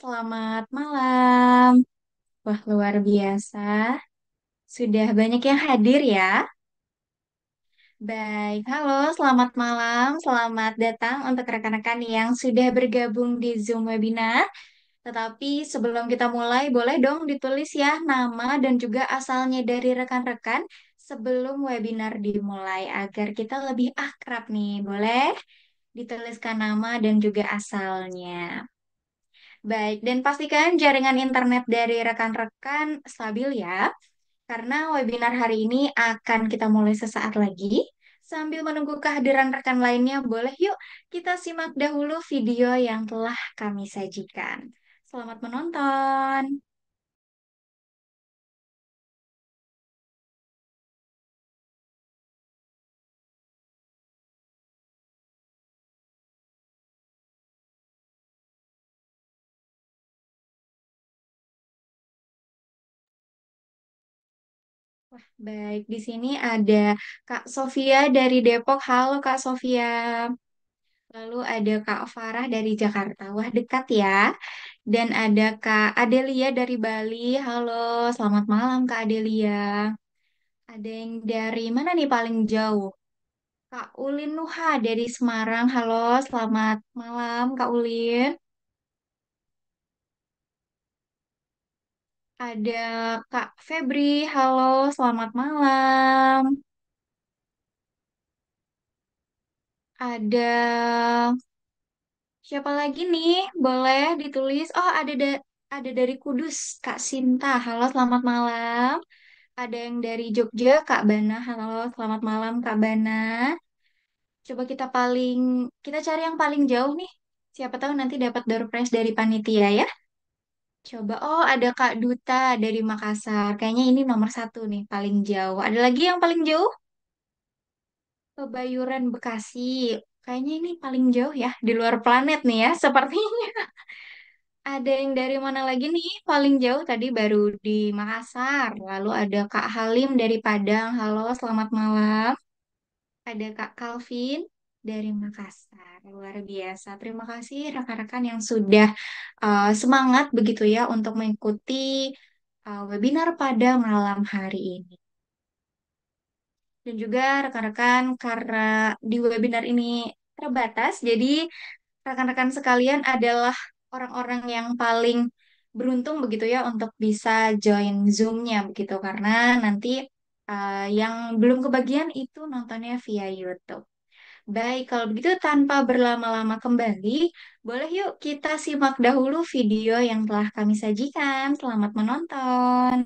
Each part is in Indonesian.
selamat malam. Wah, luar biasa. Sudah banyak yang hadir ya. Baik, halo, selamat malam. Selamat datang untuk rekan-rekan yang sudah bergabung di Zoom webinar. Tetapi sebelum kita mulai, boleh dong ditulis ya nama dan juga asalnya dari rekan-rekan sebelum webinar dimulai agar kita lebih akrab nih. Boleh dituliskan nama dan juga asalnya. Baik, dan pastikan jaringan internet dari rekan-rekan stabil ya, karena webinar hari ini akan kita mulai sesaat lagi. Sambil menunggu kehadiran rekan lainnya, boleh yuk kita simak dahulu video yang telah kami sajikan. Selamat menonton! Baik, di sini ada Kak Sofia dari Depok. Halo Kak Sofia. Lalu ada Kak Farah dari Jakarta. Wah, dekat ya. Dan ada Kak Adelia dari Bali. Halo, selamat malam Kak Adelia. Ada yang dari mana nih paling jauh? Kak Ulin Nuha dari Semarang. Halo, selamat malam Kak Ulin. Ada Kak Febri, halo, selamat malam. Ada siapa lagi nih? Boleh ditulis. Oh, ada da ada dari Kudus, Kak Sinta. Halo, selamat malam. Ada yang dari Jogja, Kak Bana. Halo, selamat malam, Kak Bana. Coba kita paling kita cari yang paling jauh nih. Siapa tahu nanti dapat door prize dari panitia ya. Coba, oh ada Kak Duta dari Makassar. Kayaknya ini nomor satu nih, paling jauh. Ada lagi yang paling jauh? Bayuran Bekasi. Kayaknya ini paling jauh ya, di luar planet nih ya, sepertinya. Ada yang dari mana lagi nih? Paling jauh tadi baru di Makassar. Lalu ada Kak Halim dari Padang. Halo, selamat malam. Ada Kak Calvin dari Makassar. Luar biasa. Terima kasih rekan-rekan yang sudah uh, semangat begitu ya untuk mengikuti uh, webinar pada malam hari ini. Dan juga rekan-rekan karena di webinar ini terbatas, jadi rekan-rekan sekalian adalah orang-orang yang paling beruntung begitu ya untuk bisa join Zoom-nya begitu karena nanti uh, yang belum kebagian itu nontonnya via YouTube. Baik, kalau begitu tanpa berlama-lama kembali, boleh yuk kita simak dahulu video yang telah kami sajikan. Selamat menonton.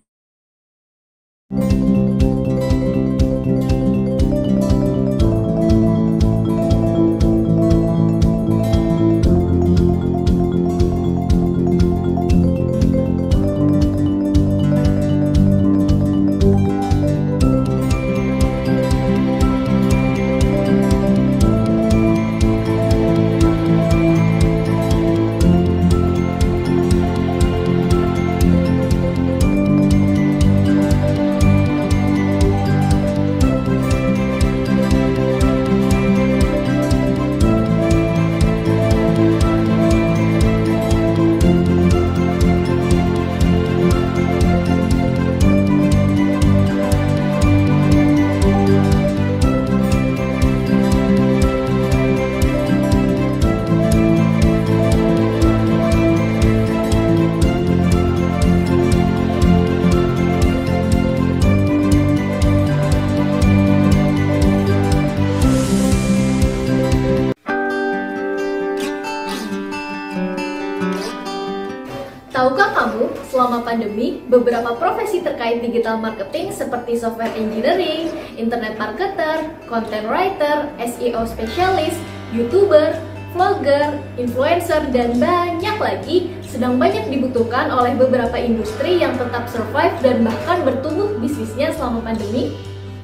pandemi, beberapa profesi terkait digital marketing seperti software engineering, internet marketer, content writer, SEO specialist, youtuber, vlogger, influencer, dan banyak lagi sedang banyak dibutuhkan oleh beberapa industri yang tetap survive dan bahkan bertumbuh bisnisnya selama pandemi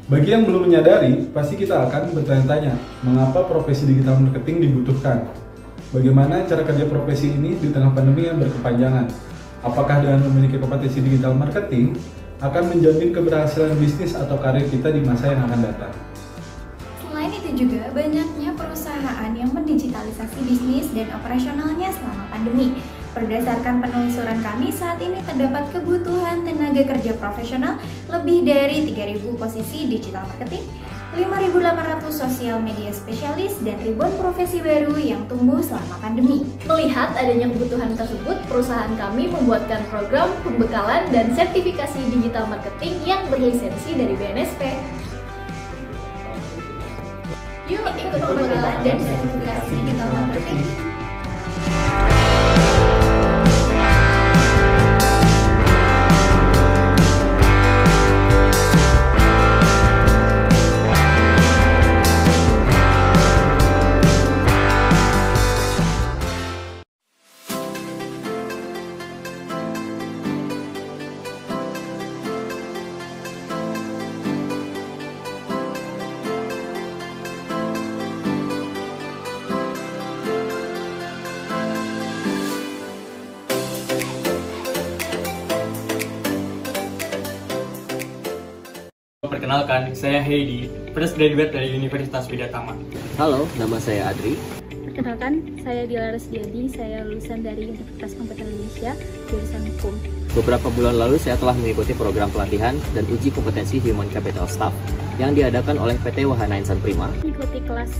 bagi yang belum menyadari, pasti kita akan bertanya-tanya, mengapa profesi digital marketing dibutuhkan? Bagaimana cara kerja profesi ini di tengah pandemi yang berkepanjangan? Apakah dengan memiliki kompetensi digital marketing akan menjamin keberhasilan bisnis atau karir kita di masa yang akan datang? Selain itu juga banyaknya perusahaan yang mendigitalisasi bisnis dan operasionalnya selama pandemi. Berdasarkan penelusuran kami, saat ini terdapat kebutuhan tenaga kerja profesional lebih dari 3.000 posisi digital marketing 5.800 sosial media spesialis dan ribuan profesi baru yang tumbuh selama pandemi. Melihat adanya kebutuhan tersebut, perusahaan kami membuatkan program pembekalan dan sertifikasi digital marketing yang berlisensi dari BNSP. Yuk ikut pembekalan dan sertifikasi digital marketing. Perkenalkan, saya Heidi, fresh graduate dari Universitas Widyatama. Halo, nama saya Adri. Perkenalkan, saya Dilaras Resdiadi, saya lulusan dari Universitas Komputer Indonesia, jurusan Hukum. Beberapa bulan lalu saya telah mengikuti program pelatihan dan uji kompetensi Human Capital Staff yang diadakan oleh PT Wahana Insan Prima. Mengikuti kelas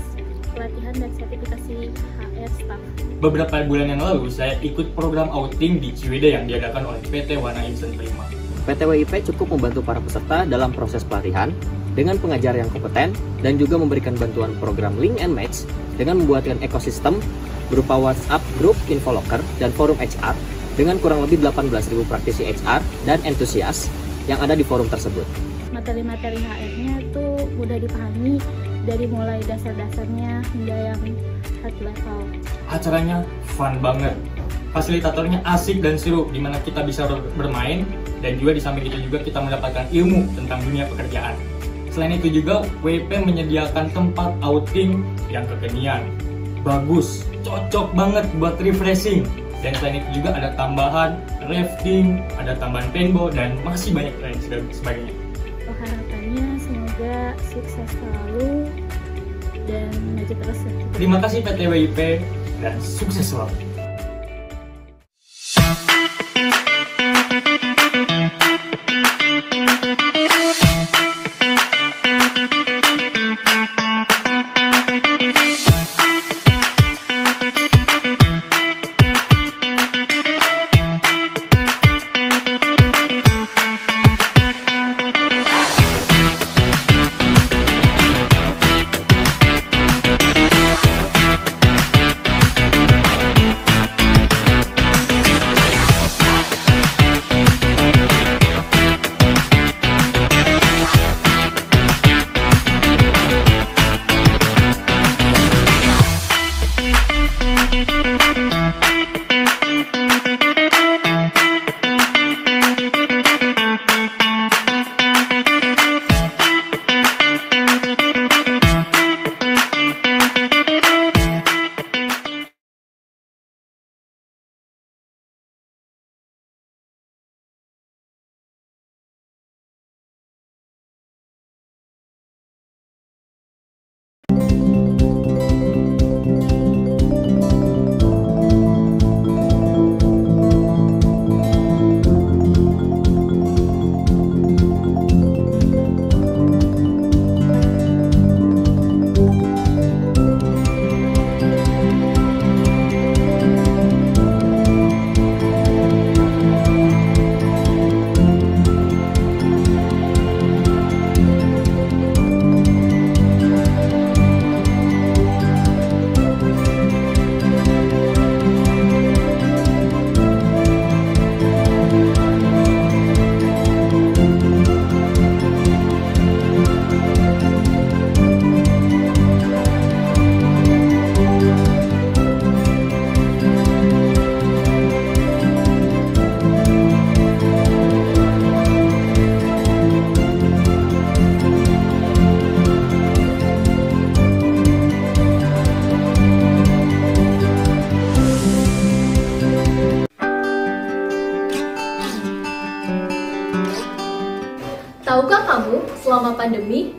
pelatihan dan sertifikasi HR staff. Beberapa bulan yang lalu, saya ikut program outing di Ciwida yang diadakan oleh PT Wana Insan Prima. PT WIP cukup membantu para peserta dalam proses pelatihan dengan pengajar yang kompeten dan juga memberikan bantuan program link and match dengan membuatkan ekosistem berupa WhatsApp group info locker dan forum HR dengan kurang lebih 18.000 praktisi HR dan entusias yang ada di forum tersebut. Materi-materi HR-nya tuh mudah dipahami dari mulai dasar-dasarnya hingga yang hard level. Acaranya fun banget. Fasilitatornya asik dan seru, di mana kita bisa bermain dan juga di samping itu juga kita mendapatkan ilmu tentang dunia pekerjaan. Selain itu juga, WP menyediakan tempat outing yang kekinian. Bagus, cocok banget buat refreshing. Dan selain itu juga ada tambahan rafting, ada tambahan paintball, dan masih banyak lain sebagainya semoga sukses selalu dan maju terus. Terima kasih PT WIP dan sukses selalu.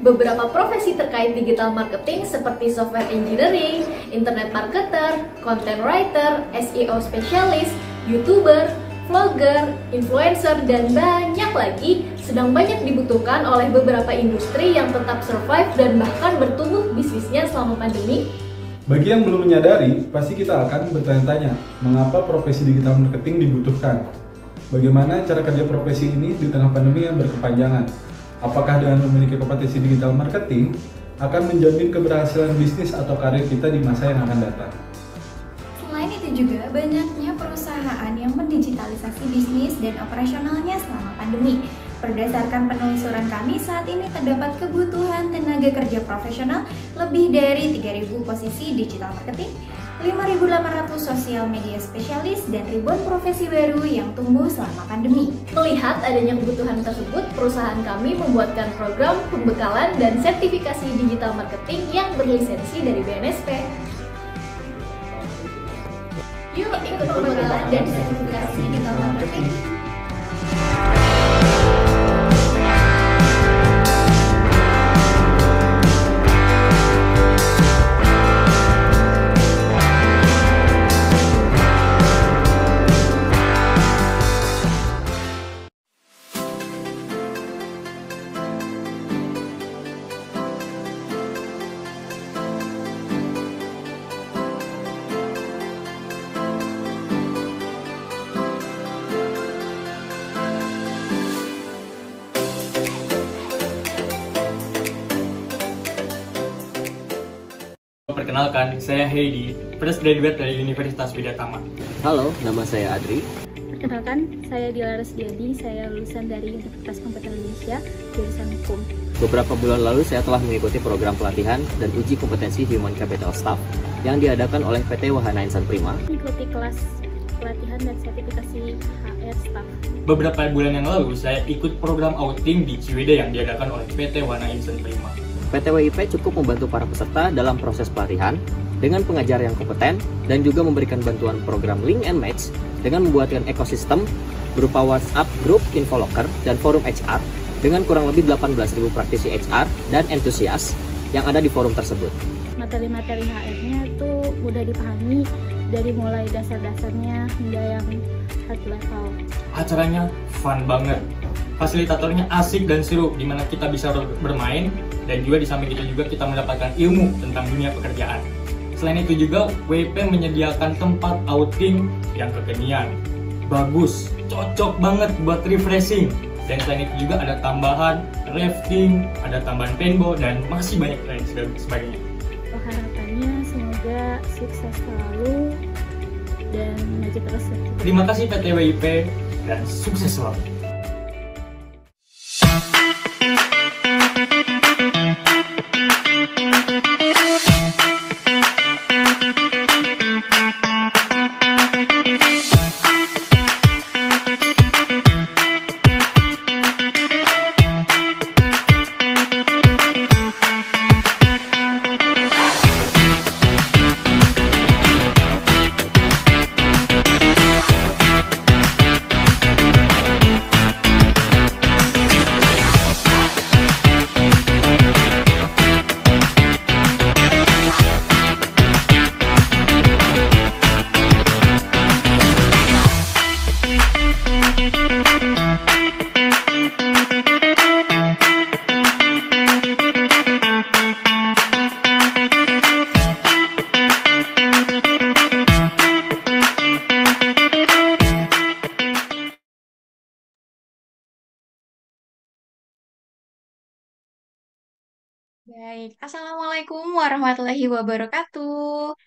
beberapa profesi terkait digital marketing seperti software engineering, internet marketer, content writer, SEO specialist, youtuber, vlogger, influencer, dan banyak lagi sedang banyak dibutuhkan oleh beberapa industri yang tetap survive dan bahkan bertumbuh bisnisnya selama pandemi bagi yang belum menyadari, pasti kita akan bertanya-tanya, mengapa profesi digital marketing dibutuhkan? Bagaimana cara kerja profesi ini di tengah pandemi yang berkepanjangan? Apakah dengan memiliki kompetensi digital marketing akan menjamin keberhasilan bisnis atau karir kita di masa yang akan datang? Selain itu juga, banyaknya perusahaan yang mendigitalisasi bisnis dan operasionalnya selama pandemi. Berdasarkan penelusuran kami, saat ini terdapat kebutuhan tenaga kerja profesional lebih dari 3.000 posisi digital marketing 5.800 sosial media spesialis, dan ribuan profesi baru yang tumbuh selama pandemi. Melihat adanya kebutuhan tersebut, perusahaan kami membuatkan program pembekalan dan sertifikasi digital marketing yang berlisensi dari BNSP. Yuk ikut pembekalan dan sertifikasi digital marketing! perkenalkan, saya Heidi, fresh graduate dari Universitas Widatama. Halo, nama saya Adri. Perkenalkan, saya Dilaras Rusdiadi, saya lulusan dari Universitas Kompeten Indonesia, jurusan Hukum. Beberapa bulan lalu saya telah mengikuti program pelatihan dan uji kompetensi Human Capital Staff yang diadakan oleh PT Wahana Insan Prima. Mengikuti kelas pelatihan dan sertifikasi HR staff. Beberapa bulan yang lalu, saya ikut program outing di Ciwede yang diadakan oleh PT Wahana Insan Prima. PT WIP cukup membantu para peserta dalam proses pelatihan dengan pengajar yang kompeten dan juga memberikan bantuan program link and match dengan membuatkan ekosistem berupa WhatsApp group Info Locker, dan forum HR dengan kurang lebih 18.000 praktisi HR dan entusias yang ada di forum tersebut. Materi-materi HR-nya itu mudah dipahami dari mulai dasar-dasarnya hingga yang hard level. Acaranya fun banget fasilitatornya asik dan seru di mana kita bisa bermain dan juga di samping kita juga kita mendapatkan ilmu tentang dunia pekerjaan. Selain itu juga WP menyediakan tempat outing yang kekinian. Bagus, cocok banget buat refreshing. Dan selain itu juga ada tambahan rafting, ada tambahan paintball dan masih banyak lain sebagainya. Harapannya semoga sukses selalu dan maju terus. Terima kasih PT WIP dan sukses selalu. Assalamualaikum warahmatullahi wabarakatuh.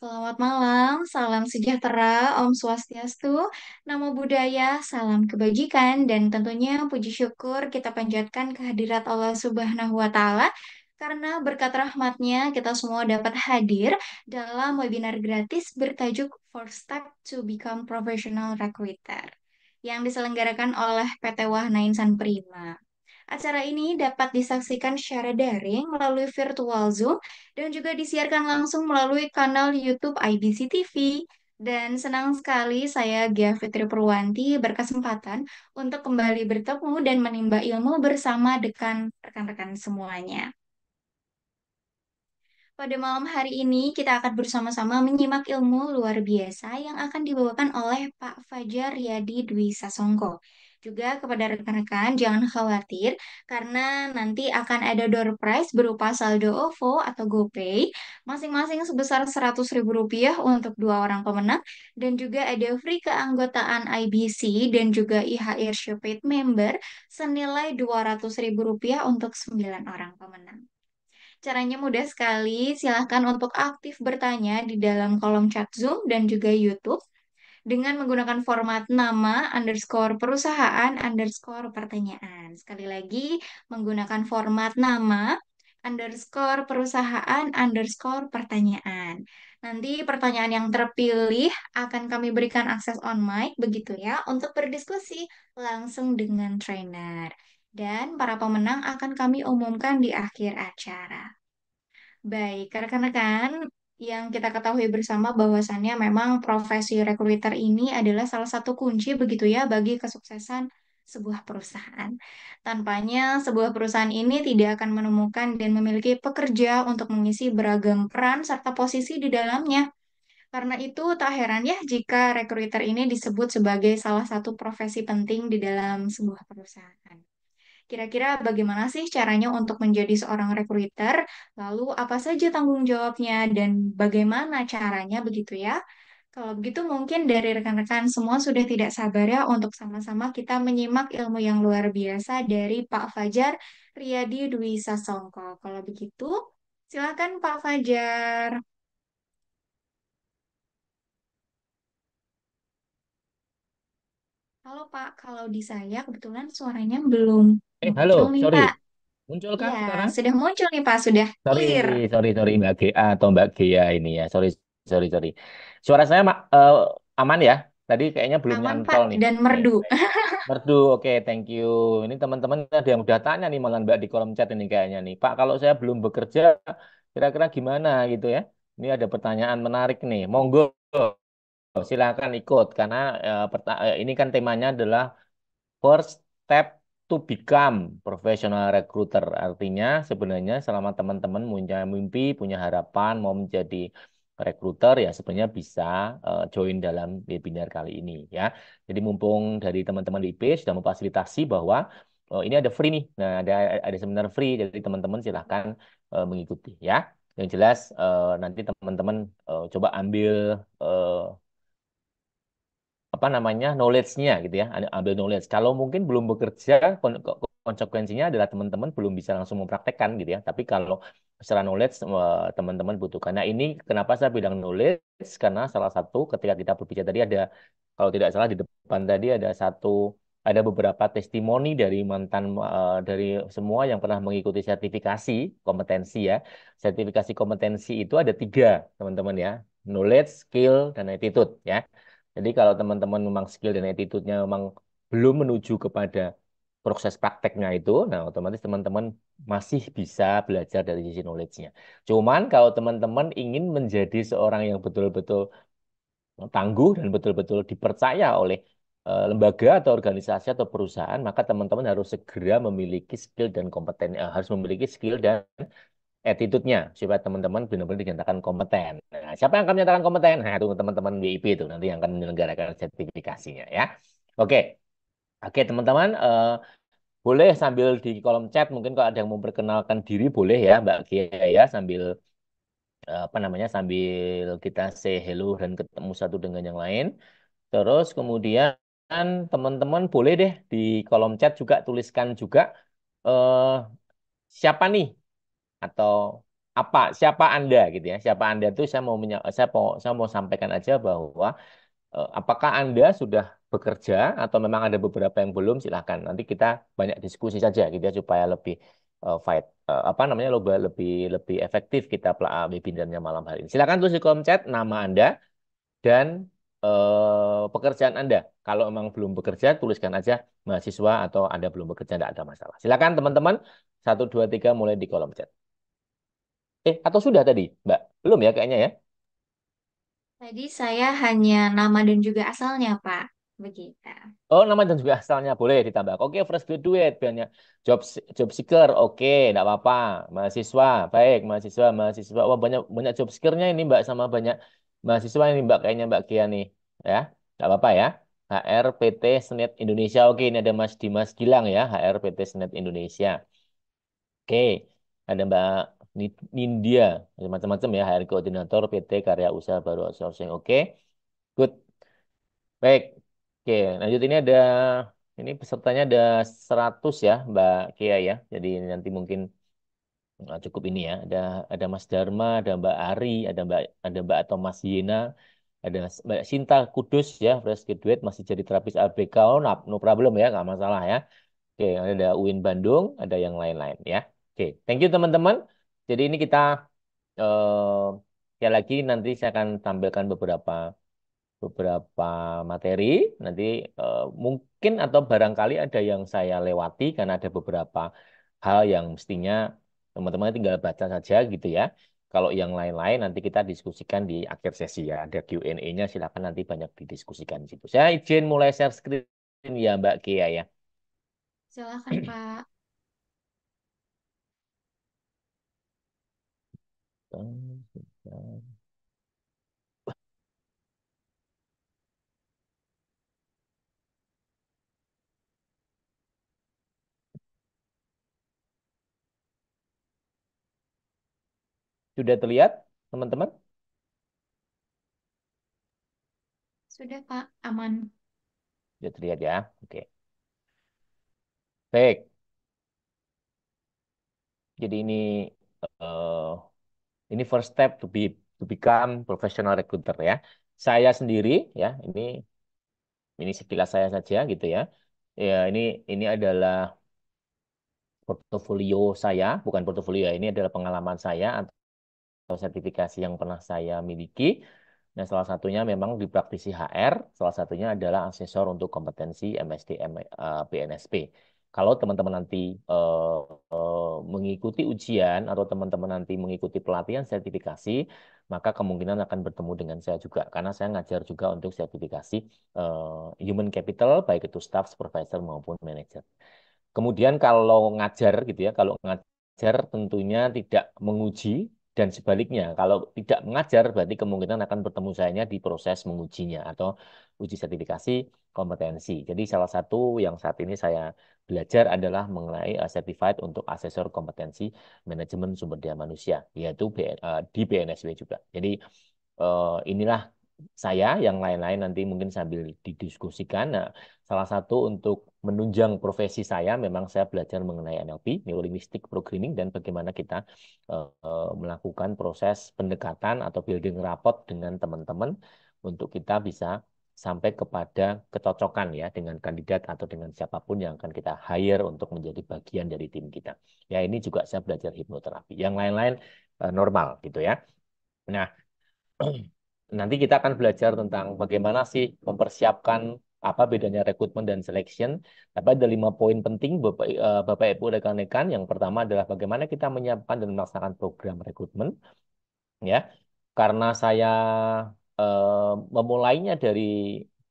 Selamat malam, salam sejahtera, Om Swastiastu, Namo Buddhaya, salam kebajikan, dan tentunya puji syukur kita panjatkan kehadirat Allah Subhanahu wa Ta'ala karena berkat rahmatnya kita semua dapat hadir dalam webinar gratis bertajuk For Step to Become Professional Recruiter yang diselenggarakan oleh PT Wahna Insan Prima. Acara ini dapat disaksikan secara daring melalui virtual Zoom dan juga disiarkan langsung melalui kanal YouTube IBC TV. Dan senang sekali saya Gia Fitri Purwanti berkesempatan untuk kembali bertemu dan menimba ilmu bersama dekan rekan-rekan semuanya. Pada malam hari ini kita akan bersama-sama menyimak ilmu luar biasa yang akan dibawakan oleh Pak Fajar Yadi Dwi Sasongko juga kepada rekan-rekan jangan khawatir karena nanti akan ada door prize berupa saldo OVO atau GoPay masing-masing sebesar Rp100.000 untuk dua orang pemenang dan juga ada free keanggotaan IBC dan juga IHR Shopee member senilai Rp200.000 untuk 9 orang pemenang. Caranya mudah sekali, silahkan untuk aktif bertanya di dalam kolom chat Zoom dan juga YouTube dengan menggunakan format nama underscore perusahaan underscore pertanyaan. Sekali lagi, menggunakan format nama underscore perusahaan underscore pertanyaan. Nanti pertanyaan yang terpilih akan kami berikan akses on mic begitu ya untuk berdiskusi langsung dengan trainer. Dan para pemenang akan kami umumkan di akhir acara. Baik, rekan-rekan, yang kita ketahui bersama bahwasannya memang profesi recruiter ini adalah salah satu kunci begitu ya bagi kesuksesan sebuah perusahaan. Tanpanya sebuah perusahaan ini tidak akan menemukan dan memiliki pekerja untuk mengisi beragam peran serta posisi di dalamnya. Karena itu tak heran ya jika recruiter ini disebut sebagai salah satu profesi penting di dalam sebuah perusahaan. Kira-kira bagaimana sih caranya untuk menjadi seorang recruiter? Lalu apa saja tanggung jawabnya dan bagaimana caranya begitu ya? Kalau begitu mungkin dari rekan-rekan semua sudah tidak sabar ya untuk sama-sama kita menyimak ilmu yang luar biasa dari Pak Fajar Riyadi Dwi Sasongko. Kalau begitu, silakan Pak Fajar. Halo Pak, kalau di saya kebetulan suaranya belum Eh, halo, nih, sorry. Pak. Muncul kah Ya, sekarang? sudah muncul nih, Pak. Sudah Sorry, clear. sorry, sorry Mbak Gia atau Mbak Gia ini ya. Sorry, sorry, sorry. Suara saya uh, aman ya? Tadi kayaknya belum Aman, Pak. nih. Dan merdu. Merdu, oke, thank you. Ini teman-teman ada yang udah tanya nih malah Mbak di kolom chat ini kayaknya nih. Pak, kalau saya belum bekerja, kira-kira gimana gitu ya? Ini ada pertanyaan menarik nih. Monggo, silakan ikut karena uh, ini kan temanya adalah first step to become professional recruiter. Artinya sebenarnya selama teman-teman punya mimpi, punya harapan mau menjadi recruiter ya sebenarnya bisa uh, join dalam webinar kali ini ya. Jadi mumpung dari teman-teman di Page sudah memfasilitasi bahwa uh, ini ada free nih. Nah, ada ada seminar free jadi teman-teman silahkan uh, mengikuti ya. Yang jelas uh, nanti teman-teman uh, coba ambil uh, apa namanya knowledge-nya gitu ya ambil knowledge kalau mungkin belum bekerja konsekuensinya adalah teman-teman belum bisa langsung mempraktekkan gitu ya tapi kalau secara knowledge eh, teman-teman butuhkan nah ini kenapa saya bilang knowledge karena salah satu ketika kita berbicara tadi ada kalau tidak salah di depan tadi ada satu ada beberapa testimoni dari mantan eh, dari semua yang pernah mengikuti sertifikasi kompetensi ya. Sertifikasi kompetensi itu ada tiga teman-teman ya, knowledge, skill, dan attitude ya. Jadi kalau teman-teman memang skill dan attitude-nya memang belum menuju kepada proses prakteknya itu, nah otomatis teman-teman masih bisa belajar dari sisi knowledge-nya. Cuman kalau teman-teman ingin menjadi seorang yang betul-betul tangguh dan betul-betul dipercaya oleh eh, lembaga atau organisasi atau perusahaan, maka teman-teman harus segera memiliki skill dan kompeten, eh, harus memiliki skill dan attitude-nya supaya teman-teman benar-benar dinyatakan kompeten. Nah, siapa yang akan menyatakan kompeten? Nah, itu teman-teman BIP itu nanti yang akan menyelenggarakan sertifikasinya ya. Oke. Oke, teman-teman uh, boleh sambil di kolom chat mungkin kalau ada yang memperkenalkan diri boleh ya Mbak Kia ya sambil eh, apa namanya sambil kita say hello dan ketemu satu dengan yang lain. Terus kemudian teman-teman boleh deh di kolom chat juga tuliskan juga uh, siapa nih atau apa siapa Anda gitu ya. Siapa Anda tuh saya mau saya mau saya mau sampaikan aja bahwa eh, apakah Anda sudah bekerja atau memang ada beberapa yang belum silahkan. Nanti kita banyak diskusi saja gitu ya supaya lebih uh, fight uh, apa namanya lebih lebih lebih efektif kita webinarnya malam hari ini. silahkan tulis di kolom chat nama Anda dan uh, pekerjaan Anda. Kalau memang belum bekerja tuliskan aja mahasiswa atau Anda belum bekerja tidak ada masalah. silahkan teman-teman satu dua tiga mulai di kolom chat. Eh, atau sudah tadi, Mbak? Belum ya kayaknya ya? Tadi saya hanya nama dan juga asalnya, Pak. Begitu. Oh, nama dan juga asalnya boleh ditambah. Oke, fresh graduate, banyak job job seeker. Oke, tidak apa-apa. Mahasiswa, baik, mahasiswa, mahasiswa. Wah, banyak banyak job seekernya ini, Mbak, sama banyak mahasiswa ini, Mbak, kayaknya Mbak Kia nih, ya. tidak apa-apa ya. HR PT Senet Indonesia. Oke, ini ada Mas Dimas Gilang ya, HR PT Senet Indonesia. Oke, ada Mbak Nindia, macam-macam ya HR koordinator PT Karya Usaha Baru Outsourcing. Oke. Good. Baik. Oke, lanjut ini ada ini pesertanya ada 100 ya, Mbak Kia ya. Jadi nanti mungkin eh, cukup ini ya. Ada ada Mas Dharma, ada Mbak Ari, ada Mbak ada Mbak atau Mas Yena, ada Mbak Sinta Kudus ya, fresh graduate masih jadi terapis ABK. Oh, no problem ya, nggak masalah ya. Oke, ada UIN Bandung, ada yang lain-lain ya. Oke, thank you teman-teman. Jadi ini kita eh, ya lagi nanti saya akan tampilkan beberapa beberapa materi nanti eh, mungkin atau barangkali ada yang saya lewati karena ada beberapa hal yang mestinya teman-teman tinggal baca saja gitu ya. Kalau yang lain-lain nanti kita diskusikan di akhir sesi ya. Ada Q&A-nya silakan nanti banyak didiskusikan di situ. Saya izin mulai share screen ya Mbak Kia ya. silakan Pak. Sudah terlihat, teman-teman? Sudah, Pak. Aman. Sudah terlihat ya? Oke. Baik. Jadi ini uh, ini first step to be to become professional recruiter ya. Saya sendiri ya, ini ini sekilas saya saja gitu ya. Ya, ini ini adalah portofolio saya, bukan portofolio ya, ini adalah pengalaman saya atau sertifikasi yang pernah saya miliki. Nah, salah satunya memang di praktisi HR, salah satunya adalah asesor untuk kompetensi MSD PNSP kalau teman-teman nanti uh, uh, mengikuti ujian atau teman-teman nanti mengikuti pelatihan sertifikasi, maka kemungkinan akan bertemu dengan saya juga karena saya ngajar juga untuk sertifikasi uh, human capital baik itu staff, supervisor maupun manager. Kemudian kalau ngajar gitu ya, kalau ngajar tentunya tidak menguji dan sebaliknya kalau tidak mengajar berarti kemungkinan akan bertemu sayanya di proses mengujinya atau uji sertifikasi kompetensi. Jadi salah satu yang saat ini saya belajar adalah mengenai uh, certified untuk asesor kompetensi manajemen sumber daya manusia yaitu BN, uh, eh, di BNSW juga. Jadi uh, inilah saya yang lain-lain nanti mungkin sambil didiskusikan. Nah, Salah satu untuk menunjang profesi saya memang saya belajar mengenai NLP, Linguistic Programming dan bagaimana kita uh, melakukan proses pendekatan atau building rapport dengan teman-teman untuk kita bisa sampai kepada kecocokan ya dengan kandidat atau dengan siapapun yang akan kita hire untuk menjadi bagian dari tim kita. Ya ini juga saya belajar hipnoterapi. Yang lain-lain uh, normal gitu ya. Nah, nanti kita akan belajar tentang bagaimana sih mempersiapkan apa bedanya rekrutmen dan selection. Tapi ada lima poin penting Bapak, eh, Bapak Ibu rekan-rekan. Yang pertama adalah bagaimana kita menyiapkan dan melaksanakan program rekrutmen. Ya, karena saya eh, memulainya dari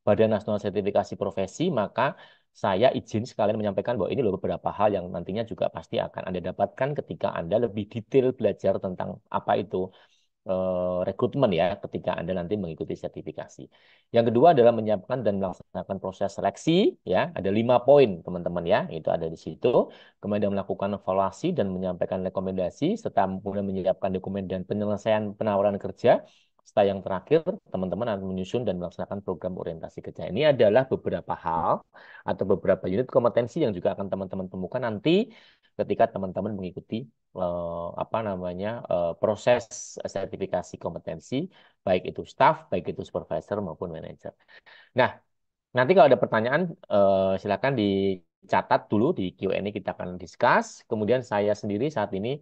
Badan Nasional Sertifikasi Profesi, maka saya izin sekalian menyampaikan bahwa ini loh beberapa hal yang nantinya juga pasti akan Anda dapatkan ketika Anda lebih detail belajar tentang apa itu Eh, rekrutmen ya ketika Anda nanti mengikuti sertifikasi. Yang kedua adalah menyiapkan dan melaksanakan proses seleksi ya. Ada lima poin teman-teman ya, itu ada di situ. Kemudian melakukan evaluasi dan menyampaikan rekomendasi serta kemudian menyiapkan dokumen dan penyelesaian penawaran kerja setelah yang terakhir, teman-teman akan menyusun dan melaksanakan program orientasi kerja. Ini adalah beberapa hal atau beberapa unit kompetensi yang juga akan teman-teman temukan nanti ketika teman-teman mengikuti uh, apa namanya uh, proses sertifikasi kompetensi baik itu staff, baik itu supervisor maupun manager. Nah, nanti kalau ada pertanyaan uh, silakan dicatat dulu di Q&A kita akan discuss. Kemudian saya sendiri saat ini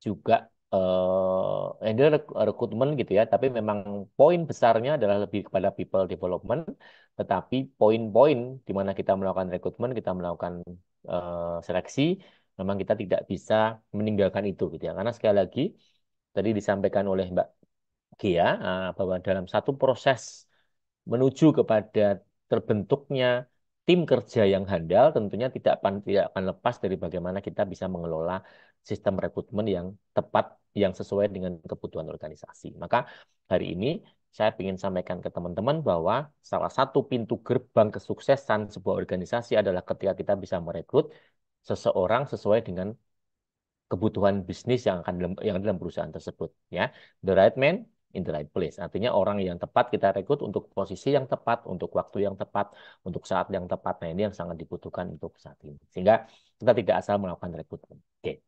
juga uh, ini rekrutmen gitu ya, tapi memang poin besarnya adalah lebih kepada people development, tetapi poin-poin di mana kita melakukan rekrutmen kita melakukan uh, seleksi, memang kita tidak bisa meninggalkan itu gitu ya. Karena sekali lagi tadi disampaikan oleh Mbak Kia uh, eh, bahwa dalam satu proses menuju kepada terbentuknya tim kerja yang handal tentunya tidak akan tidak akan lepas dari bagaimana kita bisa mengelola sistem rekrutmen yang tepat yang sesuai dengan kebutuhan organisasi. Maka hari ini saya ingin sampaikan ke teman-teman bahwa salah satu pintu gerbang kesuksesan sebuah organisasi adalah ketika kita bisa merekrut seseorang sesuai dengan kebutuhan bisnis yang akan dalam, yang dalam perusahaan tersebut ya. The right man in the right place. Artinya orang yang tepat kita rekrut untuk posisi yang tepat, untuk waktu yang tepat, untuk saat yang tepat. Nah ini yang sangat dibutuhkan untuk saat ini. Sehingga kita tidak asal melakukan rekrutmen. Oke.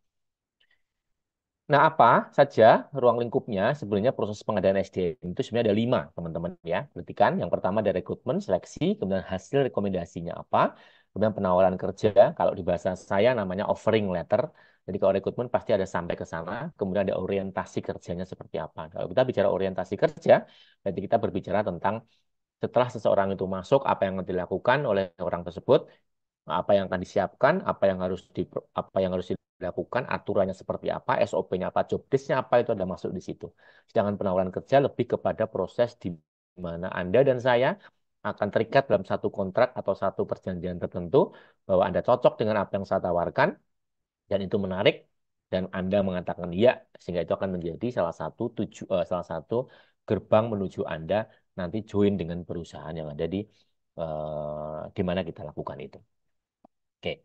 Nah, apa saja ruang lingkupnya sebenarnya proses pengadaan SDM itu sebenarnya ada lima, teman-teman ya. Perhatikan, yang pertama ada rekrutmen, seleksi, kemudian hasil rekomendasinya apa, kemudian penawaran kerja, kalau di bahasa saya namanya offering letter, jadi kalau rekrutmen pasti ada sampai ke sana, kemudian ada orientasi kerjanya seperti apa. Kalau kita bicara orientasi kerja, berarti kita berbicara tentang setelah seseorang itu masuk, apa yang dilakukan oleh orang tersebut, apa yang akan disiapkan, apa yang harus di, apa yang harus dilakukan, aturannya seperti apa, SOP-nya apa, job desk-nya apa itu ada masuk di situ. Sedangkan penawaran kerja lebih kepada proses di mana Anda dan saya akan terikat dalam satu kontrak atau satu perjanjian tertentu bahwa Anda cocok dengan apa yang saya tawarkan, dan itu menarik dan Anda mengatakan iya sehingga itu akan menjadi salah satu tuju, uh, salah satu gerbang menuju Anda nanti join dengan perusahaan yang ada di uh, di mana kita lakukan itu. Oke. Okay.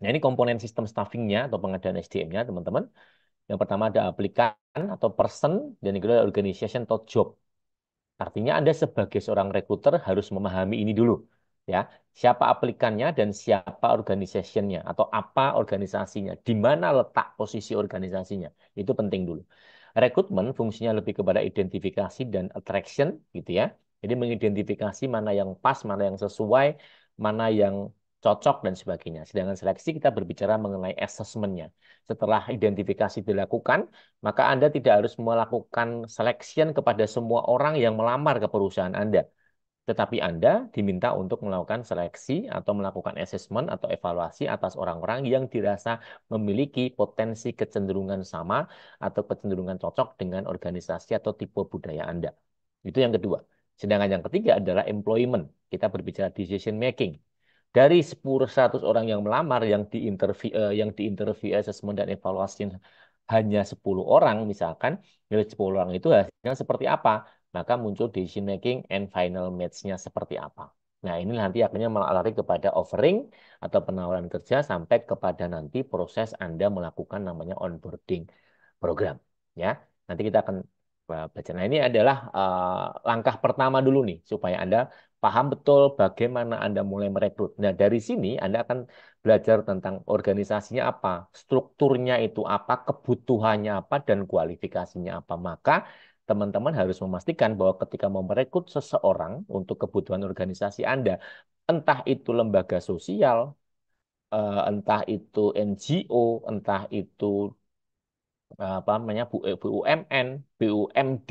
Nah, ini komponen sistem staffingnya atau pengadaan SDM-nya, teman-teman. Yang pertama ada aplikan atau person, dan yang kedua organization atau job. Artinya Anda sebagai seorang recruiter harus memahami ini dulu ya siapa aplikannya dan siapa organisasinya atau apa organisasinya, di mana letak posisi organisasinya. Itu penting dulu. Rekrutmen fungsinya lebih kepada identifikasi dan attraction gitu ya. Jadi mengidentifikasi mana yang pas, mana yang sesuai, mana yang cocok dan sebagainya. Sedangkan seleksi kita berbicara mengenai assessmentnya. Setelah identifikasi dilakukan, maka Anda tidak harus melakukan seleksian kepada semua orang yang melamar ke perusahaan Anda tetapi Anda diminta untuk melakukan seleksi atau melakukan assessment atau evaluasi atas orang-orang yang dirasa memiliki potensi kecenderungan sama atau kecenderungan cocok dengan organisasi atau tipe budaya Anda. Itu yang kedua. Sedangkan yang ketiga adalah employment. Kita berbicara decision making. Dari 10 100 orang yang melamar yang diinterview eh, interview, yang diinterview assessment dan evaluasi hanya 10 orang misalkan, dari 10 orang itu hasilnya seperti apa? maka muncul decision making and final match-nya seperti apa. Nah, ini nanti akhirnya melalui kepada offering atau penawaran kerja sampai kepada nanti proses Anda melakukan namanya onboarding program. Ya, nanti kita akan eh, baca. Nah, ini adalah uh, langkah pertama dulu nih supaya Anda paham betul bagaimana Anda mulai merekrut. Nah, dari sini Anda akan belajar tentang organisasinya apa, strukturnya itu apa, kebutuhannya apa, dan kualifikasinya apa. Maka teman-teman harus memastikan bahwa ketika mau merekrut seseorang untuk kebutuhan organisasi Anda, entah itu lembaga sosial, eh, entah itu NGO, entah itu eh, apa namanya BUMN, eh, BUMD,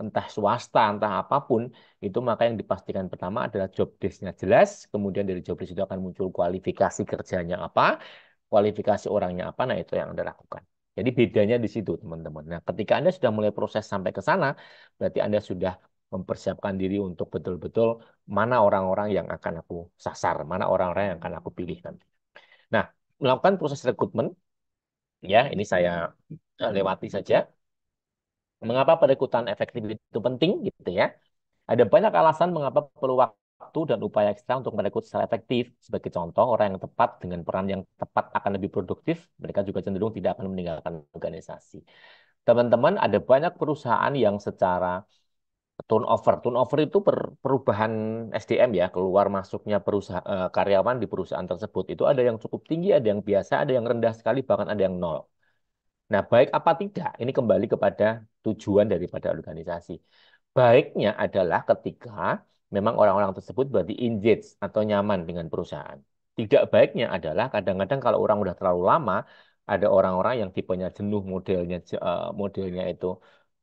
entah swasta, entah apapun, itu maka yang dipastikan pertama adalah job desk jelas, kemudian dari job desk itu akan muncul kualifikasi kerjanya apa, kualifikasi orangnya apa, nah itu yang Anda lakukan. Jadi bedanya di situ, teman-teman. Nah, ketika Anda sudah mulai proses sampai ke sana, berarti Anda sudah mempersiapkan diri untuk betul-betul mana orang-orang yang akan aku sasar, mana orang-orang yang akan aku pilih nanti. Nah, melakukan proses rekrutmen, ya ini saya eh, lewati saja. Mengapa perekrutan efektif itu penting gitu ya? Ada banyak alasan mengapa perlu waktu waktu dan upaya ekstra untuk merekrut secara efektif. Sebagai contoh, orang yang tepat dengan peran yang tepat akan lebih produktif, mereka juga cenderung tidak akan meninggalkan organisasi. Teman-teman, ada banyak perusahaan yang secara turnover, turnover itu per, perubahan SDM ya, keluar masuknya perusahaan eh, karyawan di perusahaan tersebut itu ada yang cukup tinggi, ada yang biasa, ada yang rendah sekali, bahkan ada yang nol. Nah, baik apa tidak, ini kembali kepada tujuan daripada organisasi. Baiknya adalah ketika memang orang-orang tersebut berarti injet atau nyaman dengan perusahaan. Tidak baiknya adalah kadang-kadang kalau orang udah terlalu lama, ada orang-orang yang tipenya jenuh modelnya eh, modelnya itu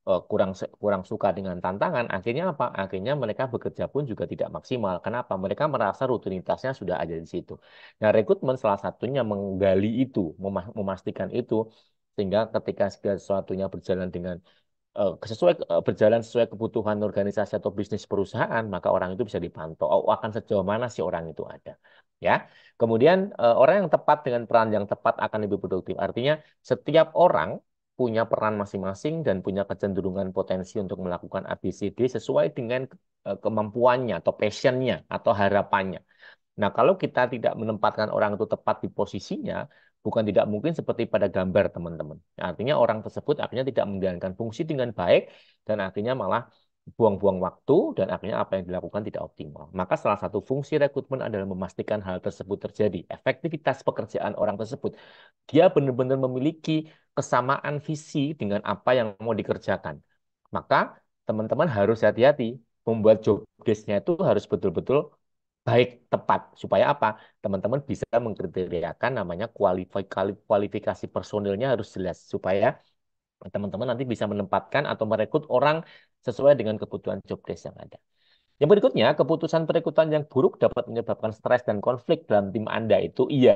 eh, kurang kurang suka dengan tantangan, akhirnya apa? Akhirnya mereka bekerja pun juga tidak maksimal. Kenapa? Mereka merasa rutinitasnya sudah ada di situ. Nah, rekrutmen salah satunya menggali itu, memastikan itu sehingga ketika segala sesuatunya berjalan dengan Eh, sesuai eh, berjalan sesuai kebutuhan organisasi atau bisnis perusahaan, maka orang itu bisa dipantau oh, akan sejauh mana si orang itu ada. Ya. Kemudian eh, orang yang tepat dengan peran yang tepat akan lebih produktif. Artinya setiap orang punya peran masing-masing dan punya kecenderungan potensi untuk melakukan ABCD sesuai dengan kemampuannya atau passionnya atau harapannya. Nah, kalau kita tidak menempatkan orang itu tepat di posisinya, bukan tidak mungkin seperti pada gambar teman-teman. Nah, artinya orang tersebut akhirnya tidak menjalankan fungsi dengan baik dan akhirnya malah buang-buang waktu dan akhirnya apa yang dilakukan tidak optimal. Maka salah satu fungsi rekrutmen adalah memastikan hal tersebut terjadi. Efektivitas pekerjaan orang tersebut. Dia benar-benar memiliki kesamaan visi dengan apa yang mau dikerjakan. Maka teman-teman harus hati-hati membuat job desk-nya itu harus betul-betul baik tepat supaya apa teman-teman bisa mengkriteriakan namanya kualifikasi kualifikasi personilnya harus jelas supaya teman-teman nanti bisa menempatkan atau merekrut orang sesuai dengan kebutuhan job desk yang ada. Yang berikutnya, keputusan perekrutan yang buruk dapat menyebabkan stres dan konflik dalam tim Anda itu iya.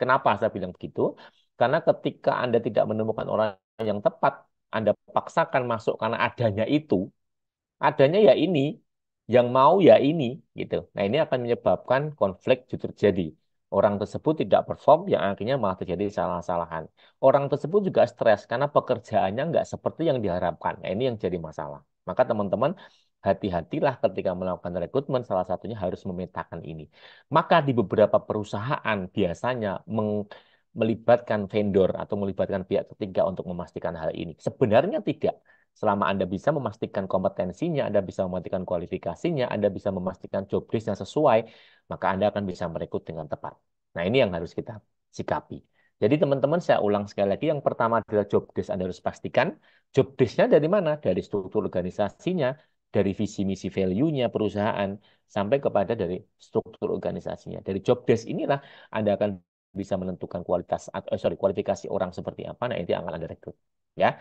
Kenapa saya bilang begitu? Karena ketika Anda tidak menemukan orang yang tepat, Anda paksakan masuk karena adanya itu, adanya ya ini, yang mau ya ini gitu. Nah ini akan menyebabkan konflik itu terjadi. Orang tersebut tidak perform yang akhirnya malah terjadi salah-salahan. Orang tersebut juga stres karena pekerjaannya nggak seperti yang diharapkan. Nah ini yang jadi masalah. Maka teman-teman hati-hatilah ketika melakukan rekrutmen salah satunya harus memetakan ini. Maka di beberapa perusahaan biasanya meng melibatkan vendor atau melibatkan pihak ketiga untuk memastikan hal ini. Sebenarnya tidak Selama Anda bisa memastikan kompetensinya, Anda bisa memastikan kualifikasinya, Anda bisa memastikan job list yang sesuai, maka Anda akan bisa merekrut dengan tepat. Nah, ini yang harus kita sikapi. Jadi teman-teman saya ulang sekali lagi, yang pertama adalah job desk Anda harus pastikan job desk dari mana? Dari struktur organisasinya, dari visi misi value-nya perusahaan sampai kepada dari struktur organisasinya. Dari job desk inilah Anda akan bisa menentukan kualitas atau eh, sorry kualifikasi orang seperti apa nah akan Anda rekrut ya.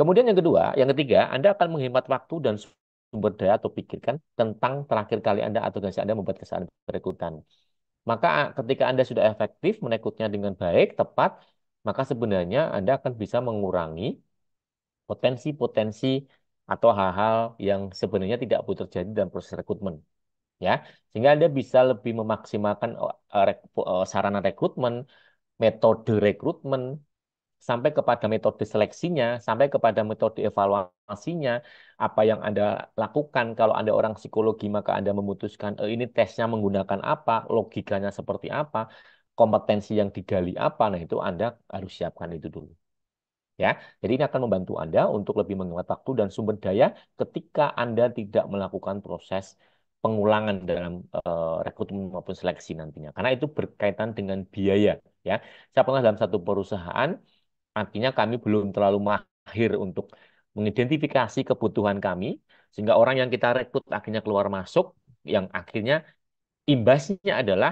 Kemudian yang kedua, yang ketiga, Anda akan menghemat waktu dan sumber daya atau pikirkan tentang terakhir kali Anda atau organisasi Anda membuat kesan perekrutan. Maka ah, ketika Anda sudah efektif merekrutnya dengan baik, tepat, maka sebenarnya Anda akan bisa mengurangi potensi-potensi atau hal-hal yang sebenarnya tidak perlu terjadi dalam proses rekrutmen. Ya, sehingga Anda bisa lebih memaksimalkan oh, eh, eh, sarana rekrutmen, metode rekrutmen, sampai kepada metode seleksinya, sampai kepada metode evaluasinya, apa yang Anda lakukan kalau Anda orang psikologi maka Anda memutuskan e, ini tesnya menggunakan apa, logikanya seperti apa, kompetensi yang digali apa, nah itu Anda harus siapkan itu dulu. Ya, jadi ini akan membantu Anda untuk lebih menghemat waktu dan sumber daya ketika Anda tidak melakukan proses pengulangan dalam uh, rekrutmen maupun seleksi nantinya. Karena itu berkaitan dengan biaya ya. Saya pernah dalam satu perusahaan Artinya kami belum terlalu mahir untuk mengidentifikasi kebutuhan kami sehingga orang yang kita rekrut akhirnya keluar masuk yang akhirnya imbasnya adalah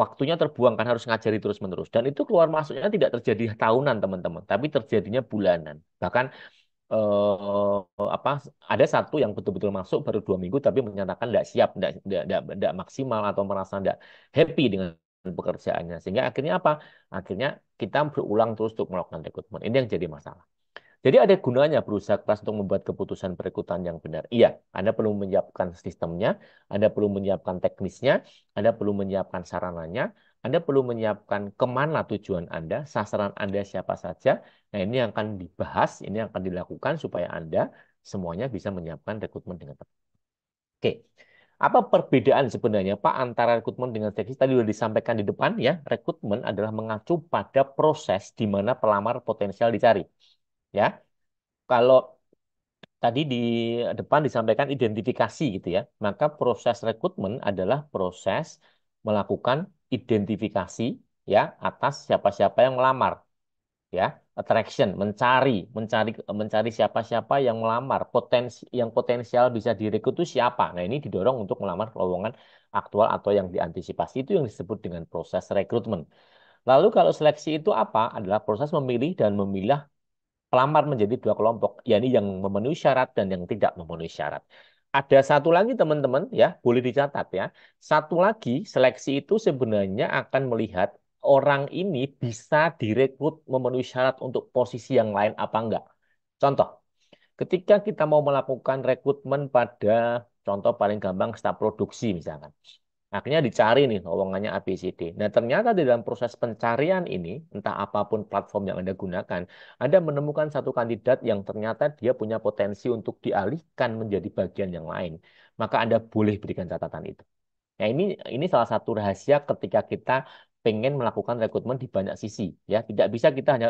waktunya terbuang kan harus ngajari terus-menerus dan itu keluar masuknya tidak terjadi tahunan teman-teman tapi terjadinya bulanan bahkan eh, apa ada satu yang betul-betul masuk baru dua minggu tapi menyatakan tidak siap tidak maksimal atau merasa tidak happy dengan pekerjaannya. Sehingga akhirnya apa? Akhirnya kita berulang terus untuk melakukan rekrutmen. Ini yang jadi masalah. Jadi ada gunanya berusaha keras untuk membuat keputusan perekrutan yang benar. Iya, Anda perlu menyiapkan sistemnya, Anda perlu menyiapkan teknisnya, Anda perlu menyiapkan sarananya, Anda perlu menyiapkan kemana tujuan Anda, sasaran Anda siapa saja. Nah ini yang akan dibahas, ini yang akan dilakukan supaya Anda semuanya bisa menyiapkan rekrutmen dengan tepat. Oke, apa perbedaan sebenarnya Pak antara rekrutmen dengan seleksi? Tadi sudah disampaikan di depan ya, rekrutmen adalah mengacu pada proses di mana pelamar potensial dicari. Ya. Kalau tadi di depan disampaikan identifikasi gitu ya, maka proses rekrutmen adalah proses melakukan identifikasi ya atas siapa-siapa yang melamar. Ya attraction, mencari, mencari mencari siapa-siapa yang melamar, potensi yang potensial bisa direkrut itu siapa. Nah, ini didorong untuk melamar lowongan aktual atau yang diantisipasi itu yang disebut dengan proses rekrutmen. Lalu kalau seleksi itu apa? Adalah proses memilih dan memilah pelamar menjadi dua kelompok, yakni yang memenuhi syarat dan yang tidak memenuhi syarat. Ada satu lagi teman-teman ya, boleh dicatat ya. Satu lagi seleksi itu sebenarnya akan melihat orang ini bisa direkrut memenuhi syarat untuk posisi yang lain apa enggak. Contoh, ketika kita mau melakukan rekrutmen pada contoh paling gampang staf produksi misalkan. Akhirnya dicari nih lowongannya ABCD. Nah ternyata di dalam proses pencarian ini, entah apapun platform yang Anda gunakan, Anda menemukan satu kandidat yang ternyata dia punya potensi untuk dialihkan menjadi bagian yang lain. Maka Anda boleh berikan catatan itu. Nah ini ini salah satu rahasia ketika kita pengen melakukan rekrutmen di banyak sisi ya tidak bisa kita hanya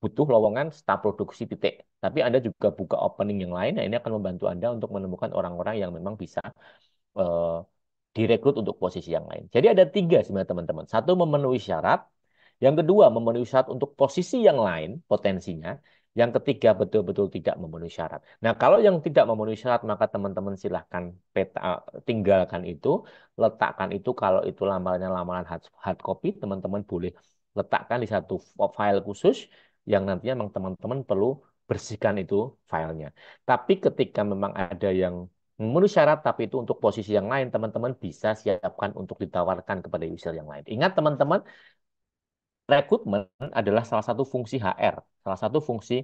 butuh lowongan staf produksi titik tapi anda juga buka opening yang lain nah ini akan membantu anda untuk menemukan orang-orang yang memang bisa uh, direkrut untuk posisi yang lain jadi ada tiga sebenarnya teman-teman satu memenuhi syarat yang kedua memenuhi syarat untuk posisi yang lain potensinya yang ketiga betul-betul tidak memenuhi syarat. Nah, kalau yang tidak memenuhi syarat maka teman-teman silahkan peta, tinggalkan itu, letakkan itu kalau itu lamarannya lamaran hard, hard copy, teman-teman boleh letakkan di satu file khusus yang nantinya memang teman-teman perlu bersihkan itu filenya. Tapi ketika memang ada yang memenuhi syarat tapi itu untuk posisi yang lain teman-teman bisa siapkan untuk ditawarkan kepada user yang lain. Ingat teman-teman rekrutmen adalah salah satu fungsi HR, salah satu fungsi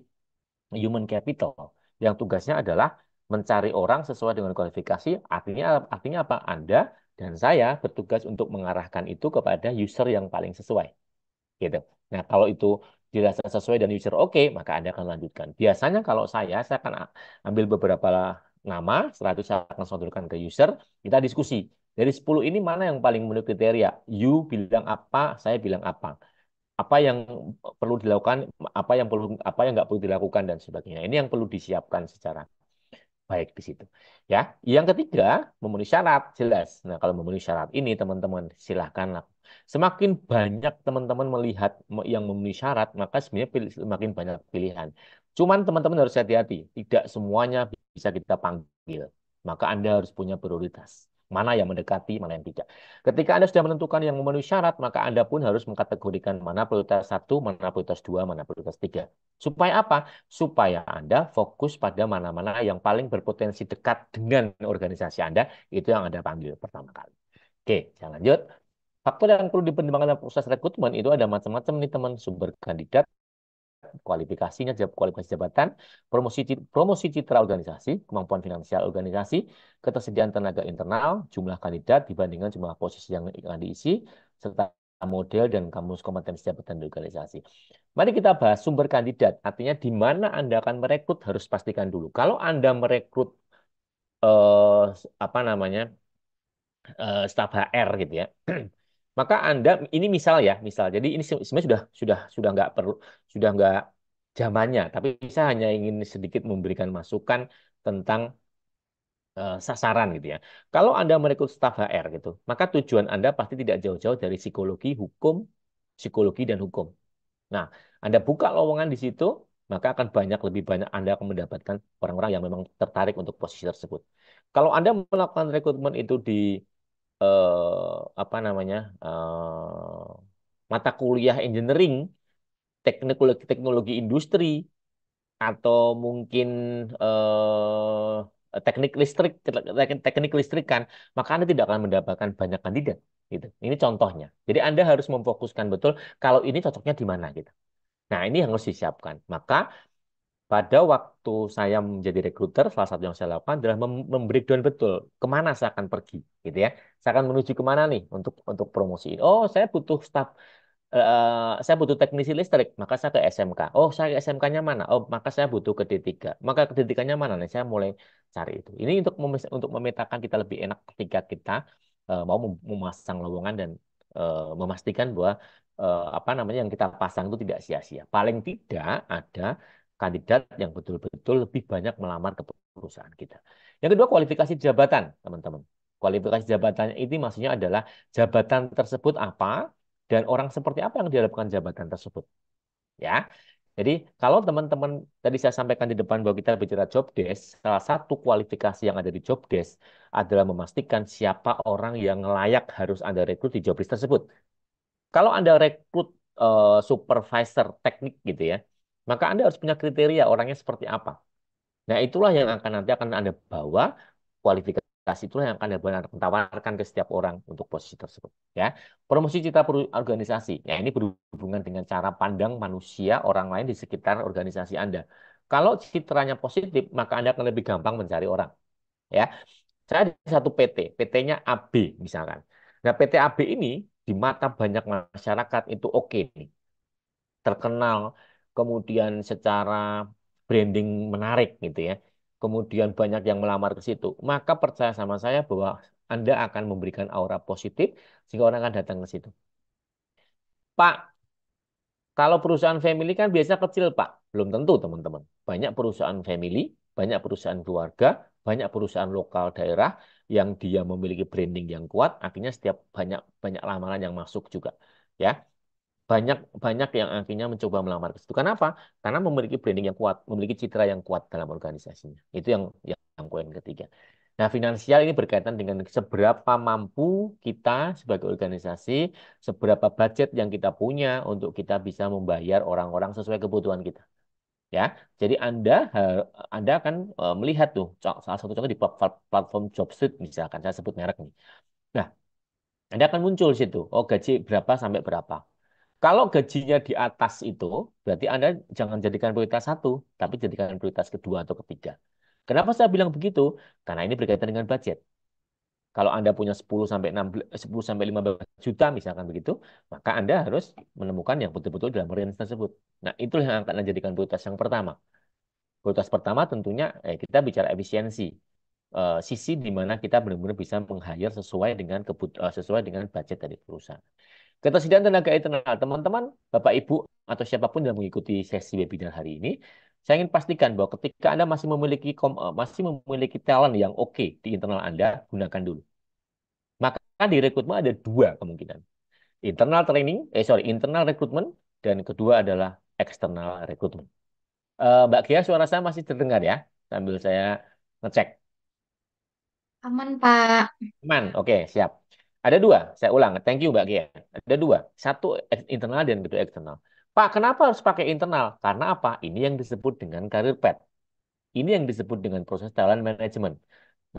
human capital yang tugasnya adalah mencari orang sesuai dengan kualifikasi. Artinya artinya apa? Anda dan saya bertugas untuk mengarahkan itu kepada user yang paling sesuai. Gitu. Nah, kalau itu dirasa sesuai dan user oke, okay, maka Anda akan lanjutkan. Biasanya kalau saya saya akan ambil beberapa nama, setelah itu saya akan sodorkan ke user, kita diskusi. Dari 10 ini mana yang paling menurut kriteria? You bilang apa, saya bilang apa apa yang perlu dilakukan, apa yang perlu apa yang nggak perlu dilakukan dan sebagainya. Ini yang perlu disiapkan secara baik di situ. Ya, yang ketiga memenuhi syarat jelas. Nah, kalau memenuhi syarat ini teman-teman silahkan Semakin banyak teman-teman melihat yang memenuhi syarat, maka sebenarnya pilih, semakin banyak pilihan. Cuman teman-teman harus hati-hati, tidak semuanya bisa kita panggil. Maka Anda harus punya prioritas mana yang mendekati, mana yang tidak. Ketika Anda sudah menentukan yang memenuhi syarat, maka Anda pun harus mengkategorikan mana prioritas satu, mana prioritas dua, mana prioritas tiga. Supaya apa? Supaya Anda fokus pada mana-mana yang paling berpotensi dekat dengan organisasi Anda, itu yang Anda panggil pertama kali. Oke, saya lanjut. Faktor yang perlu dipertimbangkan dalam proses rekrutmen itu ada macam-macam nih teman sumber kandidat, kualifikasinya kualifikasi jabatan, promosi promosi citra organisasi, kemampuan finansial organisasi, ketersediaan tenaga internal, jumlah kandidat dibandingkan jumlah posisi yang akan diisi serta model dan kamus kompetensi jabatan di organisasi. Mari kita bahas sumber kandidat, artinya di mana Anda akan merekrut harus pastikan dulu. Kalau Anda merekrut eh, apa namanya? eh, staf HR gitu ya maka Anda ini misal ya, misal. Jadi ini sebenarnya sudah sudah sudah nggak perlu sudah nggak zamannya, tapi saya hanya ingin sedikit memberikan masukan tentang uh, sasaran gitu ya. Kalau Anda merekrut staf HR gitu, maka tujuan Anda pasti tidak jauh-jauh dari psikologi, hukum, psikologi dan hukum. Nah, Anda buka lowongan di situ, maka akan banyak lebih banyak Anda akan mendapatkan orang-orang yang memang tertarik untuk posisi tersebut. Kalau Anda melakukan rekrutmen itu di Eh, apa namanya eh, mata kuliah engineering teknologi teknologi industri atau mungkin eh, teknik listrik teknik listrik kan maka anda tidak akan mendapatkan banyak kandidat gitu ini contohnya jadi anda harus memfokuskan betul kalau ini cocoknya di mana gitu nah ini yang harus disiapkan maka pada waktu saya menjadi rekruter, salah satu yang saya lakukan adalah memberikan betul kemana saya akan pergi, gitu ya. Saya akan menuju kemana nih untuk untuk promosi. Oh, saya butuh staff, uh, eh, saya butuh teknisi listrik, maka saya ke SMK. Oh, saya ke SMK-nya mana? Oh, maka saya butuh ke D3. Maka ke D3-nya mana nih? Saya mulai cari itu. Ini untuk mem untuk memetakan kita lebih enak ketika kita uh, mau mem- memasang lowongan dan uh, memastikan bahwa uh, apa namanya yang kita pasang itu tidak sia-sia. Paling tidak ada kandidat yang betul-betul lebih banyak melamar ke perusahaan kita. Yang kedua kualifikasi jabatan, teman-teman. Kualifikasi jabatannya ini maksudnya adalah jabatan tersebut apa dan orang seperti apa yang diharapkan jabatan tersebut. Ya. Jadi kalau teman-teman tadi saya sampaikan di depan bahwa kita bicara job desk, salah satu kualifikasi yang ada di job desk adalah memastikan siapa orang yang layak harus Anda rekrut di job desk tersebut. Kalau Anda rekrut uh, supervisor teknik gitu ya, maka Anda harus punya kriteria orangnya seperti apa. Nah, itulah yang akan nanti akan Anda bawa kualifikasi itulah yang akan Anda tawarkan ke setiap orang untuk posisi tersebut ya. Promosi cita organisasi. Ya, ini berhubungan dengan cara pandang manusia orang lain di sekitar organisasi Anda. Kalau citranya positif, maka Anda akan lebih gampang mencari orang. Ya. Saya di satu PT, PT-nya AB misalkan. Nah, PT AB ini di mata banyak masyarakat itu oke okay. Terkenal, kemudian secara branding menarik gitu ya, kemudian banyak yang melamar ke situ, maka percaya sama saya bahwa Anda akan memberikan aura positif sehingga orang akan datang ke situ. Pak, kalau perusahaan family kan biasanya kecil, Pak. Belum tentu, teman-teman. Banyak perusahaan family, banyak perusahaan keluarga, banyak perusahaan lokal daerah yang dia memiliki branding yang kuat, akhirnya setiap banyak banyak lamaran yang masuk juga, ya banyak banyak yang akhirnya mencoba melamar ke situ. Kenapa? Karena memiliki branding yang kuat, memiliki citra yang kuat dalam organisasinya. Itu yang yang, yang poin ketiga. Nah, finansial ini berkaitan dengan seberapa mampu kita sebagai organisasi, seberapa budget yang kita punya untuk kita bisa membayar orang-orang sesuai kebutuhan kita. Ya, jadi Anda Anda akan e, melihat tuh salah satu contoh di platform JobStreet misalkan saya sebut merek nih. Nah, Anda akan muncul situ, oh gaji berapa sampai berapa kalau gajinya di atas itu, berarti Anda jangan jadikan prioritas satu, tapi jadikan prioritas kedua atau ketiga. Kenapa saya bilang begitu? Karena ini berkaitan dengan budget. Kalau Anda punya 10 sampai 6 10 sampai 15 juta misalkan begitu, maka Anda harus menemukan yang betul-betul dalam range tersebut. Nah, itulah yang akan Anda jadikan prioritas yang pertama. Prioritas pertama tentunya eh, kita bicara efisiensi. Eh, sisi di mana kita benar-benar bisa meng sesuai dengan kebut eh, sesuai dengan budget dari perusahaan. Ketersediaan tenaga internal, teman-teman, Bapak Ibu, atau siapapun yang mengikuti sesi webinar hari ini, saya ingin pastikan bahwa ketika Anda masih memiliki eh, masih memiliki talent yang oke okay di internal Anda, gunakan dulu. Maka di rekrutmen ada dua kemungkinan. Internal training, eh sorry, internal rekrutmen, dan kedua adalah eksternal rekrutmen. Uh, Mbak Kia, suara saya masih terdengar ya, sambil saya ngecek. Aman, Pak. Aman, oke, okay, siap. Ada dua, saya ulang. Thank you Mbak Gia. Ada dua, satu eh, internal dan kedua eksternal. Pak, kenapa harus pakai internal? Karena apa? Ini yang disebut dengan karir path. Ini yang disebut dengan proses talent management.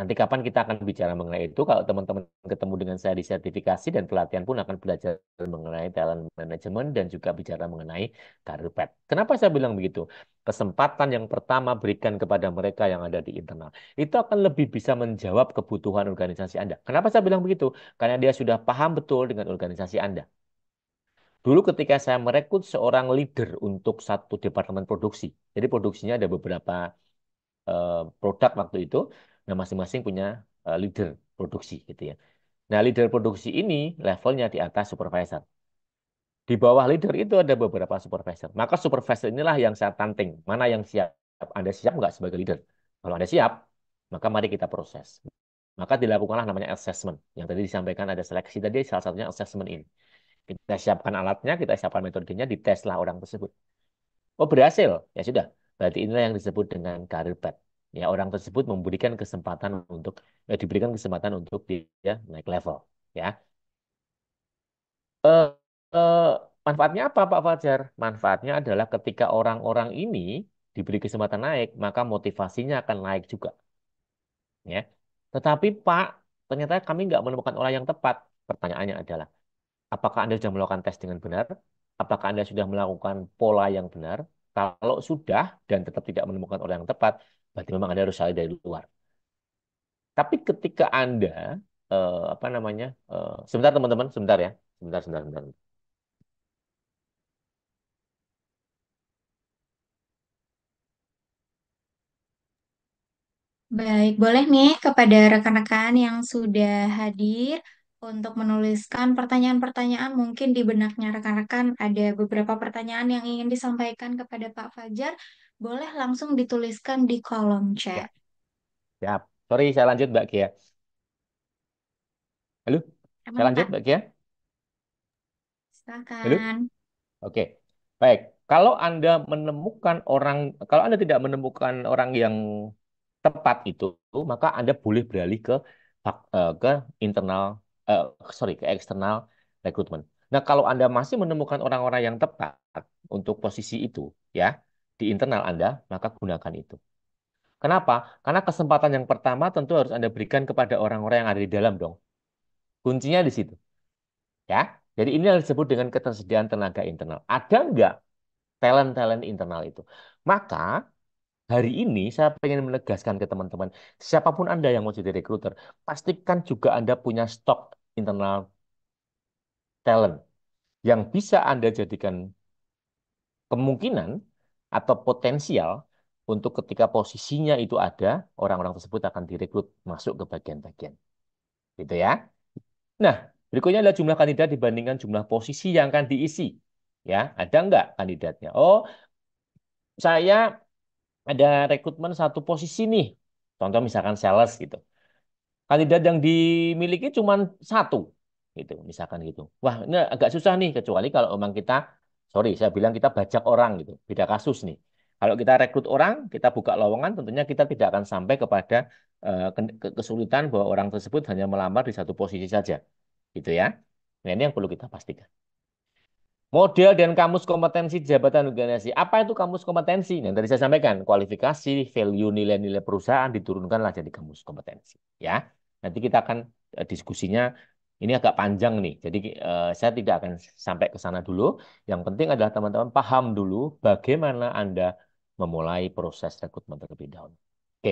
Nanti kapan kita akan bicara mengenai itu, kalau teman-teman ketemu dengan saya di sertifikasi dan pelatihan pun akan belajar mengenai talent management dan juga bicara mengenai karpet. Kenapa saya bilang begitu? Kesempatan yang pertama berikan kepada mereka yang ada di internal. Itu akan lebih bisa menjawab kebutuhan organisasi Anda. Kenapa saya bilang begitu? Karena dia sudah paham betul dengan organisasi Anda. Dulu ketika saya merekrut seorang leader untuk satu departemen produksi, jadi produksinya ada beberapa eh, produk waktu itu, Nah, masing-masing punya eh, leader produksi gitu ya. Nah, leader produksi ini levelnya di atas supervisor. Di bawah leader itu ada beberapa supervisor. Maka supervisor inilah yang saya tanting. Mana yang siap? Anda siap nggak sebagai leader? Kalau Anda siap, maka mari kita proses. Maka dilakukanlah namanya assessment. Yang tadi disampaikan ada seleksi tadi, salah satunya assessment ini. Kita siapkan alatnya, kita siapkan metodenya, diteslah orang tersebut. Oh berhasil, ya sudah. Berarti inilah yang disebut dengan career path ya orang tersebut memberikan kesempatan untuk ya, diberikan kesempatan untuk dia naik level ya eh, eh, manfaatnya apa Pak Fajar manfaatnya adalah ketika orang-orang ini diberi kesempatan naik maka motivasinya akan naik juga ya tetapi Pak ternyata kami nggak menemukan orang yang tepat pertanyaannya adalah apakah anda sudah melakukan tes dengan benar apakah anda sudah melakukan pola yang benar kalau sudah dan tetap tidak menemukan orang yang tepat, berarti memang Anda harus cari dari luar. Tapi ketika Anda uh, apa namanya? Uh, sebentar teman-teman, sebentar ya. Sebentar, sebentar, sebentar. Baik, boleh nih kepada rekan-rekan yang sudah hadir untuk menuliskan pertanyaan-pertanyaan mungkin di benaknya rekan-rekan ada beberapa pertanyaan yang ingin disampaikan kepada Pak Fajar boleh langsung dituliskan di kolom chat. Ya. Siap. Sorry, saya lanjut Mbak Kia. Halo? Saya lanjut Mbak Kia? Halo? Oke. Baik. Kalau Anda menemukan orang, kalau Anda tidak menemukan orang yang tepat itu, maka Anda boleh beralih ke eh, ke internal, uh, sorry, ke eksternal rekrutmen. Nah, kalau Anda masih menemukan orang-orang yang tepat untuk posisi itu, ya, di internal Anda, maka gunakan itu. Kenapa? Karena kesempatan yang pertama tentu harus Anda berikan kepada orang-orang yang ada di dalam dong. Kuncinya di situ. Ya. Jadi ini yang disebut dengan ketersediaan tenaga internal. Ada nggak talent-talent internal itu? Maka hari ini saya ingin menegaskan ke teman-teman, siapapun Anda yang mau jadi recruiter, pastikan juga Anda punya stok internal talent yang bisa Anda jadikan kemungkinan atau potensial untuk ketika posisinya itu ada, orang-orang tersebut akan direkrut masuk ke bagian-bagian. Gitu ya. Nah, berikutnya adalah jumlah kandidat dibandingkan jumlah posisi yang akan diisi. Ya, ada enggak kandidatnya? Oh, saya ada rekrutmen satu posisi nih. Contoh misalkan sales gitu. Kandidat yang dimiliki cuma satu gitu misalkan gitu. Wah, ini agak susah nih kecuali kalau memang kita sorry saya bilang kita bajak orang gitu beda kasus nih kalau kita rekrut orang kita buka lowongan tentunya kita tidak akan sampai kepada eh, kesulitan bahwa orang tersebut hanya melamar di satu posisi saja gitu ya nah ini yang perlu kita pastikan Model dan kamus kompetensi jabatan organisasi. Apa itu kamus kompetensi? Yang tadi saya sampaikan, kualifikasi, value, nilai-nilai perusahaan diturunkanlah jadi kamus kompetensi. Ya, nanti kita akan eh, diskusinya ini agak panjang nih, jadi uh, saya tidak akan sampai ke sana dulu. Yang penting adalah teman-teman paham dulu bagaimana Anda memulai proses rekrutmen terlebih dahulu. Oke.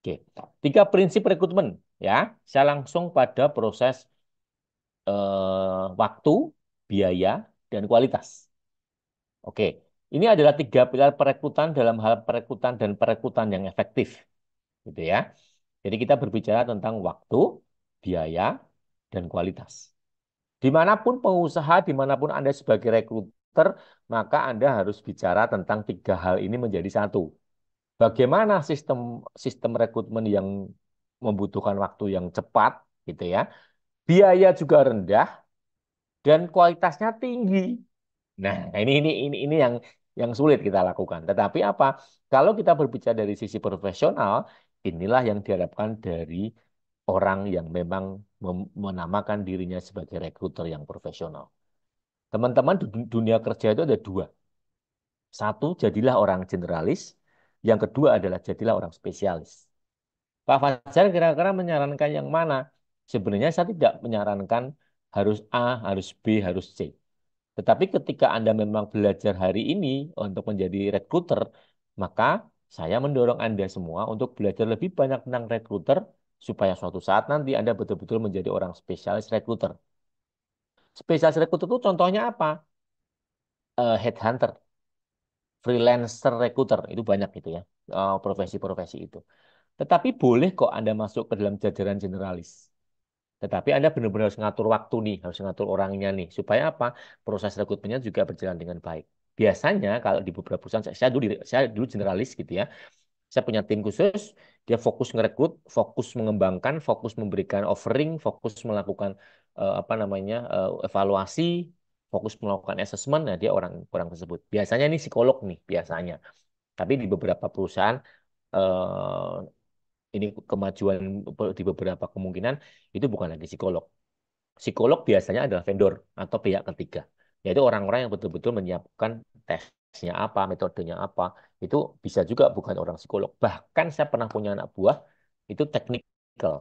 Oke, tiga prinsip rekrutmen ya. Saya langsung pada proses uh, waktu, biaya, dan kualitas. Oke, ini adalah tiga pilar perekrutan dalam hal perekrutan dan perekrutan yang efektif, gitu ya. Jadi kita berbicara tentang waktu, biaya, dan kualitas. Dimanapun pengusaha, dimanapun Anda sebagai rekruter, maka Anda harus bicara tentang tiga hal ini menjadi satu. Bagaimana sistem sistem rekrutmen yang membutuhkan waktu yang cepat, gitu ya. Biaya juga rendah dan kualitasnya tinggi. Nah, ini ini ini ini yang yang sulit kita lakukan. Tetapi apa? Kalau kita berbicara dari sisi profesional, Inilah yang diharapkan dari orang yang memang menamakan dirinya sebagai rekruter yang profesional. Teman-teman, dunia kerja itu ada dua. Satu, jadilah orang generalis. Yang kedua adalah jadilah orang spesialis. Pak Fajar kira-kira menyarankan yang mana? Sebenarnya saya tidak menyarankan harus A, harus B, harus C. Tetapi ketika Anda memang belajar hari ini untuk menjadi rekruter, maka saya mendorong Anda semua untuk belajar lebih banyak tentang recruiter supaya suatu saat nanti Anda betul-betul menjadi orang spesialis recruiter. Spesialis recruiter itu contohnya apa? Uh, headhunter, freelancer recruiter, itu banyak gitu ya, profesi eh, profesi-profesi itu. Tetapi boleh kok Anda masuk ke dalam jajaran generalis. Tetapi Anda benar-benar harus ngatur waktu nih, harus ngatur orangnya nih, supaya apa? Proses rekrutmennya juga berjalan dengan baik biasanya kalau di beberapa perusahaan saya, saya dulu saya dulu generalis gitu ya saya punya tim khusus dia fokus ngerekrut fokus mengembangkan fokus memberikan offering fokus melakukan uh, apa namanya uh, evaluasi fokus melakukan assessment nah dia orang orang tersebut biasanya ini psikolog nih biasanya tapi di beberapa perusahaan uh, ini kemajuan di beberapa kemungkinan itu bukan lagi psikolog psikolog biasanya adalah vendor atau pihak ketiga yaitu orang-orang yang betul-betul menyiapkan tesnya apa, metodenya apa, itu bisa juga bukan orang psikolog. Bahkan saya pernah punya anak buah itu teknikal.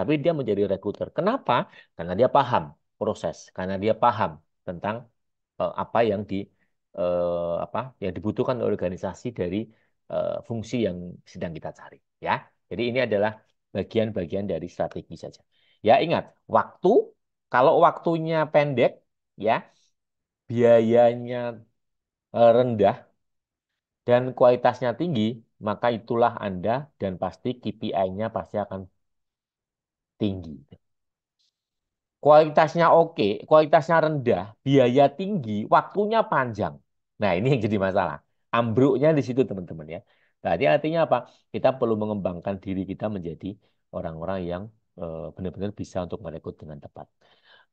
tapi dia menjadi rekruter. Kenapa? Karena dia paham proses, karena dia paham tentang eh, apa yang di uh, apa yang dibutuhkan organisasi dari uh, fungsi yang sedang kita cari, ya. Jadi ini adalah bagian-bagian dari strategi saja. Ya ingat, waktu kalau waktunya pendek, ya biayanya e, rendah dan kualitasnya tinggi, maka itulah Anda dan pasti KPI-nya pasti akan tinggi. Kualitasnya oke, kualitasnya rendah, biaya tinggi, waktunya panjang. Nah, ini yang jadi masalah. Ambruknya di situ, teman-teman ya. Berarti artinya apa? Kita perlu mengembangkan diri kita menjadi orang-orang yang e, benar-benar bisa untuk merekrut dengan tepat.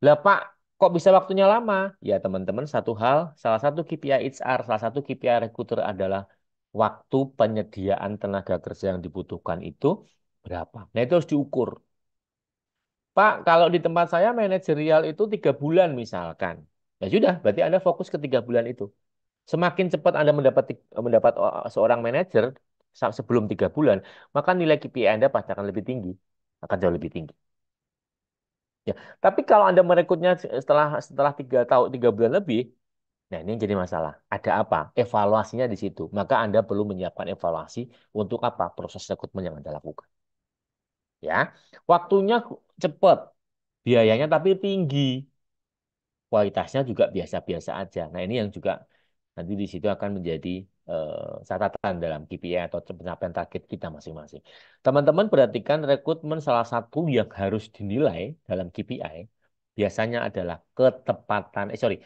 Lah Pak, Kok bisa waktunya lama? Ya teman-teman satu hal, salah satu KPI HR, salah satu KPI recruiter adalah waktu penyediaan tenaga kerja yang dibutuhkan itu berapa. Nah itu harus diukur. Pak, kalau di tempat saya manajerial itu tiga bulan misalkan. Ya sudah, berarti Anda fokus ke tiga bulan itu. Semakin cepat Anda mendapat mendapat eh, seorang manajer sebelum tiga bulan, maka nilai KPI Anda pasti akan lebih tinggi, akan jauh lebih tinggi. Ya, tapi kalau Anda merekrutnya setelah setelah tiga tahun tiga bulan lebih, nah ini yang jadi masalah. Ada apa? Evaluasinya di situ. Maka Anda perlu menyiapkan evaluasi untuk apa? Proses rekrutmen yang Anda lakukan. Ya, waktunya cepat, biayanya tapi tinggi, kualitasnya juga biasa-biasa aja. Nah ini yang juga nanti di situ akan menjadi Eh, catatan dalam KPI atau pencapaian target kita masing-masing. Teman-teman perhatikan rekrutmen salah satu yang harus dinilai dalam KPI biasanya adalah ketepatan, eh sorry,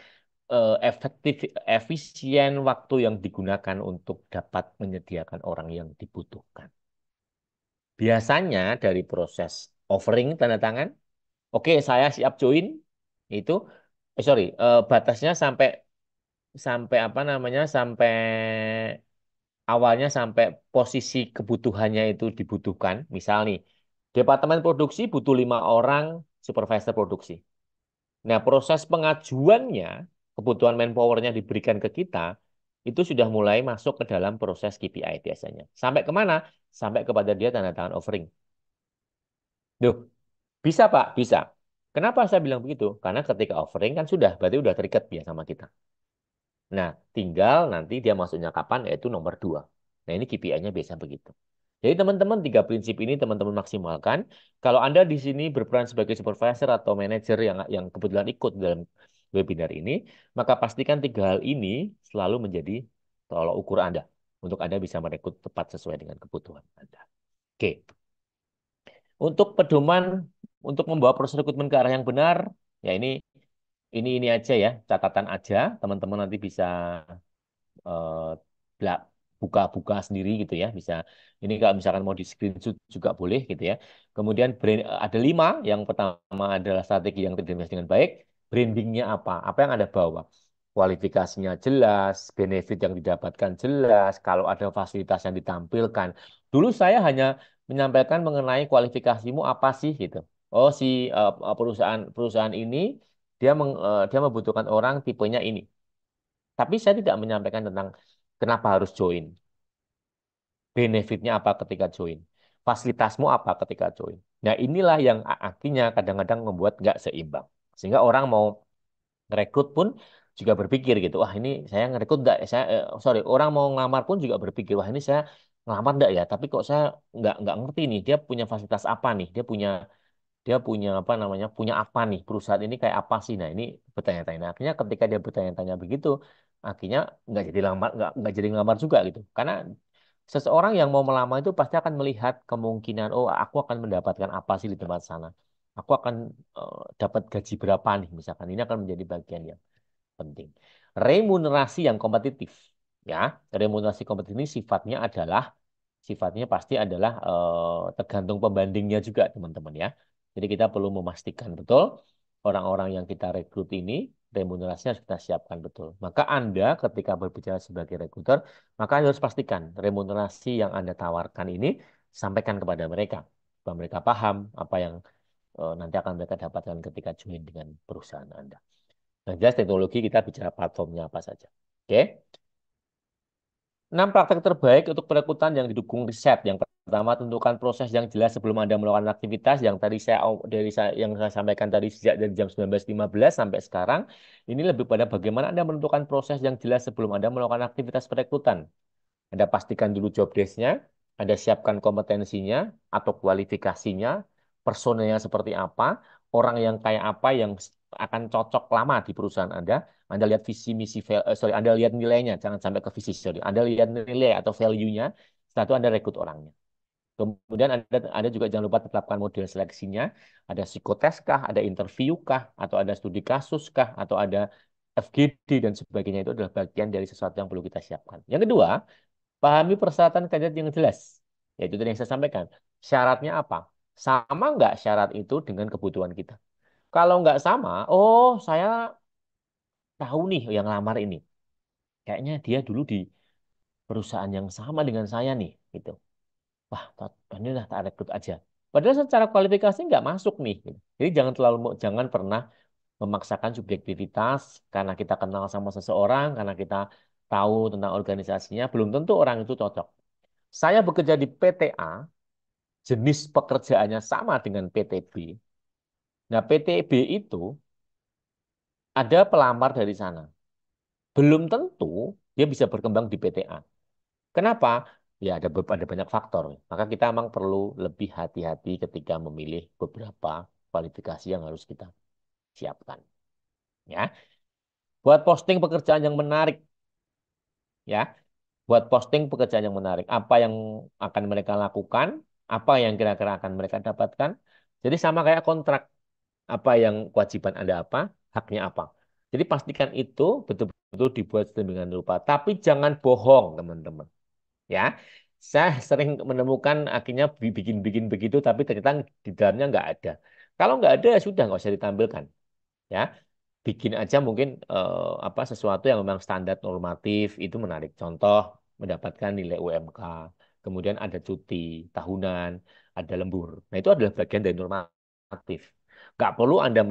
eh, efektif, efisien waktu yang digunakan untuk dapat menyediakan orang yang dibutuhkan. Biasanya dari proses offering tanda tangan, oke okay, saya siap join, itu eh, sorry eh, batasnya sampai sampai apa namanya sampai awalnya sampai posisi kebutuhannya itu dibutuhkan misal nih departemen produksi butuh lima orang supervisor produksi nah proses pengajuannya kebutuhan manpowernya diberikan ke kita itu sudah mulai masuk ke dalam proses KPI biasanya sampai kemana sampai kepada dia tanda tangan offering Duh, bisa Pak, bisa. Kenapa saya bilang begitu? Karena ketika offering kan sudah, berarti sudah terikat biasa sama kita. Nah, tinggal nanti dia masuknya kapan, yaitu nomor 2. Nah, ini KPI-nya biasanya begitu. Jadi teman-teman, tiga prinsip ini teman-teman maksimalkan. Kalau Anda di sini berperan sebagai supervisor atau manajer yang yang kebetulan ikut dalam webinar ini, maka pastikan tiga hal ini selalu menjadi tolok ukur Anda untuk Anda bisa merekrut tepat sesuai dengan kebutuhan Anda. Oke. Untuk pedoman untuk membawa proses rekrutmen ke arah yang benar, ya ini ini ini aja ya, catatan aja, teman-teman nanti bisa eh, buka-buka uh, sendiri gitu ya, bisa ini kalau misalkan mau di screenshot juga boleh gitu ya. Kemudian brand, eh, ada lima, yang pertama adalah strategi yang terdimensi dengan baik, brandingnya apa, apa yang ada bawa kualifikasinya jelas, benefit yang didapatkan jelas, kalau ada fasilitas yang ditampilkan. Dulu saya hanya menyampaikan mengenai kualifikasimu apa sih gitu. Oh si uh, perusahaan perusahaan ini dia meng, uh, dia membutuhkan orang tipenya ini. Tapi saya tidak menyampaikan tentang kenapa harus join. Benefitnya apa ketika join. Fasilitasmu apa ketika join. Nah inilah yang akhirnya kadang-kadang membuat nggak seimbang. Sehingga orang mau rekrut pun juga berpikir gitu, wah ini saya ngerekrut nggak, saya eh, sorry orang mau ngelamar pun juga berpikir, wah ini saya ngelamar enggak ya, tapi kok saya nggak nggak ngerti nih dia punya fasilitas apa nih, dia punya dia punya apa namanya punya apa nih perusahaan ini kayak apa sih nah ini bertanya-tanya nah, akhirnya ketika dia bertanya-tanya begitu akhirnya nggak jadi lamar nggak nggak jadi ngelamar juga gitu karena seseorang yang mau melamar itu pasti akan melihat kemungkinan oh aku akan mendapatkan apa sih di tempat sana aku akan uh, dapat gaji berapa nih misalkan ini akan menjadi bagian yang penting remunerasi yang kompetitif ya remunerasi kompetitif ini sifatnya adalah sifatnya pasti adalah uh, tergantung pembandingnya juga teman-teman ya jadi kita perlu memastikan betul orang-orang yang kita rekrut ini remunerasinya harus kita siapkan betul. Maka Anda ketika berbicara sebagai rekruter, maka Anda harus pastikan remunerasi yang Anda tawarkan ini sampaikan kepada mereka. Supaya mereka paham apa yang uh, nanti akan mereka dapatkan ketika join dengan perusahaan Anda. Nah, jelas teknologi kita bicara platformnya apa saja. Oke. Okay? 6 praktek terbaik untuk perekrutan yang didukung riset. Yang pertama, tentukan proses yang jelas sebelum Anda melakukan aktivitas yang tadi saya dari saya, yang saya sampaikan tadi sejak dari jam 19.15 sampai sekarang. Ini lebih pada bagaimana Anda menentukan proses yang jelas sebelum Anda melakukan aktivitas perekrutan. Anda pastikan dulu job desk Anda siapkan kompetensinya atau kualifikasinya, personelnya seperti apa, orang yang kayak apa yang akan cocok lama di perusahaan Anda, anda lihat visi misi uh, sorry, Anda lihat nilainya, jangan sampai ke visi sorry. Anda lihat nilai atau value-nya, satu Anda rekrut orangnya. Kemudian Anda, Anda juga jangan lupa tetapkan model seleksinya. Ada psikotes kah, ada interview kah, atau ada studi kasus kah, atau ada FGD dan sebagainya itu adalah bagian dari sesuatu yang perlu kita siapkan. Yang kedua, pahami persyaratan kandidat yang jelas. Yaitu tadi yang saya sampaikan. Syaratnya apa? Sama nggak syarat itu dengan kebutuhan kita? Kalau nggak sama, oh saya tahu nih yang lamar ini kayaknya dia dulu di perusahaan yang sama dengan saya nih gitu wah ini lah tak rekrut aja padahal secara kualifikasi nggak masuk nih gitu. jadi jangan terlalu jangan pernah memaksakan subjektivitas karena kita kenal sama seseorang karena kita tahu tentang organisasinya belum tentu orang itu cocok saya bekerja di PTA jenis pekerjaannya sama dengan PTB nah PTB itu ada pelamar dari sana. Belum tentu dia bisa berkembang di PTA. Kenapa? Ya ada ada banyak faktor. Maka kita memang perlu lebih hati-hati ketika memilih beberapa kualifikasi yang harus kita siapkan. Ya. Buat posting pekerjaan yang menarik. Ya. Buat posting pekerjaan yang menarik, apa yang akan mereka lakukan, apa yang kira-kira akan mereka dapatkan. Jadi sama kayak kontrak. Apa yang kewajiban Anda apa, haknya apa. Jadi pastikan itu betul-betul dibuat sedemikian rupa. Tapi jangan bohong, teman-teman. Ya, saya sering menemukan akhirnya bikin-bikin begitu, tapi ternyata di dalamnya nggak ada. Kalau nggak ada ya sudah nggak usah ditampilkan. Ya, bikin aja mungkin eh, apa sesuatu yang memang standar normatif itu menarik. Contoh mendapatkan nilai UMK, kemudian ada cuti tahunan, ada lembur. Nah itu adalah bagian dari normatif. Nggak perlu Anda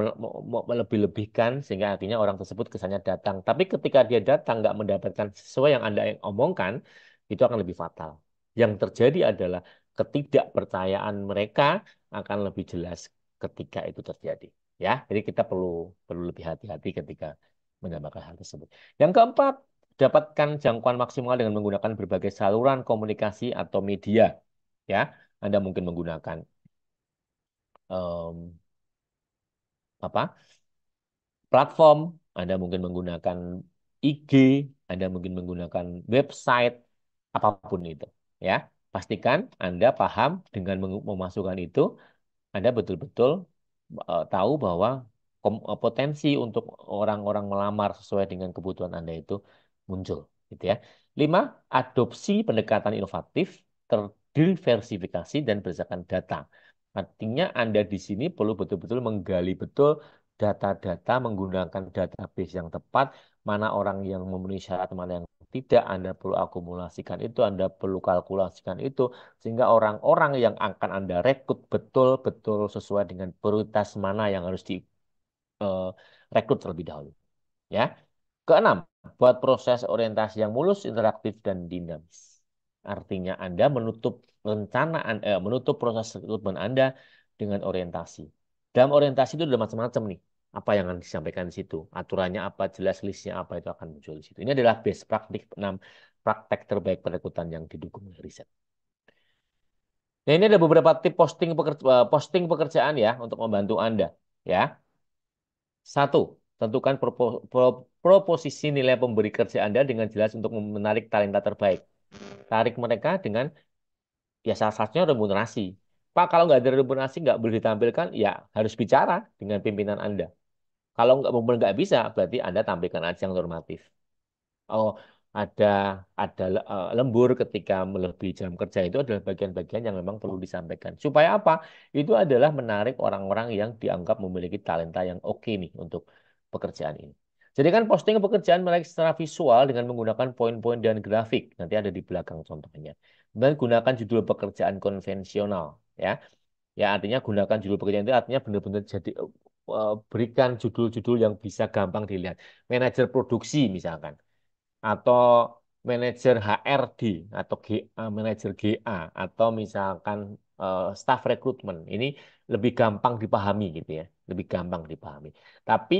melebih-lebihkan sehingga akhirnya orang tersebut kesannya datang. Tapi ketika dia datang nggak mendapatkan sesuai yang Anda omongkan, itu akan lebih fatal. Yang terjadi adalah ketidakpercayaan mereka akan lebih jelas ketika itu terjadi. Ya, jadi kita perlu perlu lebih hati-hati ketika mendapatkan hal tersebut. Yang keempat, dapatkan jangkauan maksimal dengan menggunakan berbagai saluran komunikasi atau media. Ya, Anda mungkin menggunakan um, apa platform, Anda mungkin menggunakan IG, Anda mungkin menggunakan website, apapun itu, ya. Pastikan Anda paham dengan memasukkan itu, Anda betul-betul uh, tahu bahwa e, potensi untuk orang-orang melamar sesuai dengan kebutuhan Anda itu muncul, gitu ya. Lima, adopsi pendekatan inovatif, terdiversifikasi dan berdasarkan data. Artinya Anda di sini perlu betul-betul menggali betul data-data menggunakan database yang tepat, mana orang yang memenuhi syarat, mana yang tidak, Anda perlu akumulasikan itu, Anda perlu kalkulasikan itu, sehingga orang-orang yang akan Anda rekrut betul-betul sesuai dengan prioritas mana yang harus direkrut eh, terlebih dahulu. Ya, Keenam, buat proses orientasi yang mulus, interaktif, dan dinamis. Artinya Anda menutup rencana eh, menutup proses rekrutmen Anda dengan orientasi. Dalam orientasi itu ada macam-macam nih. Apa yang akan disampaikan di situ, aturannya apa, jelas listnya apa itu akan muncul di situ. Ini adalah best praktik 6 praktek terbaik perekrutan yang didukung oleh riset. Nah, ini ada beberapa tip posting pekerja, eh, posting pekerjaan ya untuk membantu Anda ya. Satu, tentukan proposisi nilai pemberi kerja Anda dengan jelas untuk menarik talenta terbaik. Tarik mereka dengan ya salah satunya remunerasi. Pak, kalau nggak ada remunerasi, nggak boleh ditampilkan, ya harus bicara dengan pimpinan Anda. Kalau nggak benar nggak bisa, berarti Anda tampilkan aja yang normatif. Oh, ada ada eh, lembur ketika melebihi jam kerja itu adalah bagian-bagian yang memang perlu disampaikan. Supaya apa? Itu adalah menarik orang-orang yang dianggap memiliki talenta yang oke okay nih untuk pekerjaan ini. Jadi kan posting pekerjaan mereka secara visual dengan menggunakan poin-poin dan grafik. Nanti ada di belakang contohnya. Kemudian gunakan judul pekerjaan konvensional, ya. Ya artinya gunakan judul pekerjaan itu artinya benar-benar jadi eh, berikan judul-judul yang bisa gampang dilihat. Manajer produksi misalkan, atau manajer HRD atau GA, manajer GA atau misalkan uh, staff rekrutmen. Ini lebih gampang dipahami gitu ya, lebih gampang dipahami. Tapi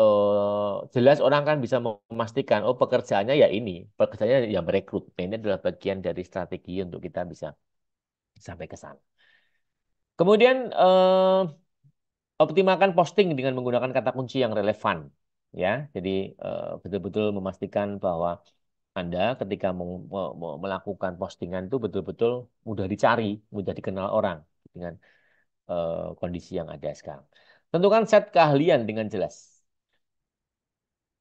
uh, jelas orang kan bisa memastikan oh pekerjaannya ya ini pekerjaannya ya merekrut ini adalah bagian dari strategi untuk kita bisa sampai ke sana kemudian uh, optimalkan posting dengan menggunakan kata kunci yang relevan ya jadi betul eh, betul-betul memastikan bahwa anda ketika melakukan postingan itu betul-betul mudah dicari mudah dikenal orang dengan uh, kondisi yang ada sekarang tentukan set keahlian dengan jelas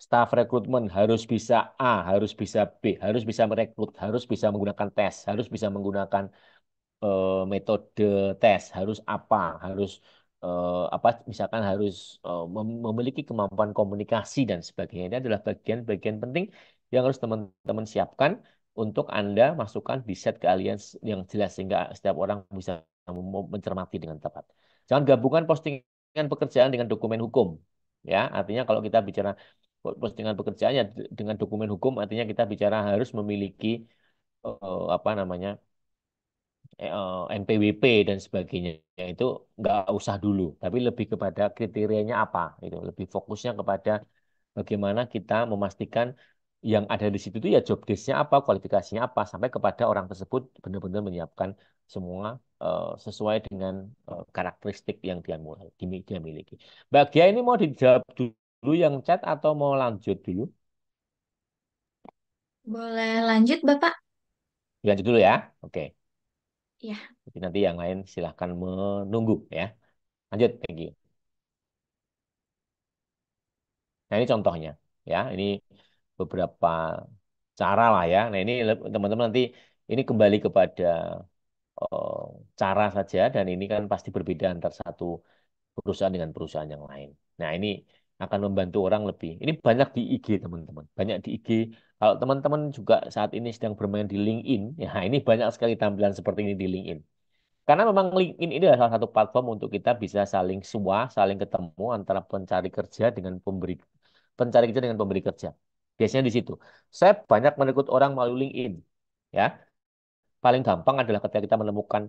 staff rekrutmen harus bisa A, harus bisa B, harus bisa merekrut, harus bisa menggunakan tes, harus bisa menggunakan uh, metode tes, harus apa, harus uh, apa misalkan harus uh, memiliki kemampuan komunikasi dan sebagainya. Ini adalah bagian-bagian penting yang harus teman-teman siapkan untuk Anda masukkan di set keahlian yang jelas sehingga setiap orang bisa mencermati dengan tepat. Jangan gabungkan postingan pekerjaan dengan dokumen hukum. Ya, artinya kalau kita bicara postingan dengan pekerjaannya dengan dokumen hukum artinya kita bicara harus memiliki uh, apa namanya uh, eh, NPWP dan sebagainya itu nggak usah dulu tapi lebih kepada kriterianya apa itu lebih fokusnya kepada bagaimana kita memastikan yang ada di situ itu ya job desk-nya apa, kualifikasinya apa, sampai kepada orang tersebut benar-benar menyiapkan semua eh, sesuai dengan karakteristik yang dia mulai dia miliki. bagian ini mau dijawab dulu dulu yang chat atau mau lanjut dulu? Boleh lanjut, Bapak? Lanjut dulu ya. Oke. Ya. Jadi nanti yang lain silahkan menunggu ya. Lanjut, thank you. Nah, ini contohnya ya. Ini beberapa cara lah ya. Nah, ini teman-teman nanti ini kembali kepada oh, cara saja dan ini kan pasti berbeda antara satu perusahaan dengan perusahaan yang lain. Nah, ini akan membantu orang lebih. Ini banyak di IG teman-teman, banyak di IG. Kalau teman-teman juga saat ini sedang bermain di LinkedIn, ya ini banyak sekali tampilan seperti ini di LinkedIn. Karena memang LinkedIn ini adalah salah satu platform untuk kita bisa saling sua, saling ketemu antara pencari kerja dengan pemberi pencari kerja dengan pemberi kerja. Biasanya di situ. Saya banyak merekrut orang melalui LinkedIn, ya. Paling gampang adalah ketika kita menemukan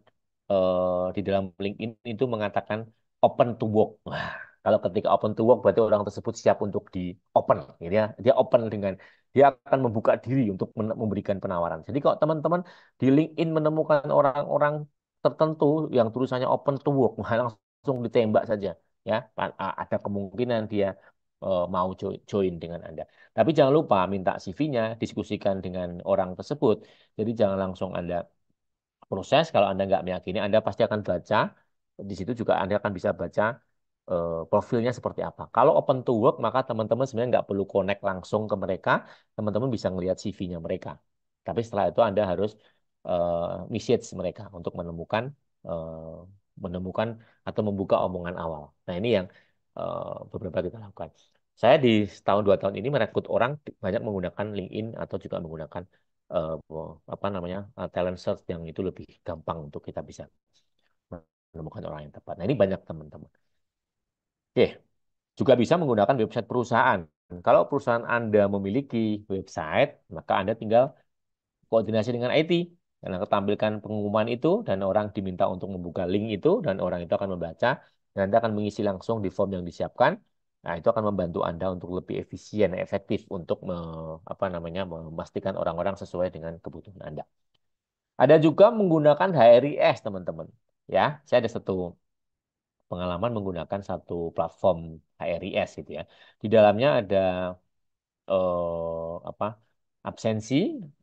uh, di dalam LinkedIn itu mengatakan open to work. Wah, kalau ketika open to work berarti orang tersebut siap untuk di open, gitu ya. Dia open dengan dia akan membuka diri untuk memberikan penawaran. Jadi kalau teman-teman di LinkedIn menemukan orang-orang tertentu yang tulisannya open to work, langsung ditembak saja, ya. Ada kemungkinan dia e, mau join dengan Anda. Tapi jangan lupa minta CV-nya, diskusikan dengan orang tersebut. Jadi jangan langsung Anda proses. Kalau Anda nggak meyakini, Anda pasti akan baca. Di situ juga Anda akan bisa baca Eh, profilnya seperti apa. Kalau open to work, maka teman-teman sebenarnya nggak perlu connect langsung ke mereka. Teman-teman bisa melihat CV-nya mereka. Tapi setelah itu Anda harus uh, message mereka untuk menemukan uh, menemukan atau membuka omongan awal. Nah ini yang uh, beberapa kita lakukan. Saya di tahun dua tahun ini merekrut orang banyak menggunakan LinkedIn atau juga menggunakan uh, apa namanya uh, talent search yang itu lebih gampang untuk kita bisa menemukan orang yang tepat. Nah ini banyak teman-teman. Oke, juga bisa menggunakan website perusahaan. Kalau perusahaan Anda memiliki website, maka Anda tinggal koordinasi dengan IT. Dan ketampilkan pengumuman itu dan orang diminta untuk membuka link itu dan orang itu akan membaca dan Anda akan mengisi langsung di form yang disiapkan. Nah, itu akan membantu Anda untuk lebih efisien efektif untuk me, apa namanya memastikan orang-orang sesuai dengan kebutuhan Anda. Ada juga menggunakan HRIS, teman-teman. Ya, saya ada satu pengalaman menggunakan satu platform HRIS gitu ya. Di dalamnya ada eh, apa absensi,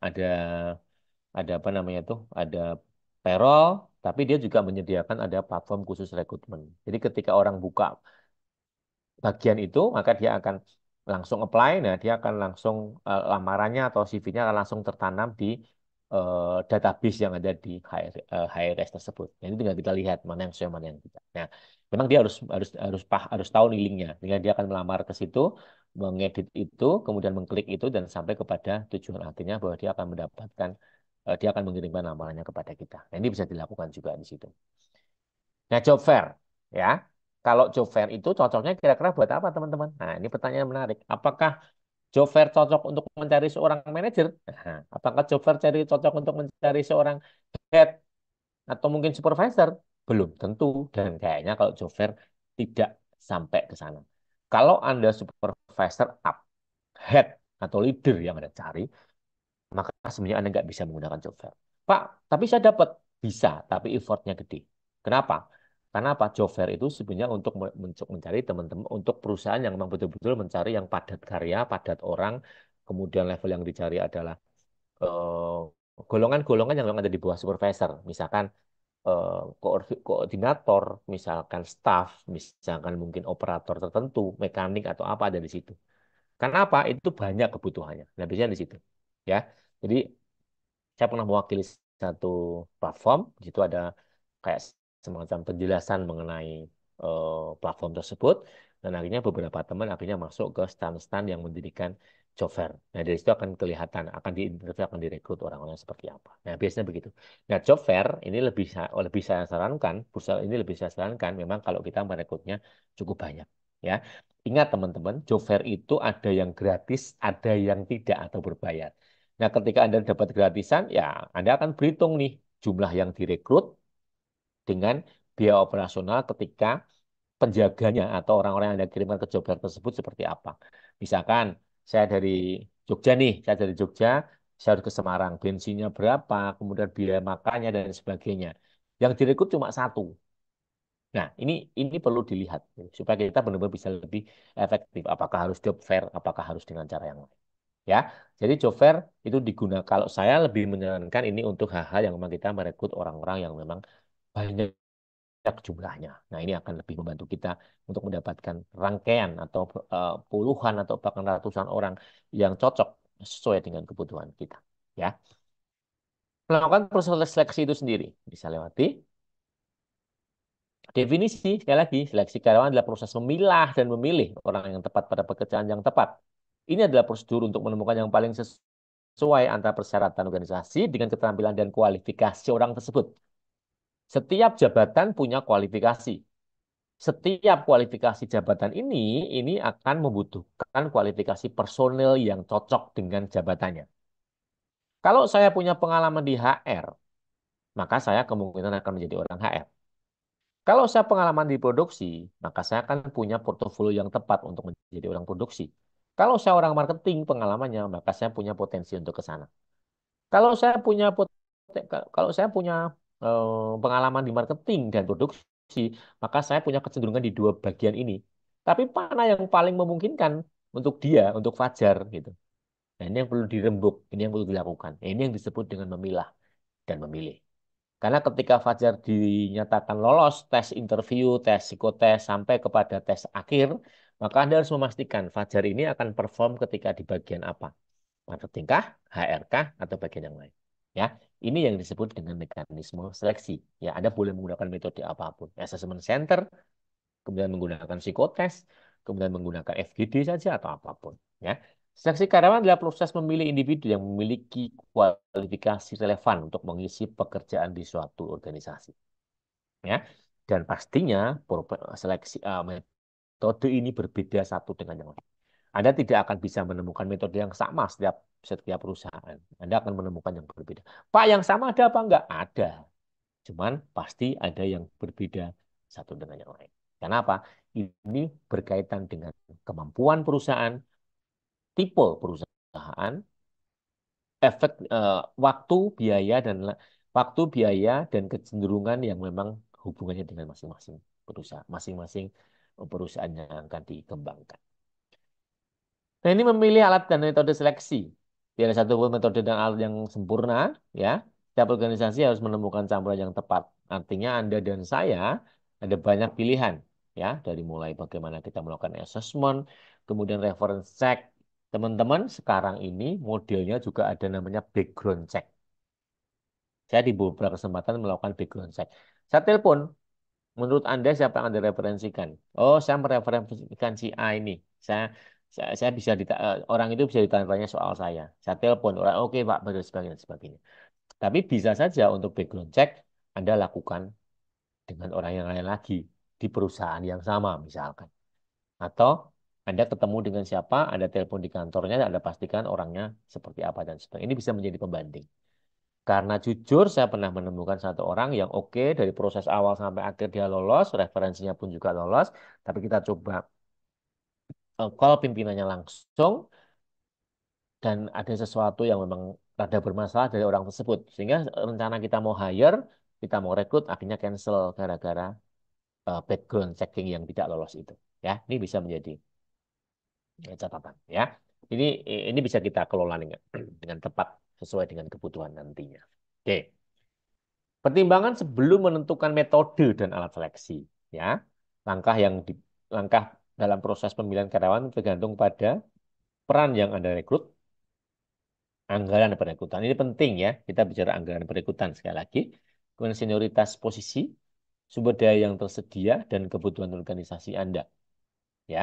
ada ada apa namanya tuh, ada payroll, tapi dia juga menyediakan ada platform khusus rekrutmen. Jadi ketika orang buka bagian itu, maka dia akan langsung apply, nah dia akan langsung eh, lamarannya atau CV-nya akan langsung tertanam di uh, database yang ada di high uh, eh, HRS tersebut. Jadi nah, tinggal kita lihat mana yang sesuai mana yang tidak. Nah, memang dia harus harus harus pah, harus tahu linknya. Dengan dia akan melamar ke situ, mengedit itu, kemudian mengklik itu dan sampai kepada tujuan artinya bahwa dia akan mendapatkan uh, dia akan mengirimkan lamarannya kepada kita. Nah, ini bisa dilakukan juga di situ. Nah, job fair ya. Kalau job fair itu cocoknya kira-kira buat apa teman-teman? Nah, ini pertanyaan menarik. Apakah job cocok untuk mencari seorang manajer? Nah, apakah job cari cocok untuk mencari seorang head atau mungkin supervisor? Belum tentu dan kayaknya kalau job tidak sampai ke sana. Kalau Anda supervisor up, head atau leader yang Anda cari, maka sebenarnya Anda nggak bisa menggunakan job Pak, tapi saya dapat bisa, tapi effortnya gede. Kenapa? Karena apa? Job fair itu sebenarnya untuk mencari teman-teman, untuk perusahaan yang memang betul-betul mencari yang padat karya, padat orang, kemudian level yang dicari adalah eh, golongan-golongan uh, yang memang ada di bawah supervisor, misalkan uh, koordinator, misalkan staff, misalkan mungkin operator tertentu, mekanik atau apa ada di situ. Karena apa? Itu banyak kebutuhannya. Nah, biasanya di situ. Ya. Jadi saya pernah mewakili satu platform, di situ ada kayak semacam penjelasan mengenai uh, platform tersebut dan akhirnya beberapa teman akhirnya masuk ke stand-stand yang mendirikan Jover. Nah dari situ akan kelihatan akan diinterview akan direkrut orang-orang seperti apa. Nah biasanya begitu. Nah Jover ini lebih lebih saya sarankan bursa ini lebih saya sarankan memang kalau kita merekrutnya cukup banyak ya. Ingat teman-teman, Jover itu ada yang gratis, ada yang tidak atau berbayar. Nah ketika Anda dapat gratisan ya Anda akan berhitung nih jumlah yang direkrut dengan biaya operasional ketika penjaganya atau orang-orang yang Anda kirimkan ke Jogja tersebut seperti apa. Misalkan saya dari Jogja nih, saya dari Jogja, saya harus ke Semarang, bensinnya berapa, kemudian biaya makannya dan sebagainya. Yang direkrut cuma satu. Nah, ini ini perlu dilihat ya, supaya kita benar-benar bisa lebih efektif. Apakah harus job fair, apakah harus dengan cara yang lain. Ya, jadi job fair itu digunakan. Kalau saya lebih menyarankan ini untuk hal-hal yang memang kita merekrut orang-orang yang memang banyak jumlahnya. Nah, ini akan lebih membantu kita untuk mendapatkan rangkaian atau uh, puluhan atau bahkan ratusan orang yang cocok sesuai dengan kebutuhan kita, ya. Melakukan proses seleksi itu sendiri bisa lewati definisi sekali lagi seleksi karyawan adalah proses memilah dan memilih orang yang tepat pada pekerjaan yang tepat. Ini adalah prosedur untuk menemukan yang paling sesuai antara persyaratan organisasi dengan keterampilan dan kualifikasi orang tersebut. Setiap jabatan punya kualifikasi. Setiap kualifikasi jabatan ini, ini akan membutuhkan kualifikasi personil yang cocok dengan jabatannya. Kalau saya punya pengalaman di HR, maka saya kemungkinan akan menjadi orang HR. Kalau saya pengalaman di produksi, maka saya akan punya portofolio yang tepat untuk menjadi orang produksi. Kalau saya orang marketing pengalamannya, maka saya punya potensi untuk ke sana. Kalau saya punya kalau saya punya Eh, pengalaman di marketing dan produksi, maka saya punya kecenderungan di dua bagian ini. Tapi mana yang paling memungkinkan untuk dia, untuk Fajar gitu. Nah, ini yang perlu dirembuk, ini yang perlu dilakukan. Nah, ini yang disebut dengan memilah dan memilih. Karena ketika Fajar dinyatakan lolos tes interview, tes psikotes, sampai kepada tes akhir, maka Anda harus memastikan Fajar ini akan perform ketika di bagian apa. Marketing Marketingkah, HRK, atau bagian yang lain ya ini yang disebut dengan mekanisme seleksi. Ya, Anda boleh menggunakan metode apapun. Assessment center, kemudian menggunakan psikotes, kemudian menggunakan FGD saja atau apapun. Ya. Seleksi karyawan adalah proses memilih individu yang memiliki kualifikasi relevan untuk mengisi pekerjaan di suatu organisasi. Ya. Dan pastinya seleksi uh, metode ini berbeda satu dengan yang lain. Anda tidak akan bisa menemukan metode yang sama setiap setiap perusahaan. Anda akan menemukan yang berbeda. Pak, yang sama ada apa enggak? Ada. Cuman pasti ada yang berbeda satu dengan yang lain. Kenapa? Ini berkaitan dengan kemampuan perusahaan, tipe perusahaan, efek uh, waktu biaya dan waktu biaya dan kecenderungan yang memang hubungannya dengan masing-masing perusahaan, masing-masing perusahaan yang akan dikembangkan. Nah, ini memilih alat dan metode seleksi. Tidak ada satu pun metode dan alat yang sempurna, ya. Setiap organisasi harus menemukan campuran yang tepat. Artinya Anda dan saya ada banyak pilihan, ya, dari mulai bagaimana kita melakukan assessment, kemudian reference check. Teman-teman, sekarang ini modelnya juga ada namanya background check. Saya di beberapa kesempatan melakukan background check. Saya telepon, menurut Anda siapa yang Anda referensikan? Oh, saya mereferensikan si A ini. Saya saya, saya bisa dita eh, orang itu bisa ditanya soal saya saya telepon orang oke pak sebagainya sebagainya tapi bisa saja untuk background check anda lakukan dengan orang yang lain lagi di perusahaan yang sama misalkan atau anda ketemu dengan siapa anda telepon di kantornya anda pastikan orangnya seperti apa dan sebagainya ini bisa menjadi pembanding karena jujur saya pernah menemukan satu orang yang oke okay, dari proses awal sampai akhir dia lolos referensinya pun juga lolos tapi kita coba Eh, call pimpinannya langsung dan ada sesuatu yang memang rada bermasalah dari orang tersebut sehingga eh, rencana kita mau hire kita mau rekrut akhirnya cancel gara-gara uh, background checking yang tidak lolos itu ya ini bisa menjadi catatan ya ini ini bisa kita kelola dengan, dengan tepat sesuai dengan kebutuhan nantinya oke pertimbangan sebelum menentukan metode dan alat seleksi ya langkah yang di, langkah dalam proses pemilihan karyawan tergantung pada peran yang Anda rekrut, anggaran perekrutan. Ini penting ya, kita bicara anggaran perekrutan sekali lagi. Kemudian senioritas posisi, sumber daya yang tersedia, dan kebutuhan organisasi Anda. Ya,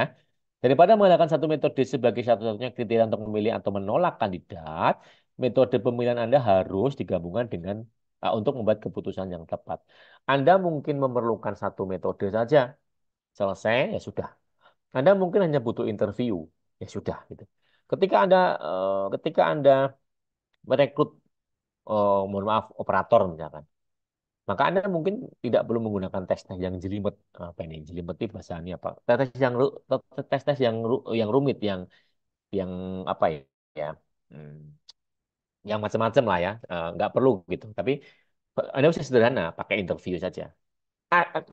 Daripada menggunakan satu metode sebagai satu-satunya kriteria untuk memilih atau menolak kandidat, metode pemilihan Anda harus digabungkan dengan uh, untuk membuat keputusan yang tepat. Anda mungkin memerlukan satu metode saja. Selesai, ya sudah. Anda mungkin hanya butuh interview, ya sudah gitu. Ketika Anda eh, ketika Anda merekrut eh, mohon maaf operator misalkan, maka Anda mungkin tidak perlu menggunakan tes tes yang jelimet apa ini jelimet itu bahasannya apa tes tes yang tes tes yang yang rumit yang yang apa ya, ya hmm, yang macam-macam lah ya eh, nggak perlu gitu tapi Anda bisa sederhana pakai interview saja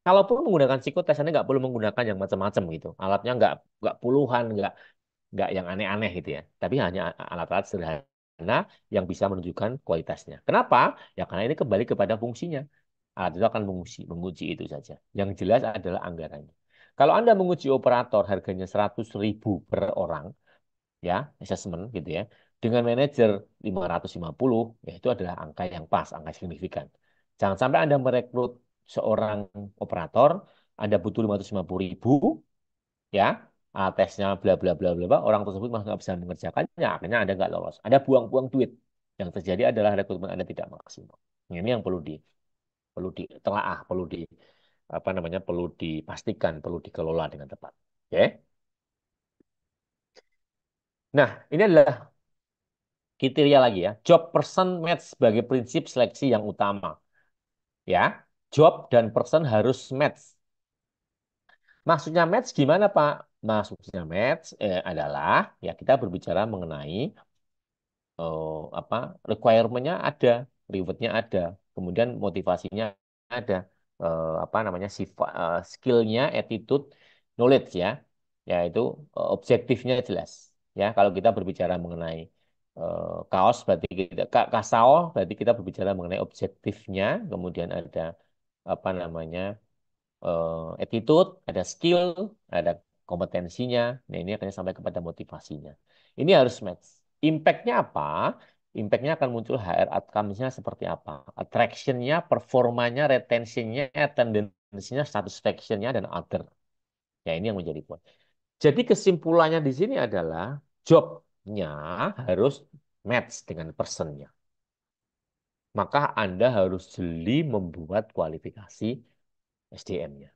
kalaupun menggunakan psikotes Anda nggak perlu menggunakan yang macam-macam gitu. Alatnya nggak nggak puluhan, nggak nggak yang aneh-aneh gitu ya. Tapi hanya alat-alat sederhana yang bisa menunjukkan kualitasnya. Kenapa? Ya karena ini kembali kepada fungsinya. Alat itu akan menguji, menguji itu saja. Yang jelas adalah anggarannya. Kalau Anda menguji operator harganya seratus ribu per orang, ya, assessment gitu ya, dengan manajer 550, ya itu adalah angka yang pas, angka signifikan. Jangan sampai Anda merekrut seorang operator Anda butuh 550 ribu ya ah, tesnya bla bla bla bla orang tersebut masih nggak bisa mengerjakannya akhirnya Anda nggak lolos ada buang-buang duit yang terjadi adalah rekrutmen Anda tidak maksimal ini yang perlu di perlu ditelaah perlu di apa namanya perlu dipastikan perlu dikelola dengan tepat oke ya. okay? nah ini adalah kriteria lagi ya job person match sebagai prinsip seleksi yang utama ya job dan person harus match. Maksudnya match gimana Pak? Maksudnya match eh, adalah ya kita berbicara mengenai oh, apa requirementnya ada, rewardnya ada, kemudian motivasinya ada, eh, apa namanya sifat, eh, skillnya, attitude, knowledge ya, yaitu eh, objektifnya jelas. Ya kalau kita berbicara mengenai eh, kaos berarti kita kasao berarti kita berbicara mengenai objektifnya, kemudian ada apa namanya uh, attitude, ada skill, ada kompetensinya. Nah ini akan sampai kepada motivasinya. Ini harus match. Impactnya apa? Impactnya akan muncul HR outcome nya seperti apa? Attraction-nya, performanya, retention-nya, attendance-nya, satisfaction-nya, dan other. Ya ini yang menjadi poin. Jadi kesimpulannya di sini adalah job-nya harus match dengan person-nya maka Anda harus jeli membuat kualifikasi SDM-nya.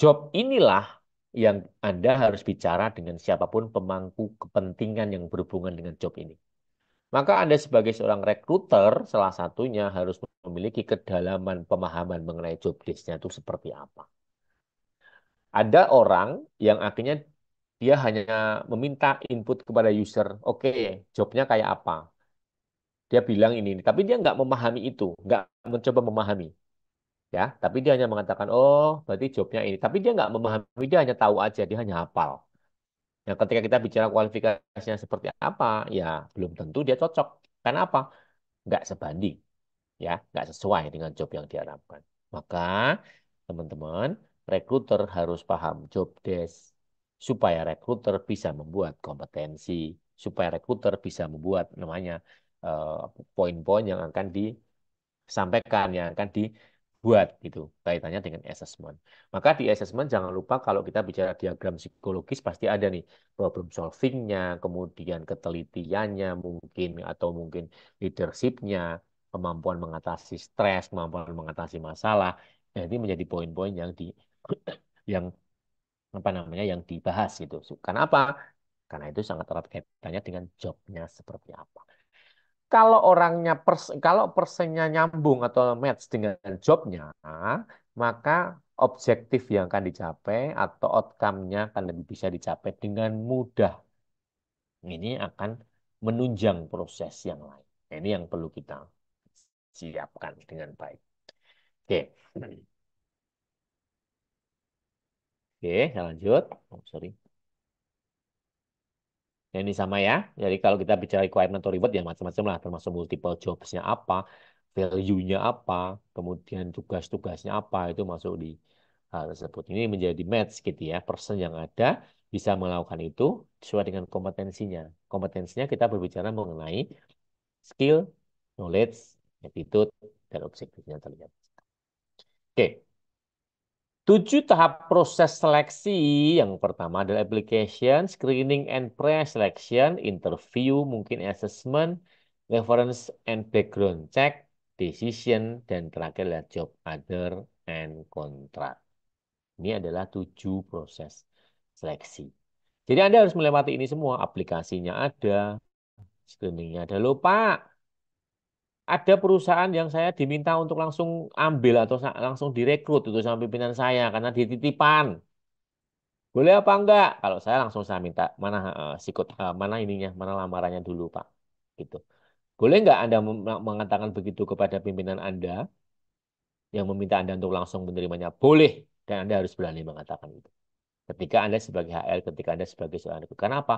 Job inilah yang Anda harus bicara dengan siapapun pemangku kepentingan yang berhubungan dengan job ini. Maka Anda sebagai seorang rekruter salah satunya harus memiliki kedalaman pemahaman mengenai job desk-nya itu seperti apa. Ada orang yang akhirnya dia hanya meminta input kepada user, oke, okay, jobnya kayak apa? Dia bilang ini, ini. tapi dia nggak memahami itu, nggak mencoba memahami. Ya, tapi dia hanya mengatakan, oh, berarti jobnya ini. Tapi dia nggak memahami, dia hanya tahu aja, dia hanya hafal. Nah, ketika kita bicara kualifikasinya seperti apa, ya belum tentu dia cocok. Karena apa? Nggak sebanding, ya, nggak sesuai dengan job yang diharapkan. Maka teman-teman, rekruter harus paham job desk supaya rekruter bisa membuat kompetensi, supaya rekruter bisa membuat namanya Eh, poin-poin yang akan disampaikan, yang akan dibuat gitu kaitannya dengan assessment. Maka di assessment jangan lupa kalau kita bicara diagram psikologis pasti ada nih problem solvingnya, kemudian ketelitiannya mungkin atau mungkin leadershipnya, kemampuan mengatasi stres, kemampuan mengatasi masalah. Nah, ini menjadi poin-poin yang di yang apa namanya yang dibahas gitu. Karena apa? Karena itu sangat erat kaitannya dengan jobnya seperti apa kalau orangnya pers kalau persennya nyambung atau match dengan jobnya, maka objektif yang akan dicapai atau outcome-nya akan lebih bisa dicapai dengan mudah. Ini akan menunjang proses yang lain. Nah, ini yang perlu kita siapkan dengan baik. Oke. Oke, okay, lanjut. Oh, sorry yang ini sama ya. Jadi kalau kita bicara requirement atau reward ya macam-macam lah, termasuk multiple jobs-nya apa, value-nya apa, kemudian tugas-tugasnya apa, itu masuk di hal tersebut. Ini menjadi match gitu ya, person yang ada bisa melakukan itu sesuai dengan kompetensinya. Kompetensinya kita berbicara mengenai skill, knowledge, attitude, dan objektifnya terlihat. Oke, Tujuh tahap proses seleksi. Yang pertama adalah application, screening and pre-selection, interview, mungkin assessment, reference and background check, decision, dan terakhir adalah job other and contract. Ini adalah tujuh proses seleksi. Jadi Anda harus melewati ini semua. Aplikasinya ada, screeningnya ada. lupa Pak, ada perusahaan yang saya diminta untuk langsung ambil atau langsung direkrut itu sama pimpinan saya karena dititipan. Boleh apa enggak? Kalau saya langsung saya minta mana uh, eh, sikut uh, eh, mana ininya, mana lamarannya dulu, Pak. Gitu. Boleh enggak Anda mengatakan begitu kepada pimpinan Anda yang meminta Anda untuk langsung menerimanya? Boleh dan Anda harus berani mengatakan itu. Ketika Anda sebagai HR, ketika Anda sebagai seorang Kenapa?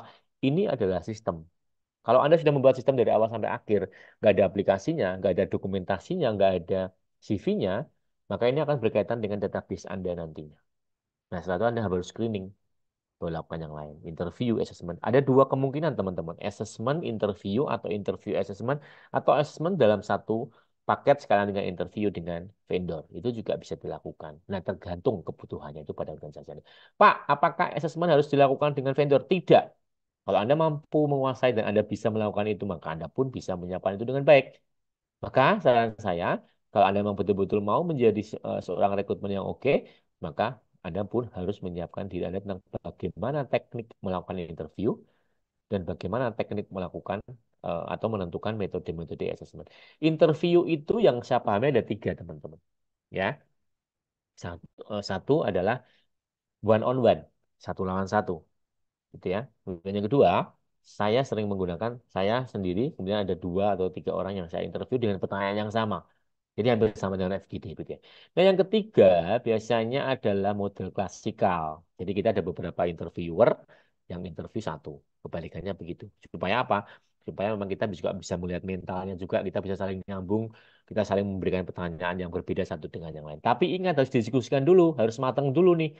Ini adalah sistem kalau Anda sudah membuat sistem dari awal sampai akhir, nggak ada aplikasinya, nggak ada dokumentasinya, nggak ada CV-nya, maka ini akan berkaitan dengan database Anda nantinya. Nah, setelah itu Anda harus screening, boleh lakukan yang lain. Interview, assessment. Ada dua kemungkinan, teman-teman. Assessment, interview, atau interview, assessment, atau assessment dalam satu paket sekalian dengan interview dengan vendor. Itu juga bisa dilakukan. Nah, tergantung kebutuhannya itu pada organisasi Pak, apakah assessment harus dilakukan dengan vendor? Tidak kalau Anda mampu menguasai dan Anda bisa melakukan itu, maka Anda pun bisa menyiapkan itu dengan baik. Maka saran saya, kalau Anda memang betul-betul mau menjadi eh, seorang rekrutmen yang oke, maka Anda pun harus menyiapkan diri Anda tentang bagaimana teknik melakukan interview dan bagaimana teknik melakukan eh, atau menentukan metode-metode assessment. Interview itu yang saya pahami ada tiga, teman-teman. Ya, satu, eh, satu adalah one on one, satu lawan satu gitu ya. Kemudian yang kedua, saya sering menggunakan saya sendiri, kemudian ada dua atau tiga orang yang saya interview dengan pertanyaan yang sama. Jadi hampir sama dengan FGD gitu ya. Nah yang ketiga biasanya adalah model klasikal. Jadi kita ada beberapa interviewer yang interview satu. Kebalikannya begitu. Supaya apa? Supaya memang kita juga bisa melihat mentalnya juga, kita bisa saling nyambung, kita saling memberikan pertanyaan yang berbeda satu dengan yang lain. Tapi ingat harus didiskusikan dulu, harus matang dulu nih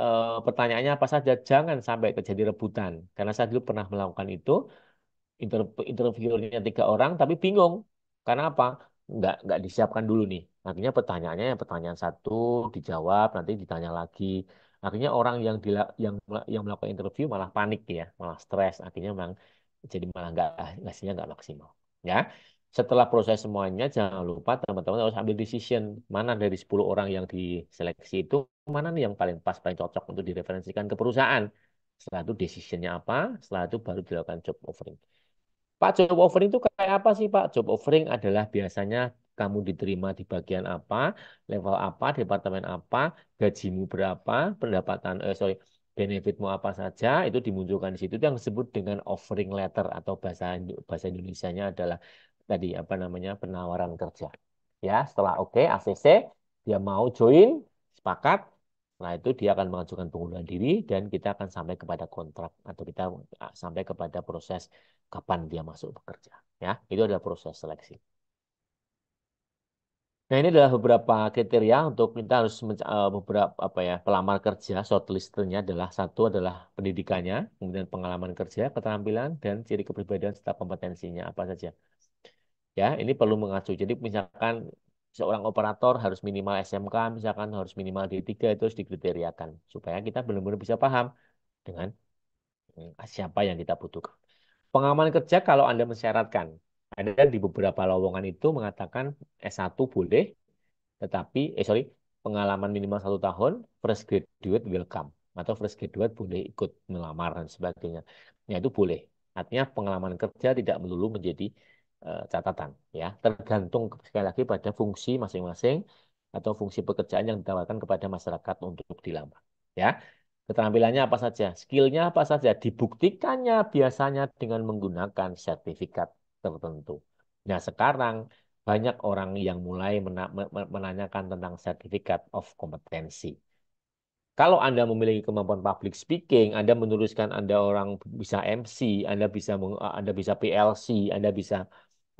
e, pertanyaannya apa saja, jangan sampai terjadi rebutan. Karena saya dulu pernah melakukan itu, inter interviewernya tiga orang, tapi bingung. Karena apa? Nggak, nggak disiapkan dulu nih. Akhirnya pertanyaannya yang pertanyaan satu dijawab, nanti ditanya lagi. Akhirnya orang yang dila yang yang melakukan interview malah panik ya, malah stres. Akhirnya memang jadi malah nggak hasilnya nggak maksimal. Ya, setelah proses semuanya jangan lupa teman-teman harus ambil decision mana dari 10 orang yang diseleksi itu mana nih yang paling pas paling cocok untuk direferensikan ke perusahaan setelah itu decisionnya apa setelah itu baru dilakukan job offering Pak job offering itu kayak apa sih Pak job offering adalah biasanya kamu diterima di bagian apa level apa departemen apa gajimu berapa pendapatan eh sorry benefitmu apa saja itu dimunculkan di situ itu yang disebut dengan offering letter atau bahasa bahasa Indonesia-nya adalah tadi apa namanya penawaran kerja. Ya, setelah oke okay, ACC dia mau join sepakat, nah itu dia akan mengajukan pengunduran diri dan kita akan sampai kepada kontrak atau kita sampai kepada proses kapan dia masuk bekerja. Ya, itu adalah proses seleksi. Nah ini adalah beberapa kriteria untuk kita harus e, beberapa apa ya pelamar kerja shortlistnya adalah satu adalah pendidikannya, kemudian pengalaman kerja, keterampilan dan ciri kepribadian serta kompetensinya apa saja ya ini perlu mengacu jadi misalkan seorang operator harus minimal SMK misalkan harus minimal D3 itu harus dikriteriakan supaya kita benar-benar bisa paham dengan eh, siapa yang kita butuhkan pengalaman kerja kalau Anda mensyaratkan Anda di beberapa lowongan itu mengatakan S1 boleh tetapi eh sorry pengalaman minimal satu tahun fresh graduate welcome atau fresh graduate boleh ikut melamar dan sebagainya. Nah itu boleh. Artinya pengalaman kerja tidak melulu menjadi Eh, catatan ya tergantung sekali lagi pada fungsi masing-masing atau fungsi pekerjaan yang ditawarkan kepada masyarakat untuk dilamar ya keterampilannya apa saja skillnya apa saja dibuktikannya biasanya dengan menggunakan sertifikat tertentu nah sekarang banyak orang yang mulai menanyakan tentang sertifikat of kompetensi kalau Anda memiliki kemampuan public speaking, Anda menuliskan Anda orang bisa MC, Anda bisa Anda bisa PLC, Anda bisa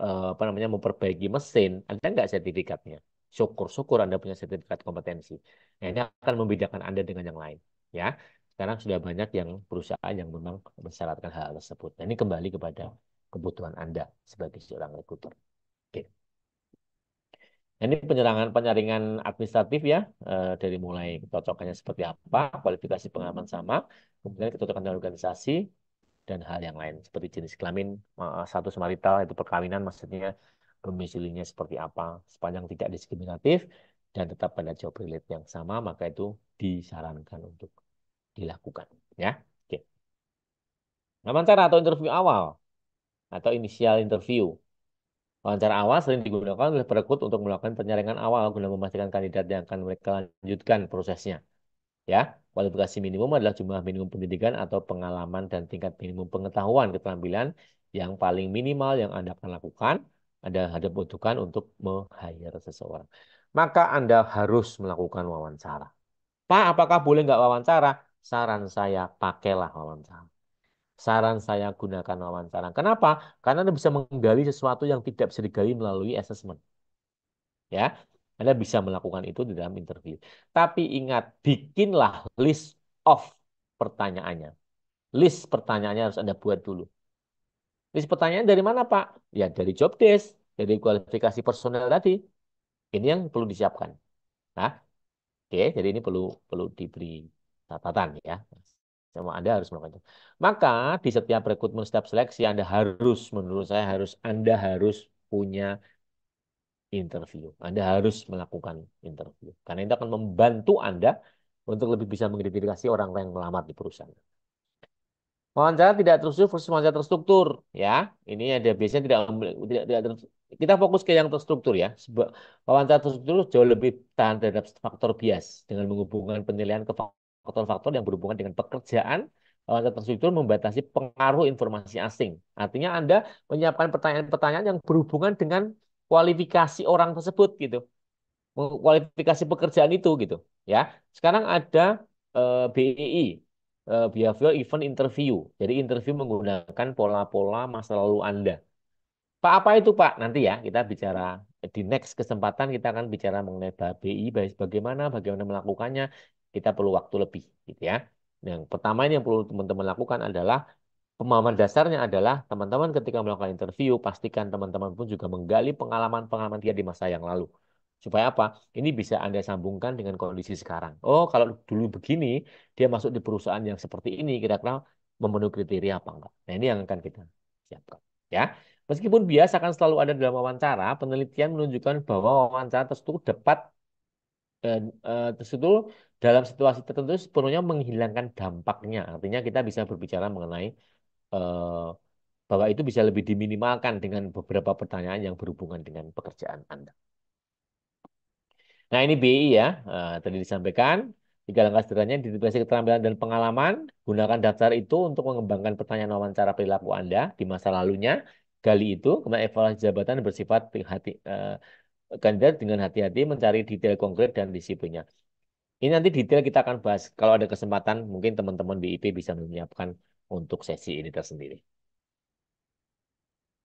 Eh, apa namanya memperbaiki mesin, Anda nggak sertifikatnya. Syukur-syukur Anda punya sertifikat kompetensi. Nah, ini akan membedakan Anda dengan yang lain, ya. Sekarang sudah banyak yang perusahaan yang memang mensyaratkan hal -hal tersebut. Nah, ini kembali kepada kebutuhan Anda sebagai seorang rekruter. Oke. Nah, ini penyerangan penyaringan administratif ya, e, dari mulai kecocokannya seperti apa, kualifikasi pengalaman sama, kemudian kecocokan dengan organisasi, dan hal yang lain seperti jenis kelamin satu marital itu perkawinan maksudnya domisilinya seperti apa sepanjang tidak diskriminatif dan tetap pada job relate yang sama maka itu disarankan untuk dilakukan ya oke wawancara atau interview awal atau inisial interview wawancara awal sering digunakan oleh perekrut untuk melakukan penyaringan awal guna memastikan kandidat yang akan mereka lanjutkan prosesnya ya kualifikasi minimum adalah jumlah minimum pendidikan atau pengalaman dan tingkat minimum pengetahuan keterampilan yang paling minimal yang anda akan lakukan anda ada butuhkan untuk meng seseorang maka anda harus melakukan wawancara pak apakah boleh nggak wawancara saran saya pakailah wawancara saran saya gunakan wawancara. Kenapa? Karena Anda bisa menggali sesuatu yang tidak bisa digali melalui assessment. Ya, anda bisa melakukan itu di dalam interview. Tapi ingat, bikinlah list of pertanyaannya. List pertanyaannya harus Anda buat dulu. List pertanyaan dari mana, Pak? Ya, dari job desk, dari kualifikasi personal tadi. Ini yang perlu disiapkan. Nah, oke, okay, jadi ini perlu perlu diberi catatan ya. Semua Anda harus melakukan itu. Maka di setiap rekrutmen setiap seleksi Anda harus menurut saya harus Anda harus punya interview. Anda harus melakukan interview. Karena itu akan membantu Anda untuk lebih bisa mengidentifikasi orang yang melamar di perusahaan. Wawancara tidak terstruktur versus wawancara terstruktur, ya. Ini ada biasanya tidak tidak, tidak kita fokus ke yang terstruktur ya. Wawancara terstruktur jauh lebih tahan terhadap faktor bias dengan menghubungkan penilaian ke faktor-faktor yang berhubungan dengan pekerjaan. Wawancara terstruktur membatasi pengaruh informasi asing. Artinya Anda menyiapkan pertanyaan-pertanyaan yang berhubungan dengan kualifikasi orang tersebut gitu kualifikasi pekerjaan itu gitu ya sekarang ada eh, BEI eh, behavioral event interview jadi interview menggunakan pola-pola masa lalu anda pak apa itu pak nanti ya kita bicara di next kesempatan kita akan bicara mengenai BEI bagaimana bagaimana melakukannya kita perlu waktu lebih gitu ya yang pertama ini yang perlu teman-teman lakukan adalah pemahaman dasarnya adalah teman-teman ketika melakukan interview pastikan teman-teman pun juga menggali pengalaman-pengalaman dia di masa yang lalu. Supaya apa? Ini bisa Anda sambungkan dengan kondisi sekarang. Oh, kalau dulu begini, dia masuk di perusahaan yang seperti ini kira-kira memenuhi kriteria apa enggak. Nah, ini yang akan kita siapkan, ya. Meskipun bias akan selalu ada dalam wawancara, penelitian menunjukkan bahwa wawancara tersebut dapat eh, eh, tersebut dalam situasi tertentu sepenuhnya menghilangkan dampaknya. Artinya kita bisa berbicara mengenai eh, bahwa itu bisa lebih diminimalkan dengan beberapa pertanyaan yang berhubungan dengan pekerjaan Anda. Nah ini BI ya, eh, tadi disampaikan. Tiga langkah sederhananya, identifikasi keterampilan dan pengalaman. Gunakan daftar itu untuk mengembangkan pertanyaan wawancara perilaku Anda di masa lalunya. Gali itu, kemudian evaluasi jabatan bersifat hati, eh, kandidat dengan hati-hati mencari detail konkret dan disiplinnya. Ini nanti detail kita akan bahas. Kalau ada kesempatan, mungkin teman-teman BIP bisa menyiapkan untuk sesi ini tersendiri.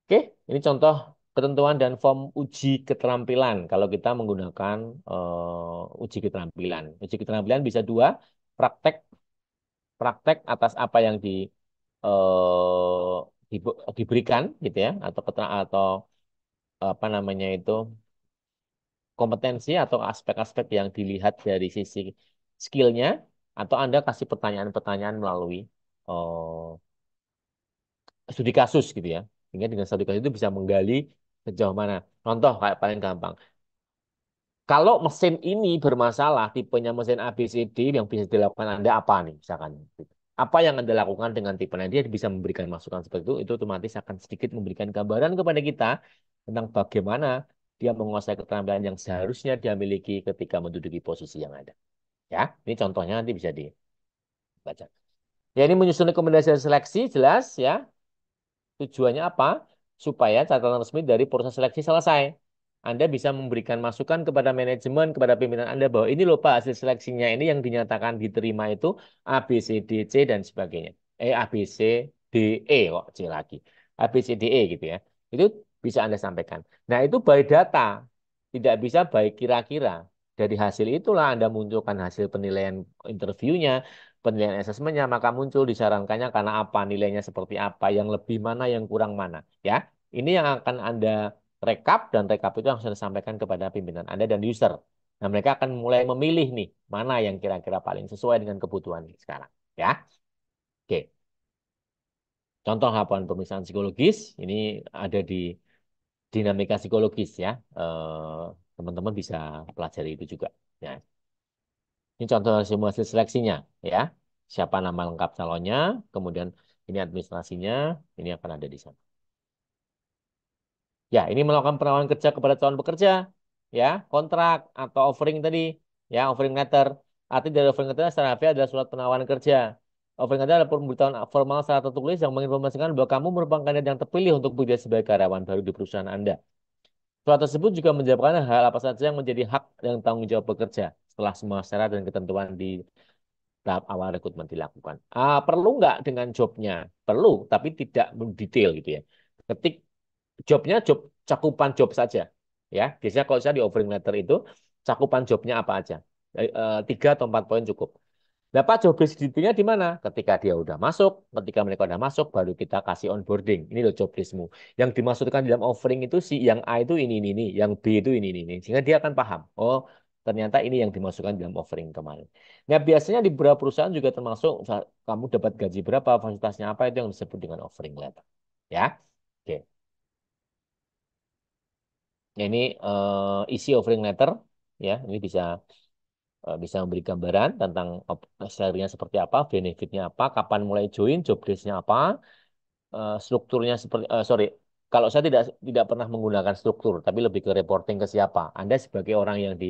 Oke, ini contoh ketentuan dan form uji keterampilan kalau kita menggunakan uh, uji keterampilan. Uji keterampilan bisa dua, praktek praktek atas apa yang di, uh, eh, di diberikan gitu ya atau atau apa namanya itu kompetensi atau aspek-aspek yang dilihat dari sisi skillnya atau Anda kasih pertanyaan-pertanyaan melalui uh, studi kasus gitu ya. Sehingga dengan studi kasus itu bisa menggali sejauh mana. Contoh kayak paling gampang. Kalau mesin ini bermasalah, tipenya mesin ABCD yang bisa dilakukan Anda apa nih misalkan. Apa yang Anda lakukan dengan tipe nanti dia bisa memberikan masukan seperti itu, itu otomatis akan sedikit memberikan gambaran kepada kita tentang bagaimana dia menguasai keterampilan yang seharusnya dia miliki ketika menduduki posisi yang ada. Ya, ini contohnya nanti bisa dibaca. Ya ini menyusun rekomendasi dan seleksi jelas ya. Tujuannya apa? Supaya catatan resmi dari proses seleksi selesai. Anda bisa memberikan masukan kepada manajemen, kepada pimpinan Anda bahwa ini lupa hasil seleksinya ini yang dinyatakan diterima itu A, B, C, D, C dan sebagainya. Eh A, B, C, D, E kok C lagi. A, B, C, D, E gitu ya. Itu bisa Anda sampaikan. Nah itu by data. Tidak bisa baik kira-kira. Dari hasil itulah Anda munculkan hasil penilaian interviewnya, penilaian asesmennya, maka muncul disarankannya karena apa, nilainya seperti apa, yang lebih mana, yang kurang mana. Ya, Ini yang akan Anda rekap, dan rekap itu langsung disampaikan kepada pimpinan Anda dan user. Nah, mereka akan mulai memilih nih, mana yang kira-kira paling sesuai dengan kebutuhan sekarang. Ya, Oke. Contoh hapuan pemeriksaan psikologis, ini ada di dinamika psikologis ya. Eh, teman-teman bisa pelajari itu juga. Ya. Ini contoh simulasi seleksinya ya. Siapa nama lengkap calonnya, kemudian ini administrasinya, ini akan ada di sana. Ya, ini melakukan penawaran kerja kepada calon pekerja, ya, kontrak atau offering tadi, ya, offering letter. Arti dari offering letter secara harfiah adalah surat penawaran kerja. Offering letter adalah pemberitahuan formal secara tertulis yang menginformasikan bahwa kamu merupakan kandidat yang terpilih untuk bekerja sebagai karyawan baru di perusahaan Anda. Surat tersebut juga menjawabkan hal apa saja yang menjadi hak dan tanggung jawab pekerja setelah semua syarat dan ketentuan di tahap awal rekrutmen dilakukan. Uh, perlu nggak dengan jobnya? Perlu, tapi tidak detail gitu ya. Ketik jobnya job cakupan job saja, ya. Biasanya kalau saya di offering letter itu cakupan jobnya apa aja. Eh, eh, tiga atau empat poin cukup. Dapat nah, job list nya di mana? Ketika dia udah masuk, ketika mereka udah masuk, baru kita kasih onboarding. Ini loh job listmu. Yang dimaksudkan dalam offering itu si yang A itu ini ini ini, yang B itu ini ini ini. Sehingga dia akan paham. Oh, Ternyata ini yang dimasukkan dalam offering kemarin. Nah, biasanya di beberapa perusahaan juga termasuk kamu dapat gaji berapa, fasilitasnya apa, itu yang disebut dengan offering letter. Ya, oke. Okay. Nah, ini uh, isi offering letter. Ya, ini bisa eh, bisa memberi gambaran tentang salary seperti apa, benefitnya apa, kapan mulai join, job desk-nya apa, eh, strukturnya seperti, uh, sorry, kalau saya tidak tidak pernah menggunakan struktur, tapi lebih ke reporting ke siapa. Anda sebagai orang yang di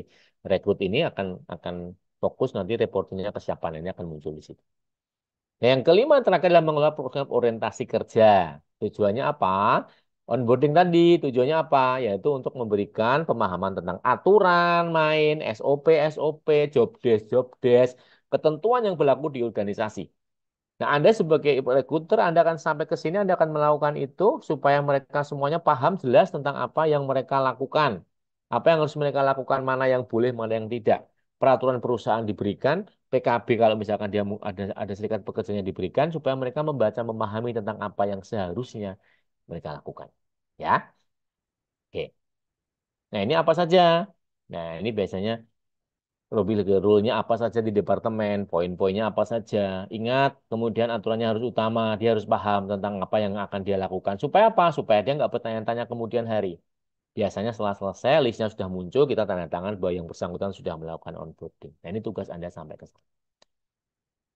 rekrut ini akan akan fokus nanti reportingnya ke siapa ini akan muncul di situ. Nah, yang kelima terakhir adalah mengelola program orientasi kerja. Tujuannya apa? Onboarding tadi tujuannya apa? Yaitu untuk memberikan pemahaman tentang aturan main, SOP, SOP, job desk, job desk, ketentuan yang berlaku di organisasi. Nah, Anda sebagai rekruter, Anda akan sampai ke sini, Anda akan melakukan itu supaya mereka semuanya paham jelas tentang apa yang mereka lakukan. Apa yang harus mereka lakukan, mana yang boleh, mana yang tidak. Peraturan perusahaan diberikan, PKB kalau misalkan dia ada ada serikat pekerjanya diberikan supaya mereka membaca memahami tentang apa yang seharusnya mereka lakukan. Ya. Oke. Nah, ini apa saja? Nah, ini biasanya Robi rule-nya apa saja di departemen, poin-poinnya apa saja. Ingat, kemudian aturannya harus utama, dia harus paham tentang apa yang akan dia lakukan. Supaya apa? Supaya dia nggak bertanya-tanya kemudian hari biasanya setelah selesai listnya sudah muncul kita tanda tangan bahwa yang bersangkutan sudah melakukan onboarding. Nah ini tugas Anda sampai ke sana.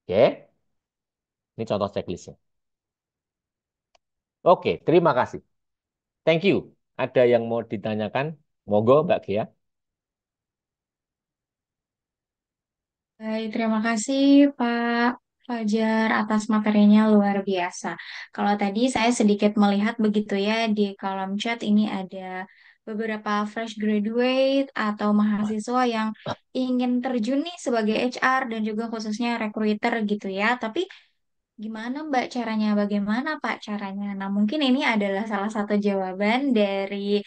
Oke. Ini contoh checklistnya. Oke, terima kasih. Thank you. Ada yang mau ditanyakan? Monggo Mbak Gia. Baik, terima kasih Pak Fajar atas materinya luar biasa. Kalau tadi saya sedikit melihat begitu ya di kolom chat ini ada beberapa fresh graduate atau mahasiswa yang ingin terjun nih sebagai HR dan juga khususnya recruiter gitu ya. Tapi gimana Mbak caranya? Bagaimana Pak caranya? Nah, mungkin ini adalah salah satu jawaban dari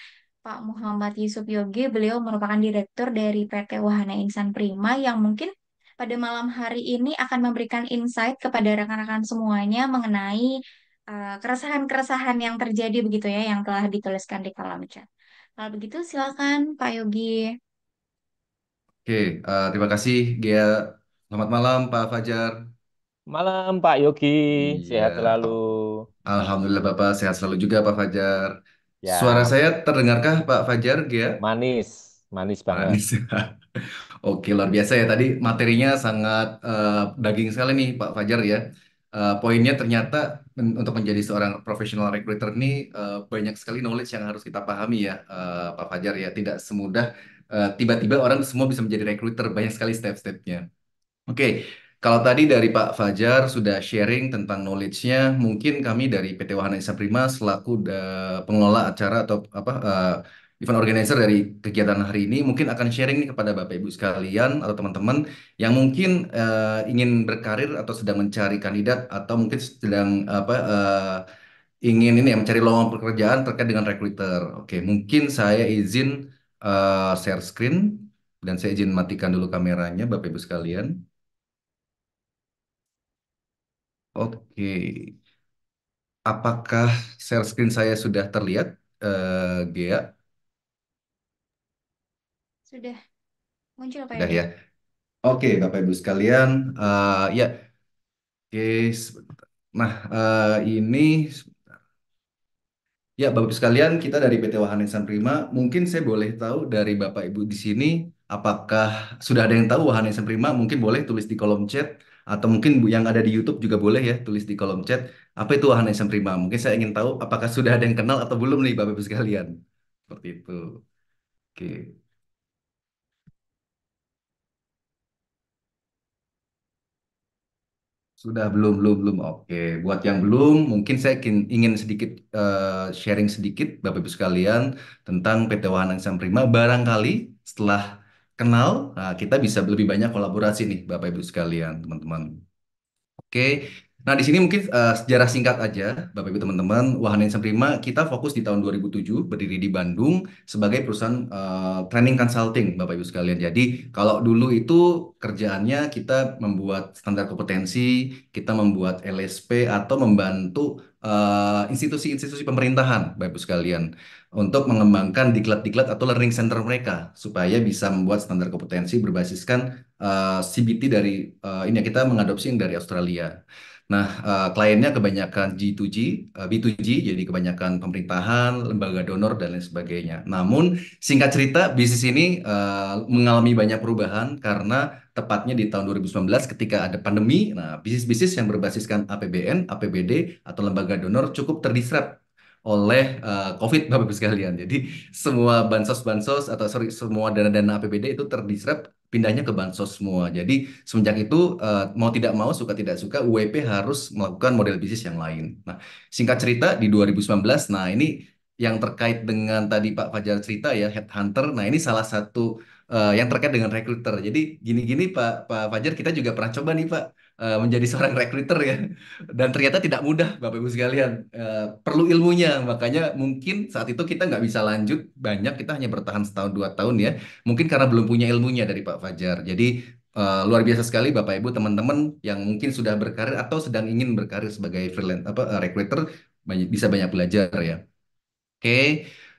Pak Muhammad Yusuf Yogi. Beliau merupakan direktur dari PT Wahana Insan Prima yang mungkin pada malam hari ini akan memberikan insight kepada rekan-rekan semuanya mengenai eh, keresahan-keresahan uh, yang terjadi begitu ya yang telah dituliskan di kolom chat. Kalau ah, begitu silakan Pak Yogi. Oke, uh, terima kasih Gia. Selamat malam Pak Fajar. Malam Pak Yogi, Iya, sehat selalu. Alhamdulillah Bapak sehat selalu juga Pak Fajar. Ya. Suara saya terdengarkah Pak Fajar, Gia? manis, manis banget. Manis. Oke, luar biasa ya. Tadi materinya sangat uh, daging sekali nih Pak Fajar ya. Eh, poinnya ternyata men untuk menjadi seorang profesional recruiter ini uh, eh, banyak sekali knowledge yang harus kita pahami ya uh, Pak Fajar ya tidak semudah tiba-tiba uh, orang semua bisa menjadi recruiter banyak sekali step-stepnya. Oke, okay. kalau tadi dari Pak Fajar sudah sharing tentang knowledge-nya, mungkin kami dari PT Wahana Isa Prima selaku pengelola acara atau apa event organizer dari kegiatan hari ini mungkin akan sharing nih kepada Bapak Ibu sekalian atau teman-teman yang mungkin uh, ingin berkarir atau sedang mencari kandidat atau mungkin sedang apa uh, ingin ini ya mencari lowongan pekerjaan terkait dengan recruiter. Oke, mungkin saya izin uh, share screen dan saya izin matikan dulu kameranya Bapak Ibu sekalian. Oke. Apakah share screen saya sudah terlihat, uh, Gea? Sudah muncul Pak Sudah ya. Oke, Bapak Ibu sekalian, uh, ya. Oke, sebentar. Nah, uh, ini Ya, Bapak Ibu sekalian, kita dari PT Wahana Insan Prima, mungkin saya boleh tahu dari Bapak Ibu di sini apakah sudah ada yang tahu Wahana Insan Prima? Mungkin boleh tulis di kolom chat atau mungkin yang ada di YouTube juga boleh ya tulis di kolom chat apa itu Wahana Insan Prima? Mungkin saya ingin tahu apakah sudah ada yang kenal atau belum nih Bapak Ibu sekalian. Seperti itu. Oke. Sudah belum belum belum. Oke, buat yang belum, mungkin saya ingin sedikit uh, sharing sedikit Bapak Ibu sekalian tentang PT Wahana Insan Prima. Barangkali setelah kenal, nah, kita bisa lebih banyak kolaborasi nih Bapak Ibu sekalian, teman-teman. Oke, Nah, di sini mungkin uh, sejarah singkat aja, Bapak Ibu teman-teman, Wahana Insan Prima kita fokus di tahun 2007 berdiri di Bandung sebagai perusahaan uh, training consulting, Bapak Ibu sekalian. Jadi, kalau dulu itu kerjaannya kita membuat standar kompetensi, kita membuat LSP atau membantu eh, institusi-institusi uh, pemerintahan, Bapak Ibu sekalian, untuk mengembangkan diklat-diklat atau learning center mereka supaya bisa membuat standar kompetensi berbasiskan uh, CBT dari uh, ini kita mengadopsi yang dari Australia. Nah, uh, kliennya kebanyakan G2G, uh, B2G, jadi kebanyakan pemerintahan, lembaga donor, dan lain sebagainya. Namun, singkat cerita, bisnis ini uh, mengalami banyak perubahan karena tepatnya di tahun 2019 ketika ada pandemi, nah bisnis-bisnis yang berbasiskan APBN, APBD, atau lembaga donor cukup terdisrap oleh uh, COVID Bapak-Ibu sekalian. Jadi semua bansos-bansos atau sorry semua dana-dana APBD itu terdisrap pindahnya ke bansos semua. Jadi semenjak itu eh, mau tidak mau suka tidak suka UEP harus melakukan model bisnis yang lain. Nah, singkat cerita di 2019, nah ini yang terkait dengan tadi Pak Fajar cerita ya headhunter. Nah, ini salah satu eh, yang terkait dengan recruiter. Jadi gini-gini Pak Pak Fajar kita juga pernah coba nih Pak Eh, menjadi seorang recruiter ya. Dan ternyata tidak mudah Bapak Ibu sekalian. Eh, perlu ilmunya, makanya mungkin saat itu kita nggak bisa lanjut banyak, kita hanya bertahan setahun dua tahun ya. Mungkin karena belum punya ilmunya dari Pak Fajar. Jadi eh, luar biasa sekali Bapak Ibu teman-teman yang mungkin sudah berkarir atau sedang ingin berkarir sebagai freelance apa recruiter banyak, bisa banyak belajar ya. Oke. Okay.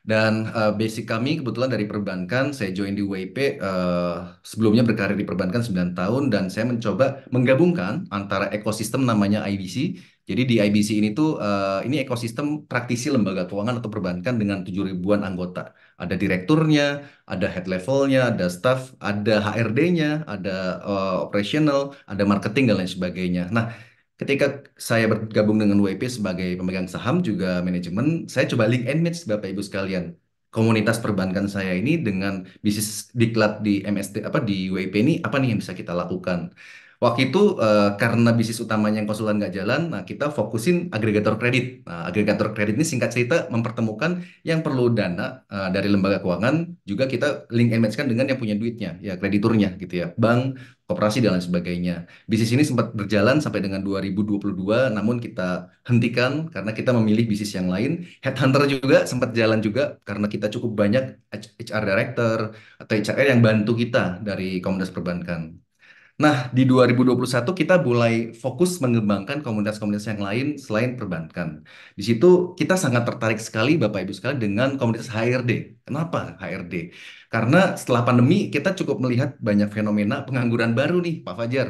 Dan uh, basic kami kebetulan dari perbankan, saya join di WIP, uh, eh, sebelumnya berkarir di perbankan 9 tahun, dan saya mencoba menggabungkan antara ekosistem namanya IBC. Jadi di IBC ini tuh, uh, ini ekosistem praktisi lembaga keuangan atau perbankan dengan 7 ribuan anggota. Ada direkturnya, ada head levelnya, ada staff, ada HRD-nya, ada uh, operational, ada marketing, dan lain sebagainya. Nah, ketika saya bergabung dengan WIP sebagai pemegang saham juga manajemen, saya coba link and match Bapak Ibu sekalian. Komunitas perbankan saya ini dengan bisnis diklat di MST apa di WIP ini apa nih yang bisa kita lakukan. Waktu itu uh, karena bisnis utamanya yang konsulan nggak jalan, nah kita fokusin agregator kredit. Nah, agregator kredit ini singkat cerita mempertemukan yang perlu dana uh, dari lembaga keuangan, juga kita link and match-kan dengan yang punya duitnya, ya krediturnya gitu ya, bank, kooperasi dan lain sebagainya. Bisnis ini sempat berjalan sampai dengan 2022, namun kita hentikan karena kita memilih bisnis yang lain. Headhunter juga sempat jalan juga karena kita cukup banyak HR director atau HR yang bantu kita dari komunitas perbankan. Nah, di 2021 kita mulai fokus mengembangkan komunitas-komunitas yang lain selain perbankan. Di situ kita sangat tertarik sekali Bapak Ibu sekalian dengan komunitas HRD. Kenapa HRD? Karena setelah pandemi kita cukup melihat banyak fenomena pengangguran baru nih, Pak Fajar.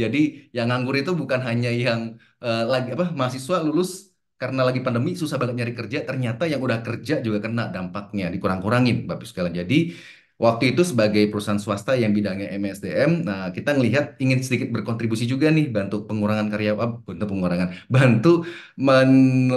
Jadi yang nganggur itu bukan hanya yang uh, lagi apa mahasiswa lulus karena lagi pandemi susah banget nyari kerja, ternyata yang udah kerja juga kena dampaknya, dikurang-kurangin Bapak Ibu sekalian. Jadi Waktu itu sebagai perusahaan swasta yang bidangnya MSDM, nah kita melihat ingin sedikit berkontribusi juga nih bantu pengurangan karyawan, ah, bantu pengurangan, bantu men,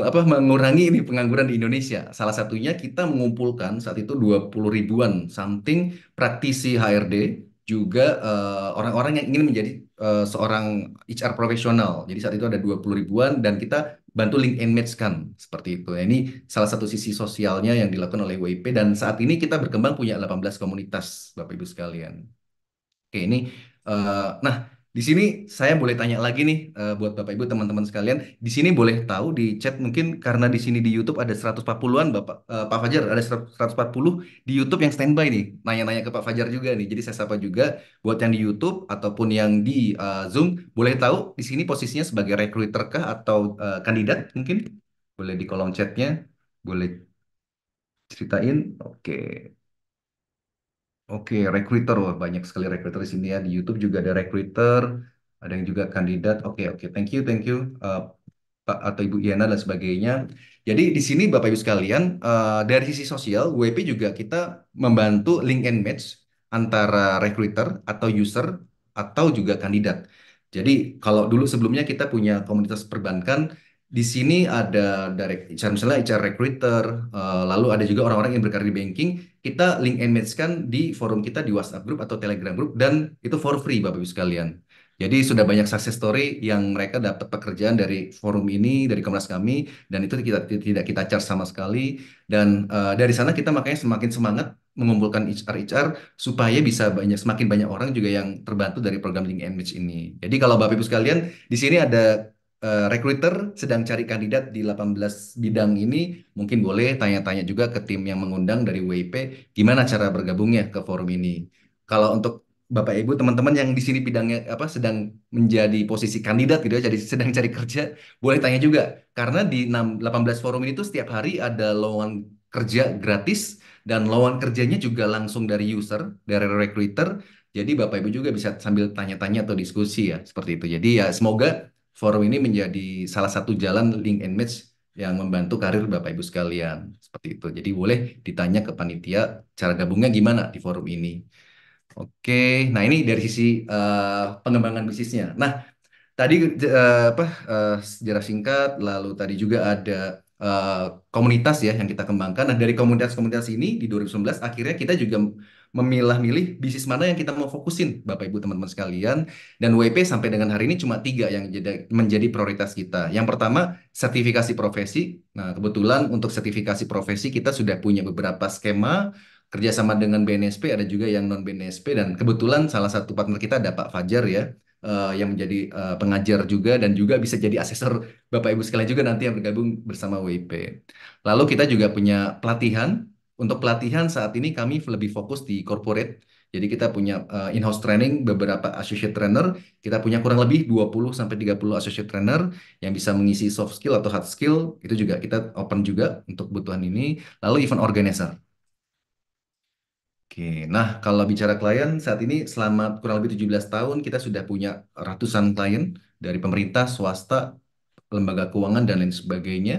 apa mengurangi ini pengangguran di Indonesia. Salah satunya kita mengumpulkan saat itu dua puluh ribuan something praktisi HRD juga eh, orang-orang uh, yang ingin menjadi uh, seorang HR profesional. Jadi saat itu ada dua puluh ribuan dan kita bantu link and match kan seperti itu. Nah, ini salah satu sisi sosialnya yang dilakukan oleh WIP dan saat ini kita berkembang punya 18 komunitas Bapak Ibu sekalian. Oke, ini uh, nah di sini saya boleh tanya lagi nih uh, buat Bapak Ibu teman-teman sekalian. Di sini boleh tahu di chat mungkin karena di sini di YouTube ada 140-an Bapak uh, Pak Fajar ada 140 di YouTube yang standby nih. Nanya-nanya ke Pak Fajar juga nih. Jadi saya sapa juga buat yang di YouTube ataupun yang di uh, Zoom boleh tahu di sini posisinya sebagai recruiter kah atau kandidat mungkin boleh di kolom chatnya boleh ceritain. Oke. Oke, recruiter wah banyak sekali recruiter di sini ya. Di YouTube juga ada recruiter, ada yang juga kandidat. Oke, oke. Thank you, thank you. Uh, Pak atau Ibu Iana dan sebagainya. Jadi di sini Bapak Ibu sekalian, uh, dari sisi sosial, WP juga kita membantu link and match antara recruiter atau user atau juga kandidat. Jadi kalau dulu sebelumnya kita punya komunitas perbankan di sini ada direct HR, misalnya HR recruiter, uh, lalu ada juga orang-orang yang berkarir di banking, kita link and match-kan di forum kita di WhatsApp group atau Telegram group, dan itu for free Bapak-Ibu sekalian. Jadi sudah banyak success story yang mereka dapat pekerjaan dari forum ini, dari Komnas kami, dan itu kita tidak kita charge sama sekali. Dan uh, dari sana kita makanya semakin semangat mengumpulkan HR-HR supaya bisa banyak semakin banyak orang juga yang terbantu dari program Link and Match ini. Jadi kalau Bapak Ibu sekalian, di sini ada uh, recruiter sedang cari kandidat di 18 bidang ini, mungkin boleh tanya-tanya juga ke tim yang mengundang dari WIP, gimana cara bergabungnya ke forum ini. Kalau untuk Bapak Ibu, teman-teman yang di sini bidangnya apa sedang menjadi posisi kandidat gitu ya, jadi sedang cari kerja, boleh tanya juga. Karena di 18 forum ini tuh setiap hari ada lowongan kerja gratis dan lowongan kerjanya juga langsung dari user, dari recruiter. Jadi Bapak Ibu juga bisa sambil tanya-tanya atau diskusi ya, seperti itu. Jadi ya semoga forum ini menjadi salah satu jalan link and match yang membantu karir Bapak Ibu sekalian. Seperti itu. Jadi boleh ditanya ke panitia cara gabungnya gimana di forum ini. Oke, nah ini dari sisi uh, pengembangan bisnisnya. Nah, tadi uh, apa uh, sejarah singkat, lalu tadi juga ada uh, komunitas ya yang kita kembangkan. Nah, dari komunitas-komunitas ini di 2019 akhirnya kita juga memilah-milih bisnis mana yang kita mau fokusin, Bapak Ibu teman-teman sekalian. Dan WP sampai dengan hari ini cuma tiga yang menjadi prioritas kita. Yang pertama, sertifikasi profesi. Nah, kebetulan untuk sertifikasi profesi kita sudah punya beberapa skema kerjasama dengan BNSP, ada juga yang non-BNSP, dan kebetulan salah satu partner kita ada Pak Fajar ya, uh, yang menjadi uh, pengajar juga, dan juga bisa jadi asesor Bapak-Ibu sekalian juga nanti yang bergabung bersama WIP. Lalu kita juga punya pelatihan, untuk pelatihan saat ini kami lebih fokus di corporate. Jadi kita punya uh, in-house training beberapa associate trainer, kita punya kurang lebih 20 sampai 30 associate trainer yang bisa mengisi soft skill atau hard skill, itu juga kita open juga untuk kebutuhan ini. Lalu event organizer. Oke, nah kalau bicara klien saat ini selama kurang lebih 17 tahun kita sudah punya ratusan klien dari pemerintah, swasta, lembaga keuangan dan lain sebagainya.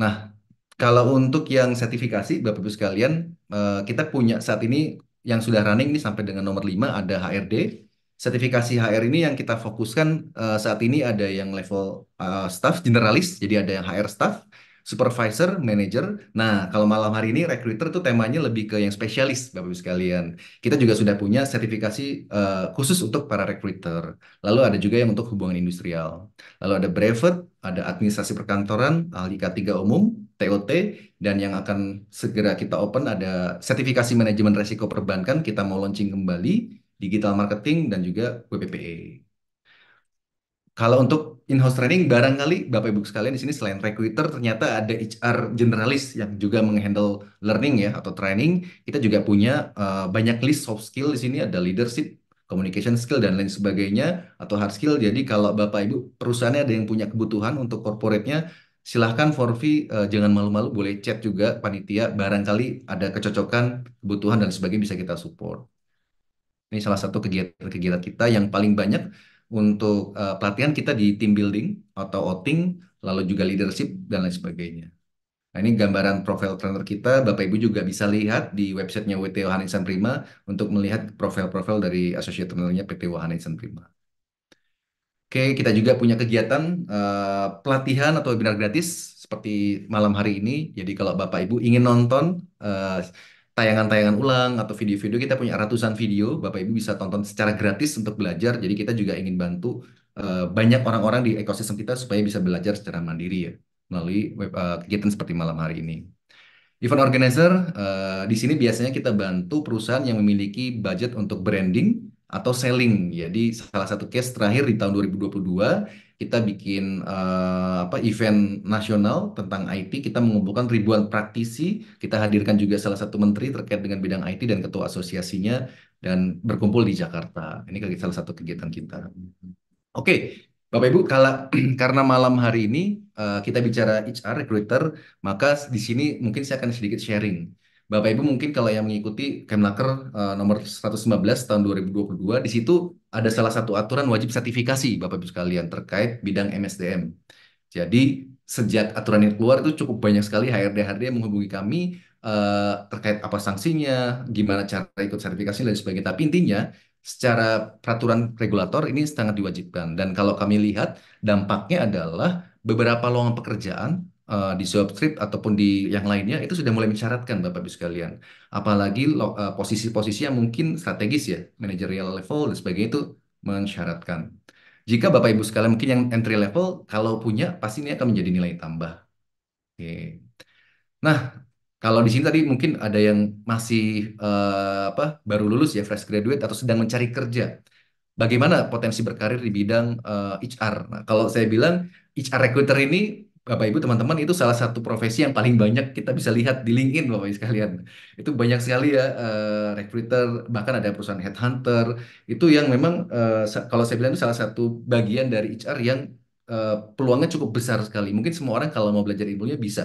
Nah, kalau untuk yang sertifikasi, Bapak-Ibu sekalian, eh, kita punya saat ini yang sudah running ini sampai dengan nomor 5 ada HRD. Sertifikasi HR ini yang kita fokuskan eh, saat ini ada yang level eh, staff generalis, jadi ada yang HR staff, supervisor, manager. Nah, kalau malam hari ini recruiter itu temanya lebih ke yang spesialis, Bapak-Ibu sekalian. Kita juga sudah punya sertifikasi khusus untuk para recruiter. Lalu ada juga yang untuk hubungan industrial. Lalu ada brevet, ada administrasi perkantoran, ahli K3 umum, TOT dan yang akan segera kita open ada sertifikasi manajemen resiko perbankan kita mau launching kembali digital marketing dan juga WPPE. Kalau untuk in-house training barangkali Bapak Ibu sekalian di sini selain recruiter ternyata ada HR generalis yang juga menghandle learning ya atau training. Kita juga punya uh, banyak list soft skill di sini ada leadership, communication skill dan lain sebagainya atau hard skill. Jadi kalau Bapak Ibu perusahaannya ada yang punya kebutuhan untuk corporate-nya silahkan Forvi uh, jangan malu-malu boleh chat juga panitia barangkali ada kecocokan kebutuhan dan sebagainya bisa kita support. Ini salah satu kegiatan-kegiatan kita yang paling banyak untuk uh, pelatihan kita di team building atau outing, lalu juga leadership dan lain sebagainya. Nah ini gambaran profil trainer kita, Bapak Ibu juga bisa lihat di websitenya WTO Hanisan Prima untuk melihat profil-profil dari associate trainernya PT Hanisan Prima. Oke, kita juga punya kegiatan uh, pelatihan atau webinar gratis seperti malam hari ini. Jadi kalau Bapak Ibu ingin nonton eh, tayangan-tayangan uh, ulang atau video-video, kita punya ratusan video. Bapak Ibu bisa tonton secara gratis untuk belajar. Jadi kita juga ingin bantu uh, banyak orang-orang di ekosistem kita supaya bisa belajar secara mandiri ya melalui web, uh, kegiatan seperti malam hari ini. Event organizer, uh, di sini biasanya kita bantu perusahaan yang memiliki budget untuk branding, atau selling. Jadi salah satu case terakhir di tahun 2022 kita bikin uh, apa event nasional tentang IT, kita mengumpulkan ribuan praktisi, kita hadirkan juga salah satu menteri terkait dengan bidang IT dan ketua asosiasinya dan berkumpul di Jakarta. Ini salah satu kegiatan kita. Oke, okay. Bapak Ibu, kalau karena malam hari ini uh, kita bicara HR recruiter, maka di sini mungkin saya akan sedikit sharing. Bapak Ibu mungkin kalau yang mengikuti Kemnaker uh, nomor 115 tahun 2022 di situ ada salah satu aturan wajib sertifikasi Bapak Ibu sekalian terkait bidang MSDM. Jadi sejak aturan ini keluar itu cukup banyak sekali HRD-HRD yang menghubungi kami uh, terkait apa sanksinya, gimana cara ikut sertifikasi dan sebagainya. Tapi intinya secara peraturan regulator ini sangat diwajibkan dan kalau kami lihat dampaknya adalah beberapa lowongan pekerjaan uh, di Substrip ataupun di yang lainnya itu sudah mulai mencaratkan Bapak Ibu sekalian. Apalagi posisi eh, posisi-posisi yang mungkin strategis ya, managerial level dan sebagainya itu mensyaratkan. Jika Bapak Ibu sekalian mungkin yang entry level kalau punya pasti ini akan menjadi nilai tambah. Oke. Nah, kalau di sini tadi mungkin ada yang masih uh, apa baru lulus ya fresh graduate atau sedang mencari kerja. Bagaimana potensi berkarir di bidang uh, HR? Nah, kalau saya bilang HR recruiter ini Bapak Ibu teman-teman itu salah satu profesi yang paling banyak kita bisa lihat di LinkedIn Bapak Ibu sekalian. Itu banyak sekali ya uh, recruiter bahkan ada perusahaan headhunter itu yang memang uh, kalau saya bilang itu salah satu bagian dari HR yang uh, peluangnya cukup besar sekali. Mungkin semua orang kalau mau belajar ilmunya bisa.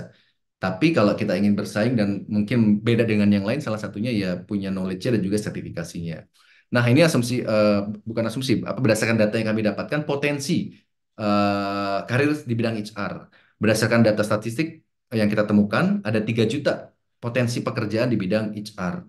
Tapi kalau kita ingin bersaing dan mungkin beda dengan yang lain salah satunya ya punya knowledge dan juga sertifikasinya. Nah, ini asumsi uh, bukan asumsi, apa berdasarkan data yang kami dapatkan potensi Uh, karir di bidang HR Berdasarkan data statistik yang kita temukan, ada 3 juta potensi pekerjaan di bidang HR.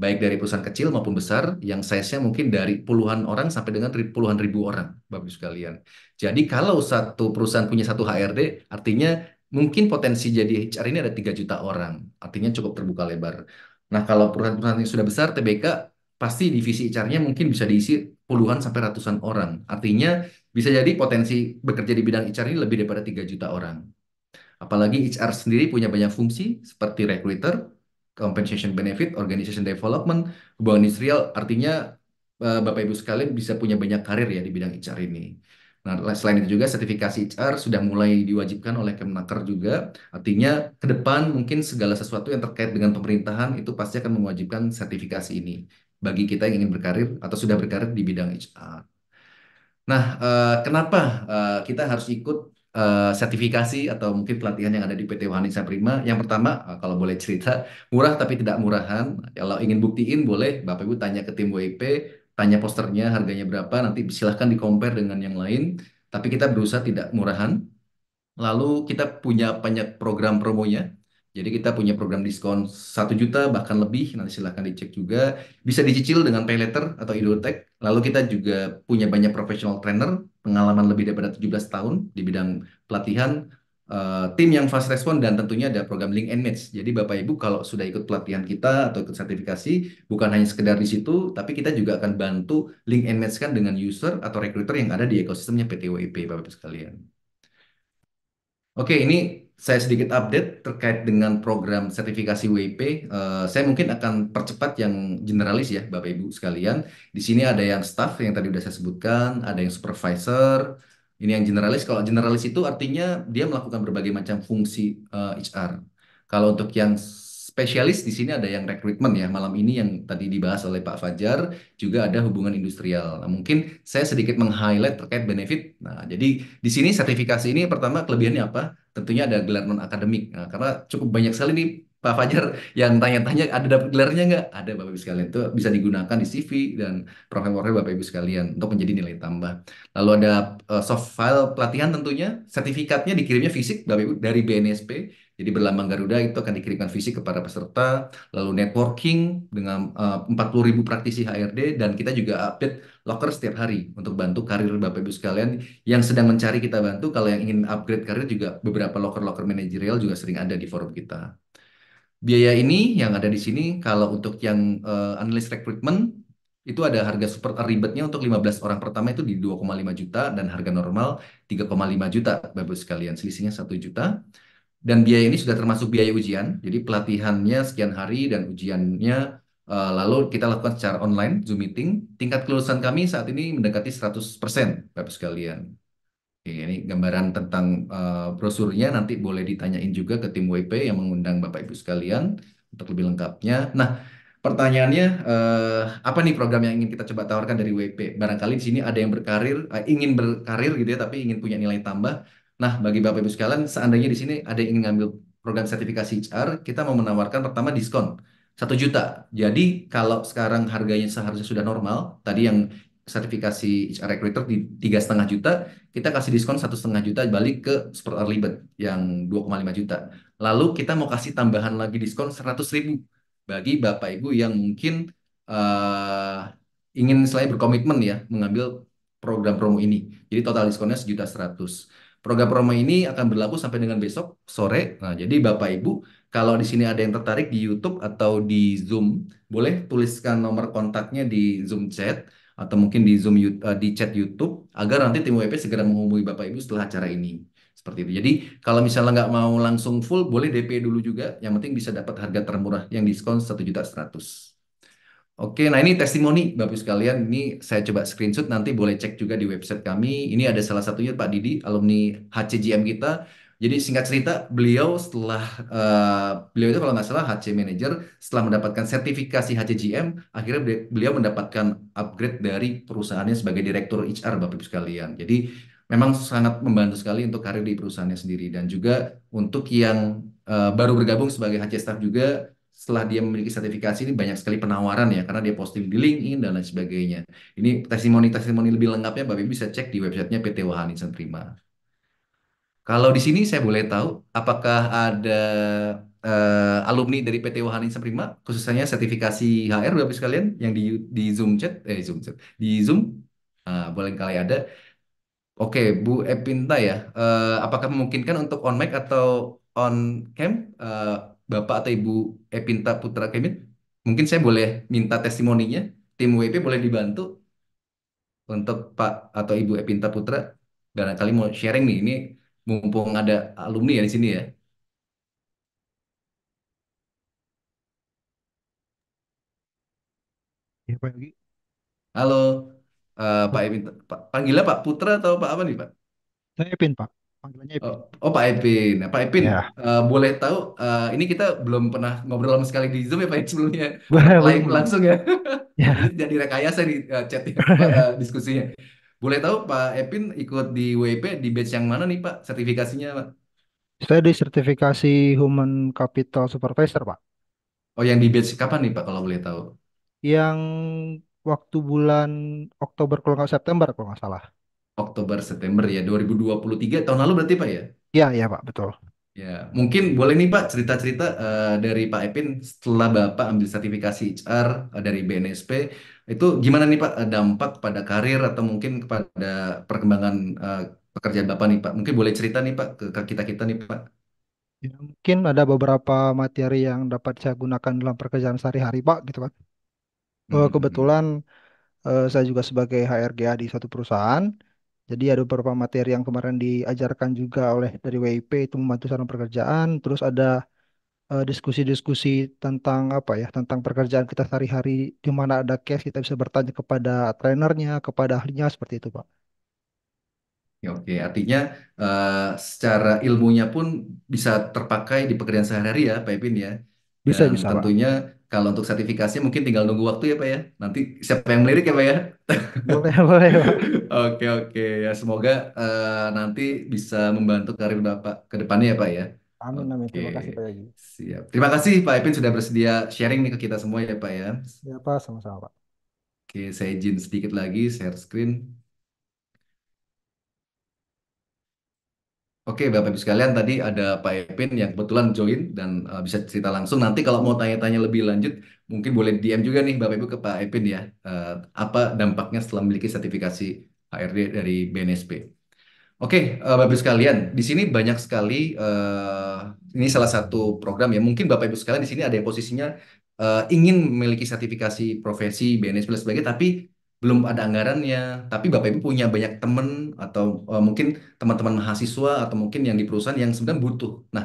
Baik dari perusahaan kecil maupun besar, yang size-nya mungkin dari puluhan orang sampai dengan puluhan ribu orang, Bapak-Ibu sekalian. Jadi kalau satu perusahaan punya satu HRD, artinya mungkin potensi jadi HR ini ada 3 juta orang. Artinya cukup terbuka lebar. Nah kalau perusahaan-perusahaan yang sudah besar, TBK, pasti divisi HR-nya mungkin bisa diisi puluhan sampai ratusan orang. Artinya bisa jadi potensi bekerja di bidang HR ini lebih daripada 3 juta orang. Apalagi HR sendiri punya banyak fungsi seperti recruiter, compensation benefit, organization development, hubungan industrial. Artinya eh, Bapak Ibu sekalian bisa punya banyak karir ya di bidang HR ini. Nah, selain itu juga sertifikasi HR sudah mulai diwajibkan oleh Kemnaker juga. Artinya ke depan mungkin segala sesuatu yang terkait dengan pemerintahan itu pasti akan mewajibkan sertifikasi ini bagi kita yang ingin berkarir atau sudah berkarir di bidang HR. Nah, eh, kenapa eh, kita harus ikut eh, sertifikasi atau mungkin pelatihan yang ada di PT Wanisa Prima? Yang pertama, kalau boleh cerita, murah tapi tidak murahan. Kalau ingin buktiin, boleh Bapak Ibu tanya ke tim WIP, tanya posternya, harganya berapa, nanti silahkan di-compare dengan yang lain. Tapi kita berusaha tidak murahan. Lalu kita punya banyak program promonya, jadi kita punya program diskon 1 juta bahkan lebih, nanti silahkan dicek juga. Bisa dicicil dengan pay letter atau Idoltech. Lalu kita juga punya banyak professional trainer, pengalaman lebih daripada 17 tahun di bidang pelatihan, uh, tim yang fast respon, dan tentunya ada program link and match. Jadi Bapak Ibu kalau sudah ikut pelatihan kita atau ikut sertifikasi, bukan hanya sekedar di situ, tapi kita juga akan bantu link and match kan dengan user atau recruiter yang ada di ekosistemnya PT WIP, Bapak Ibu sekalian. Oke, ini saya sedikit update terkait dengan program sertifikasi WIP. Uh, eh, saya mungkin akan percepat yang generalis ya, Bapak Ibu sekalian. Di sini ada yang staff yang tadi sudah saya sebutkan, ada yang supervisor. Ini yang generalis. Kalau generalis itu artinya dia melakukan berbagai macam fungsi uh, eh, HR. Kalau untuk yang spesialis di sini ada yang recruitment ya malam ini yang tadi dibahas oleh Pak Fajar juga ada hubungan industrial. Nah, mungkin saya sedikit meng-highlight terkait benefit. Nah, jadi di sini sertifikasi ini pertama kelebihannya apa? tentunya ada gelar non akademik. Nah, karena cukup banyak sekali nih Pak Fajar yang tanya-tanya ada dapat gelarnya nggak? Ada Bapak Ibu sekalian itu bisa digunakan di CV dan program program Bapak Ibu sekalian untuk menjadi nilai tambah. Lalu ada uh, soft file pelatihan tentunya, sertifikatnya dikirimnya fisik Bapak Ibu dari BNSP jadi berlambang Garuda itu akan dikirimkan fisik kepada peserta, lalu networking dengan eh, uh, 40 praktisi HRD, dan kita juga update locker setiap hari untuk bantu karir Bapak-Ibu sekalian yang sedang mencari kita bantu. Kalau yang ingin upgrade karir juga beberapa locker-locker manajerial juga sering ada di forum kita. Biaya ini yang ada di sini, kalau untuk yang uh, analis recruitment, itu ada harga super ribetnya untuk 15 orang pertama itu di 2,5 juta dan harga normal 3,5 juta Bapak-Ibu sekalian selisihnya 1 juta. Dan biaya ini sudah termasuk biaya ujian, jadi pelatihannya sekian hari dan ujiannya uh, lalu kita lakukan secara online, Zoom meeting. Tingkat kelulusan kami saat ini mendekati 100% Bapak sekalian. Oke, ini gambaran tentang uh, brosurnya, nanti boleh ditanyain juga ke tim WP yang mengundang Bapak Ibu sekalian untuk lebih lengkapnya. Nah, pertanyaannya eh, apa nih program yang ingin kita coba tawarkan dari WP? Barangkali di sini ada yang berkarir, eh, ingin berkarir gitu ya, tapi ingin punya nilai tambah. Nah, bagi Bapak Ibu sekalian, seandainya di sini ada yang ingin ngambil program sertifikasi HR, kita mau menawarkan pertama diskon satu juta. Jadi kalau sekarang harganya seharusnya sudah normal, tadi yang sertifikasi HR recruiter di tiga setengah juta, kita kasih diskon satu setengah juta balik ke sport early bird yang 2,5 juta. Lalu kita mau kasih tambahan lagi diskon seratus ribu bagi Bapak Ibu yang mungkin uh, ingin selain berkomitmen ya mengambil program promo ini. Jadi total diskonnya sejuta seratus. Program promo ini akan berlaku sampai dengan besok sore. Nah, jadi Bapak Ibu, kalau di sini ada yang tertarik di YouTube atau di Zoom, boleh tuliskan nomor kontaknya di Zoom chat atau mungkin di Zoom eh, di chat YouTube agar nanti tim WP segera menghubungi Bapak Ibu setelah acara ini. Seperti itu. Jadi kalau misalnya nggak mau langsung full, boleh DP dulu juga. Yang penting bisa dapat harga termurah yang diskon satu juta seratus. Oke, nah ini testimoni Bapak Ibu sekalian, ini saya coba screenshot nanti boleh cek juga di website kami. Ini ada salah satunya Pak Didi, alumni HCGM kita. Jadi singkat cerita, beliau setelah uh, beliau itu kalau nggak salah HC Manager, setelah mendapatkan sertifikasi HCGM, akhirnya beliau mendapatkan upgrade dari perusahaannya sebagai direktur HR Bapak Ibu sekalian. Jadi memang sangat membantu sekali untuk karir di perusahaannya sendiri dan juga untuk yang uh, baru bergabung sebagai HC staff juga setelah dia memiliki sertifikasi ini banyak sekali penawaran ya karena dia posting di LinkedIn dan lain sebagainya. Ini testimoni-testimoni lebih lengkapnya bapak Bibi bisa cek di websitenya PT Wahana Terima. Kalau di sini saya boleh tahu apakah ada uh, alumni dari PT Wahana Prima khususnya sertifikasi HR Bapak sekalian yang di di Zoom chat eh Zoom chat di Zoom uh, boleh kali ada. Oke, okay, Bu Epinta ya. Uh, apakah memungkinkan untuk on mic atau on cam uh, Bapak atau Ibu Epinta eh, Putra Kevin, mungkin saya boleh minta testimoninya. Tim WP boleh dibantu untuk Pak atau Ibu Epinta eh, Putra. Barangkali mau sharing nih, ini mumpung ada alumni ya di sini ya. Iya, Halo, uh, Pak Epinta. Pak, panggilnya Pak Putra atau Pak apa nih, Pak? Saya Epin, Pak panggilannya Ipin. Oh, oh, Pak Epin, nah, Pak Ipin, Ya, uh, boleh tahu uh, ini kita belum pernah ngobrol sama sekali di Zoom ya Pak Ipin sebelumnya. Boleh, langsung ya. Ya. jadi rekayasa di uh, chat ya, diskusinya. Boleh tahu Pak Epin ikut di WIP di batch yang mana nih Pak? Sertifikasinya Pak? Saya di sertifikasi Human Capital Supervisor, Pak. Oh yang di batch kapan nih Pak kalau boleh tahu? Yang waktu bulan Oktober kalau nggak September kalau nggak salah. Oktober September ya 2023 tahun lalu berarti Pak ya? Iya iya Pak betul. Ya mungkin boleh nih Pak cerita-cerita uh, dari Pak Epin setelah Bapak ambil sertifikasi HR uh, eh, dari BNSP itu gimana nih Pak eh, dampak pada karir atau mungkin kepada perkembangan uh, pekerjaan Bapak nih Pak? Mungkin boleh cerita nih Pak ke kita kita nih Pak. Ya, mungkin ada beberapa materi yang dapat saya gunakan dalam pekerjaan sehari-hari Pak gitu Pak. Kan. Hmm, hmm, hmm. Kebetulan saya juga sebagai HRGA di satu perusahaan jadi ada beberapa materi yang kemarin diajarkan juga oleh dari WIP itu membantu saran pekerjaan. Terus ada eh, diskusi-diskusi uh, tentang apa ya, tentang pekerjaan kita sehari-hari di mana ada case kita bisa bertanya kepada trainernya, kepada ahlinya seperti itu, Pak. Ya, oke, artinya uh, secara ilmunya pun bisa terpakai di pekerjaan sehari-hari ya, Pak Ipin ya. Bisa, Dan bisa, tentunya kalau untuk sertifikasinya mungkin tinggal nunggu waktu ya Pak ya. Nanti siapa yang melirik ya Pak ya? Boleh, boleh Pak. Oke, oke. Ya semoga uh, nanti bisa membantu karir Bapak ke depannya ya Pak ya. Amin, amin. Terima kasih Pak Yagi. Siap. Terima kasih Pak Epin sudah bersedia sharing nih ke kita semua ya Pak ya. Ya Pak, sama-sama Pak. Oke, saya izin sedikit lagi share screen. Oke, Bapak Ibu sekalian, tadi ada Pak Epin yang kebetulan join dan uh, bisa cerita langsung. Nanti kalau mau tanya-tanya lebih lanjut, mungkin boleh DM juga nih Bapak Ibu ke Pak Epin ya. Uh, apa dampaknya setelah memiliki sertifikasi HRD dari BNSP? Oke, uh, eh, Bapak Ibu sekalian, di sini banyak sekali uh, ini salah satu program ya. Mungkin Bapak Ibu sekalian di sini ada yang posisinya uh, ingin memiliki sertifikasi profesi BNSP dan sebagainya, tapi belum ada anggarannya, tapi Bapak Ibu punya banyak teman atau uh, mungkin teman-teman mahasiswa atau mungkin yang di perusahaan yang sebenarnya butuh. Nah,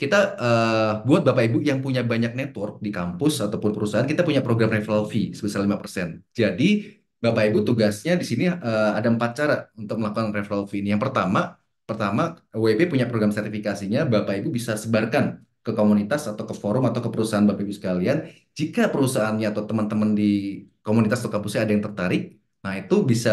kita uh, buat Bapak Ibu yang punya banyak network di kampus ataupun perusahaan, kita punya program referral fee sebesar lima persen. Jadi, Bapak Ibu tugasnya di sini uh, ada empat cara untuk melakukan referral fee ini. Yang pertama, pertama WP punya program sertifikasinya, Bapak Ibu bisa sebarkan ke komunitas atau ke forum atau ke perusahaan Bapak Ibu sekalian. Jika perusahaannya atau teman-teman di komunitas atau kampusnya ada yang tertarik, nah itu bisa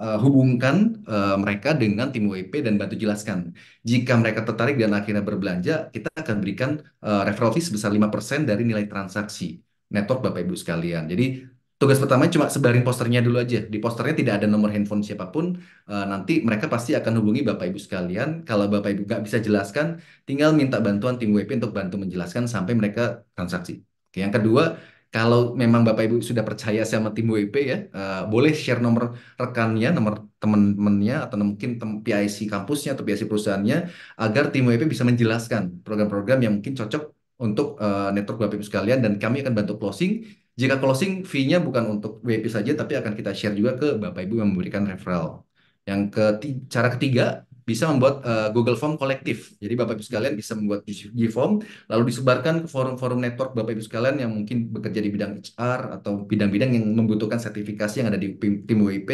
uh, hubungkan uh, mereka dengan tim WP dan bantu jelaskan. Jika mereka tertarik dan akhirnya berbelanja, kita akan berikan uh, referral fee sebesar 5% dari nilai transaksi network Bapak Ibu sekalian. Jadi tugas pertama cuma sebarin posternya dulu aja. Di posternya tidak ada nomor handphone siapapun. Uh, nanti mereka pasti akan hubungi Bapak Ibu sekalian. Kalau Bapak Ibu nggak bisa jelaskan, tinggal minta bantuan tim WP untuk bantu menjelaskan sampai mereka transaksi. Oke, yang kedua, kalau memang Bapak Ibu sudah percaya sama tim WIP ya, uh, boleh share nomor rekannya, nomor teman-temannya atau mungkin tem PIC kampusnya atau PIC perusahaannya agar tim WIP bisa menjelaskan program-program yang mungkin cocok untuk uh, network Bapak Ibu sekalian dan kami akan bantu closing. Jika closing fee-nya bukan untuk WIP saja tapi akan kita share juga ke Bapak Ibu yang memberikan referral. Yang ke cara ketiga bisa membuat uh, Google Form kolektif. Jadi Bapak Ibu sekalian bisa membuat G Form lalu disebarkan ke forum-forum network Bapak Ibu sekalian yang mungkin bekerja di bidang HR atau bidang-bidang yang membutuhkan sertifikasi yang ada di tim WIP.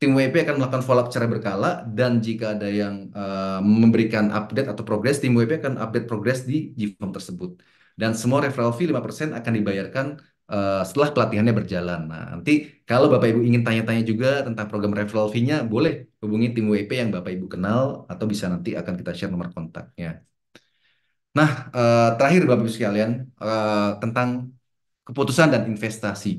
Tim WIP akan melakukan follow up secara berkala dan jika ada yang uh, memberikan update atau progres, tim WIP akan update progres di G Form tersebut. Dan semua referral fee 5% akan dibayarkan Eh, setelah pelatihannya berjalan. Nah, nanti kalau Bapak Ibu ingin tanya-tanya juga tentang program referral fee-nya, boleh hubungi tim WP yang Bapak Ibu kenal atau bisa nanti akan kita share nomor kontaknya. Nah, uh, terakhir Bapak Ibu sekalian uh, tentang keputusan dan investasi.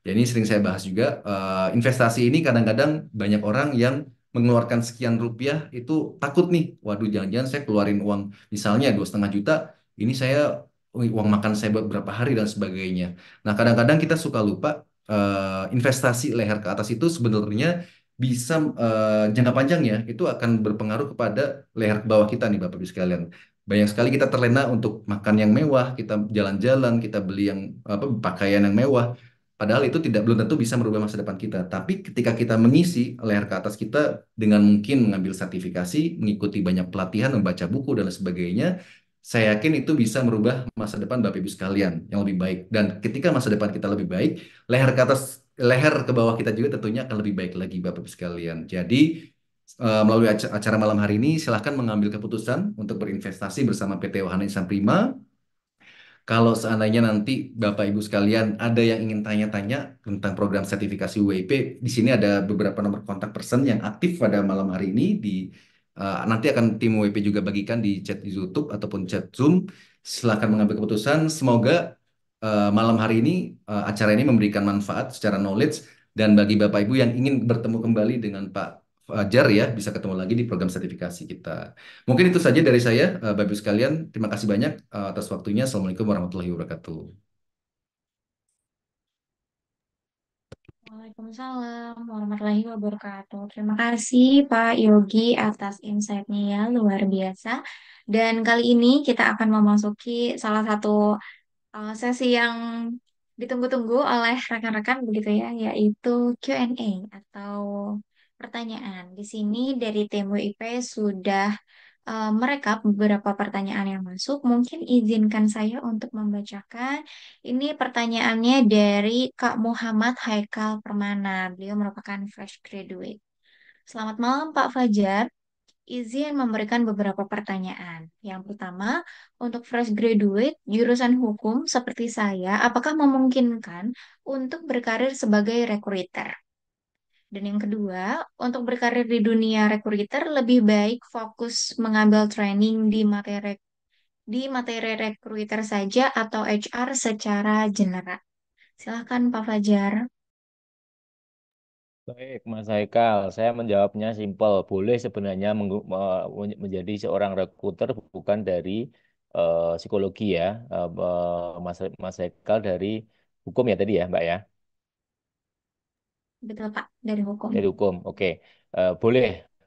Jadi ya, sering saya bahas juga uh, investasi ini kadang-kadang banyak orang yang mengeluarkan sekian rupiah itu takut nih, waduh jangan-jangan saya keluarin uang misalnya dua setengah juta, ini saya uang makan saya buat berapa hari dan sebagainya. Nah, kadang-kadang kita suka lupa uh, investasi leher ke atas itu sebenarnya bisa uh, jangka panjang ya, itu akan berpengaruh kepada leher ke bawah kita nih Bapak Ibu sekalian. Banyak sekali kita terlena untuk makan yang mewah, kita jalan-jalan, kita beli yang apa pakaian yang mewah, padahal itu tidak belum tentu bisa merubah masa depan kita. Tapi ketika kita mengisi leher ke atas kita dengan mungkin mengambil sertifikasi, mengikuti banyak pelatihan, membaca buku dan sebagainya, saya yakin itu bisa merubah masa depan Bapak Ibu sekalian yang lebih baik. Dan ketika masa depan kita lebih baik, leher ke atas leher ke bawah kita juga tentunya akan lebih baik lagi Bapak Ibu sekalian. Jadi eh, melalui acara malam hari ini silahkan mengambil keputusan untuk berinvestasi bersama PT Wahana Insan Prima. Kalau seandainya nanti Bapak Ibu sekalian ada yang ingin tanya-tanya tentang program sertifikasi WIP, di sini ada beberapa nomor kontak person yang aktif pada malam hari ini di Uh, nanti akan tim WP juga bagikan di chat YouTube ataupun chat Zoom. Silahkan mengambil keputusan. Semoga uh, malam hari ini uh, acara ini memberikan manfaat secara knowledge dan bagi Bapak Ibu yang ingin bertemu kembali dengan Pak Fajar ya bisa ketemu lagi di program sertifikasi kita. Mungkin itu saja dari saya, Bapak Ibu sekalian. Terima kasih banyak atas waktunya. Assalamualaikum warahmatullahi wabarakatuh. Waalaikumsalam warahmatullahi wabarakatuh. Terima kasih Pak Yogi atas insight-nya ya, luar biasa. Dan kali ini kita akan memasuki salah satu uh, sesi yang ditunggu-tunggu oleh rekan-rekan begitu ya, yaitu Q&A atau pertanyaan. Di sini dari tim WIP sudah uh, merekap beberapa pertanyaan yang masuk. Mungkin izinkan saya untuk membacakan. Ini pertanyaannya dari Kak Muhammad Haikal Permana. Beliau merupakan fresh graduate. Selamat malam Pak Fajar. Izin memberikan beberapa pertanyaan. Yang pertama, untuk fresh graduate jurusan hukum seperti saya, apakah memungkinkan untuk berkarir sebagai recruiter? Dan yang kedua, untuk berkarir di dunia recruiter lebih baik fokus mengambil training di materi di materi recruiter saja atau HR secara general. Silakan Pak Fajar. Baik, Mas Haikal, saya menjawabnya simpel. Boleh sebenarnya menjadi seorang rekruter bukan dari uh, psikologi ya, uh, eh, Mas Mas Haikal dari hukum ya tadi ya, Mbak ya. Betul, Pak dari hukum. Dari hukum, oke. Uh, boleh,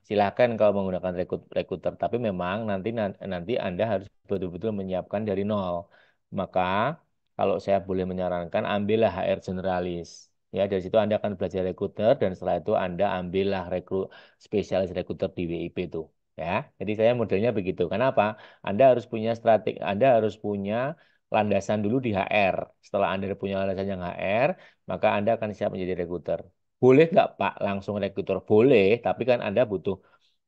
silahkan kalau menggunakan rekrut rekruter. Tapi memang nanti nanti Anda harus betul-betul menyiapkan dari nol. Maka kalau saya boleh menyarankan, ambillah HR generalis. Ya, dari situ Anda akan belajar rekruter dan setelah itu Anda ambillah rekrut spesialis rekruter di WIP itu. Ya, jadi saya modelnya begitu. Kenapa? Anda harus punya strategi, Anda harus punya landasan dulu di HR. Setelah Anda punya landasan yang HR, maka Anda akan siap menjadi rekruter. Boleh nggak Pak langsung rekruter? Boleh, tapi kan Anda butuh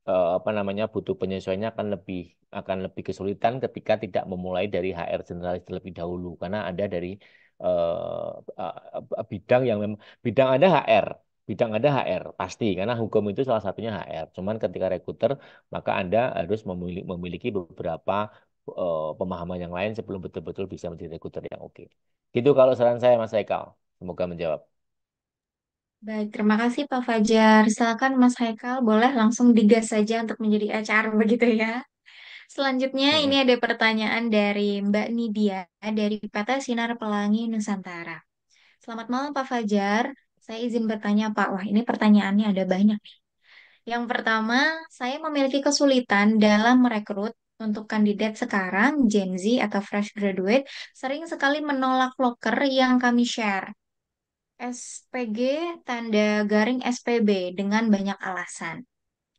uh, apa namanya butuh penyesuaiannya akan lebih akan lebih kesulitan ketika tidak memulai dari HR generalis terlebih dahulu karena Anda dari uh, bidang yang memang bidang Anda HR bidang Anda HR pasti karena hukum itu salah satunya HR. Cuman ketika rekruter maka Anda harus memiliki, memiliki beberapa uh, pemahaman yang lain sebelum betul-betul bisa menjadi rekruter yang oke. Okay. Gitu kalau saran saya Mas Eka Semoga menjawab. Baik, terima kasih Pak Fajar. Silakan Mas Haikal, boleh langsung digas saja untuk menjadi HR begitu ya. Selanjutnya hmm. ini ada pertanyaan dari Mbak Nidia dari PT Sinar Pelangi Nusantara. Selamat malam Pak Fajar. Saya izin bertanya Pak. Wah, ini pertanyaannya ada banyak nih. Yang pertama, saya memiliki kesulitan dalam merekrut untuk kandidat sekarang, Gen Z atau fresh graduate, sering sekali menolak loker yang kami share. SPG tanda garing SPB dengan banyak alasan.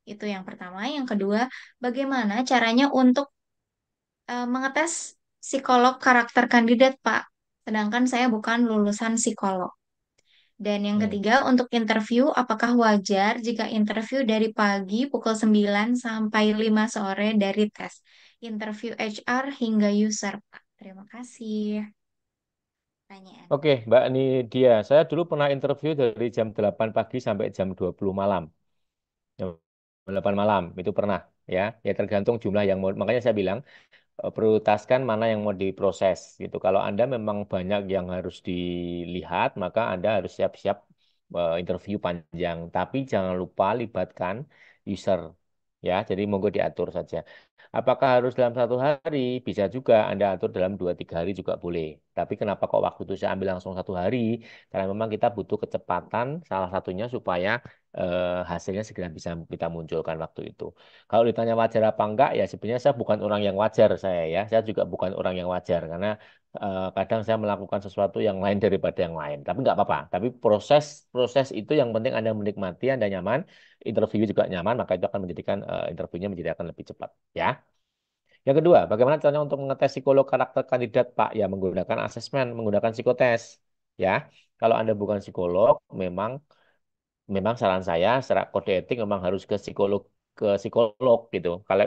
Itu yang pertama. Yang kedua, bagaimana caranya untuk uh, mengetes psikolog karakter kandidat, Pak? Sedangkan saya bukan lulusan psikolog. Dan yang iya. ketiga, hmm. untuk interview, apakah wajar jika interview dari pagi pukul 9 sampai 5 sore dari tes? Interview HR hingga user, Pak. Terima kasih. Pertanyaan. Oke, Mbak Nidia, saya dulu pernah interview dari jam 8 pagi sampai jam 20 malam. Jam 8 malam itu pernah ya. Ya tergantung jumlah yang mau makanya saya bilang perlu eh, prioritaskan mana yang mau diproses gitu. Kalau Anda memang banyak yang harus dilihat, maka Anda harus siap-siap eh, interview panjang. Tapi jangan lupa libatkan user ya. Jadi monggo diatur saja. Apakah harus dalam satu hari? Bisa juga Anda atur dalam dua tiga hari juga boleh. Tapi kenapa kok waktu itu saya ambil langsung satu hari? Karena memang kita butuh kecepatan salah satunya supaya eh, hasilnya segera bisa kita munculkan waktu itu. Kalau ditanya wajar apa enggak, ya sebenarnya saya bukan orang yang wajar saya ya. Saya juga bukan orang yang wajar karena eh, kadang saya melakukan sesuatu yang lain daripada yang lain. Tapi enggak apa-apa. Tapi proses proses itu yang penting Anda menikmati, Anda nyaman, interview juga nyaman, maka itu akan menjadikan eh, interviewnya menjadi akan lebih cepat. Ya. Yang kedua, bagaimana caranya untuk mengetes psikolog karakter kandidat, Pak? Ya, menggunakan asesmen, menggunakan psikotes. Ya, kalau Anda bukan psikolog, memang memang saran saya secara kode etik memang harus ke psikolog ke psikolog gitu kalau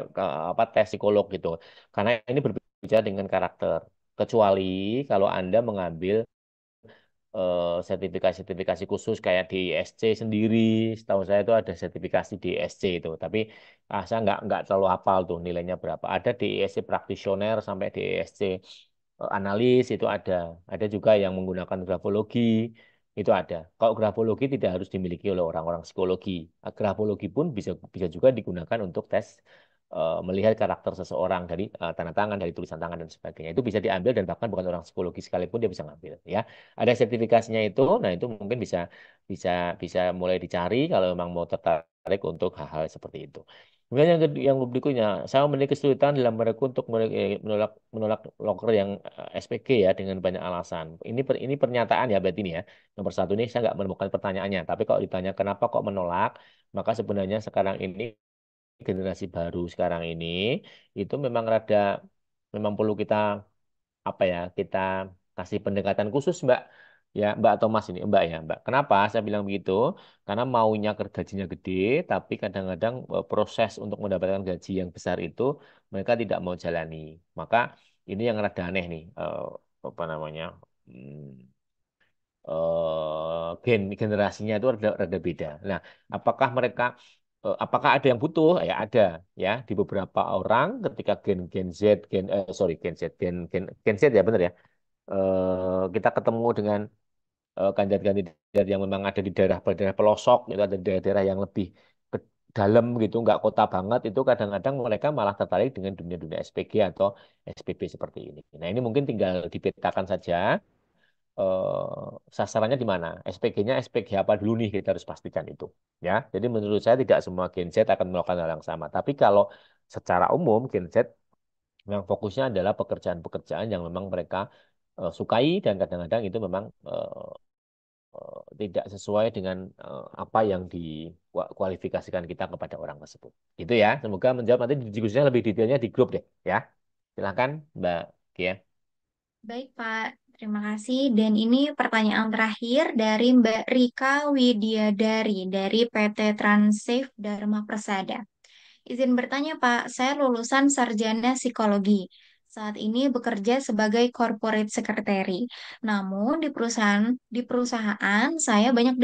apa tes psikolog gitu karena ini berbicara dengan karakter kecuali kalau anda mengambil eh, sertifikasi sertifikasi uh, khusus kayak di SC sendiri setahu saya itu ada sertifikasi di SC itu tapi ah, saya nggak nggak terlalu hafal tuh nilainya berapa ada di SC praktisioner sampai di uh, analis itu ada ada juga yang menggunakan grafologi itu ada. Kalau grafologi tidak harus dimiliki oleh orang-orang psikologi. Grafologi pun bisa bisa juga digunakan untuk tes Eh, melihat karakter seseorang dari uh, tanda tangan, dari tulisan tangan dan sebagainya. Itu bisa diambil dan bahkan bukan orang psikologi sekalipun dia bisa ngambil ya. Ada sertifikasinya itu. Nah, itu mungkin bisa bisa bisa mulai dicari kalau memang mau tertarik untuk hal-hal seperti itu. Kemudian yang kedua, yang berikutnya, saya memiliki kesulitan dalam mereka untuk eh, menolak menolak loker yang SPG ya dengan banyak alasan. Ini per, ini pernyataan ya berarti ini ya. Nomor satu ini saya nggak menemukan pertanyaannya, tapi kalau ditanya kenapa kok menolak, maka sebenarnya sekarang ini generasi baru sekarang ini itu memang rada memang perlu kita apa ya kita kasih pendekatan khusus mbak ya mbak Thomas ini mbak ya mbak kenapa saya bilang begitu karena maunya gajinya gede tapi kadang-kadang eh, proses untuk mendapatkan gaji yang besar itu mereka tidak mau jalani maka ini yang rada aneh nih uh, apa namanya hmm eh, gen generasinya itu rada, rada beda. Nah, apakah mereka Eh, apakah ada yang butuh? Ya ada ya di beberapa orang ketika gen gen Z gen eh, sorry gen Z gen gen gen Z ya benar ya. Eh, kita ketemu dengan eh, kandidat-kandidat yang memang ada di daerah daerah pelosok itu ada daerah-daerah yang lebih ke dalam gitu nggak kota banget itu kadang-kadang mereka malah tertarik dengan dunia-dunia SPG atau SPB seperti ini. Nah ini mungkin tinggal dipetakan saja Eh, sasarannya di mana, SPG-nya SPG apa dulu nih kita harus pastikan itu. Ya, jadi menurut saya tidak semua Gen Z akan melakukan hal yang sama. Tapi kalau secara umum Gen Z yang fokusnya adalah pekerjaan-pekerjaan yang memang mereka uh, sukai dan kadang-kadang itu memang uh, tidak sesuai dengan apa yang dikualifikasikan kita kepada orang tersebut. Gitu ya. Semoga menjawab nanti diskusinya lebih detailnya di grup deh ya. Silahkan Mbak Kia. Baik Pak. Terima kasih. Dan ini pertanyaan terakhir dari Mbak Rika Widiadari dari PT Transsafe Dharma Persada. Izin bertanya Pak, saya lulusan sarjana psikologi. Saat ini bekerja sebagai corporate secretary. Namun di perusahaan di perusahaan saya banyak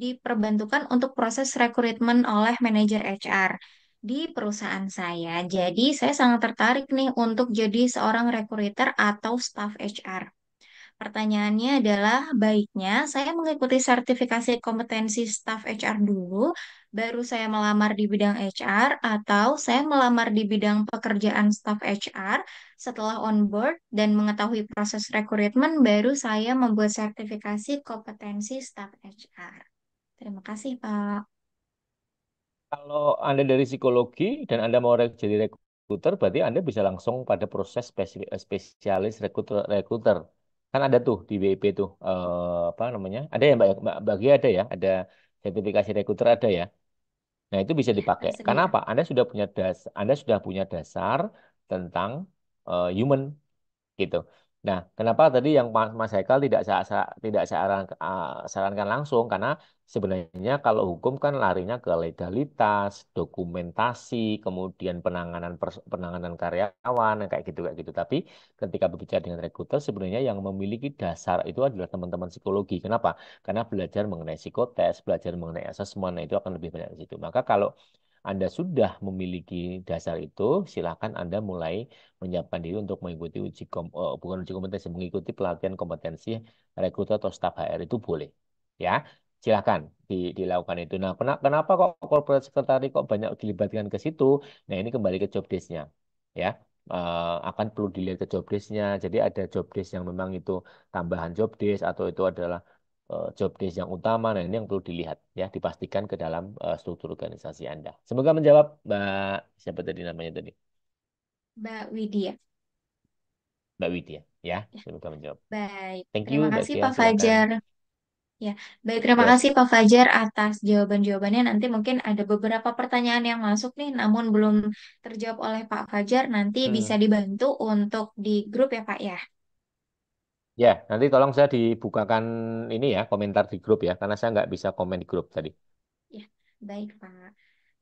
diperbantukan untuk proses rekrutmen oleh manajer HR di perusahaan saya. Jadi saya sangat tertarik nih untuk jadi seorang recruiter atau staff HR. Pertanyaannya adalah, baiknya saya mengikuti sertifikasi kompetensi staff HR dulu, baru saya melamar di bidang HR, atau saya melamar di bidang pekerjaan staff HR setelah on board dan mengetahui proses rekrutmen, baru saya membuat sertifikasi kompetensi staff HR. Terima kasih, Pak. Kalau Anda dari psikologi dan Anda mau jadi rekruter, berarti Anda bisa langsung pada proses spesialis rekruter kan ada tuh di BIP tuh uh, apa namanya ada ya mbak mbak bagi ada ya ada sertifikasi rekruter ada ya nah itu bisa dipakai Sedia. karena apa anda sudah punya das anda sudah punya dasar tentang uh, human gitu Nah, kenapa tadi yang Mas Haikal tidak saya, tidak saya sarankan langsung karena sebenarnya kalau hukum kan larinya ke legalitas, dokumentasi, kemudian penanganan penanganan karyawan kayak gitu kayak gitu. Tapi ketika berbicara dengan rekruter sebenarnya yang memiliki dasar itu adalah teman-teman psikologi. Kenapa? Karena belajar mengenai psikotes, belajar mengenai asesmen nah itu akan lebih banyak di situ. Maka kalau anda sudah memiliki dasar itu, silakan Anda mulai menyiapkan diri untuk mengikuti uji kom oh, bukan uji kompetensi, mengikuti pelatihan kompetensi rekruter atau staf HR itu boleh. Ya, silakan di, dilakukan itu. Nah, kenapa kok corporate secretary kok banyak dilibatkan ke situ? Nah, ini kembali ke job desk-nya. Ya, uh, akan perlu dilihat ke job desk-nya. Jadi ada job desk yang memang itu tambahan job desk atau itu adalah Eh, job case yang utama. Nah, ini yang perlu dilihat ya, dipastikan ke dalam uh, struktur organisasi Anda. Semoga menjawab Mbak siapa tadi namanya tadi? Mbak Widya. Mbak Widya, ya, ya. semoga menjawab. Baik. Thank terima you, kasih Mbak Pak Fajar. Ya, baik terima ya. kasih Pak Fajar atas jawaban-jawabannya. Nanti mungkin ada beberapa pertanyaan yang masuk nih, namun belum terjawab oleh Pak Fajar. Nanti hmm. bisa dibantu untuk di grup ya Pak ya. Ya, nanti tolong saya dibukakan ini ya, komentar di grup ya, karena saya nggak bisa komen di grup tadi. Ya, baik Pak.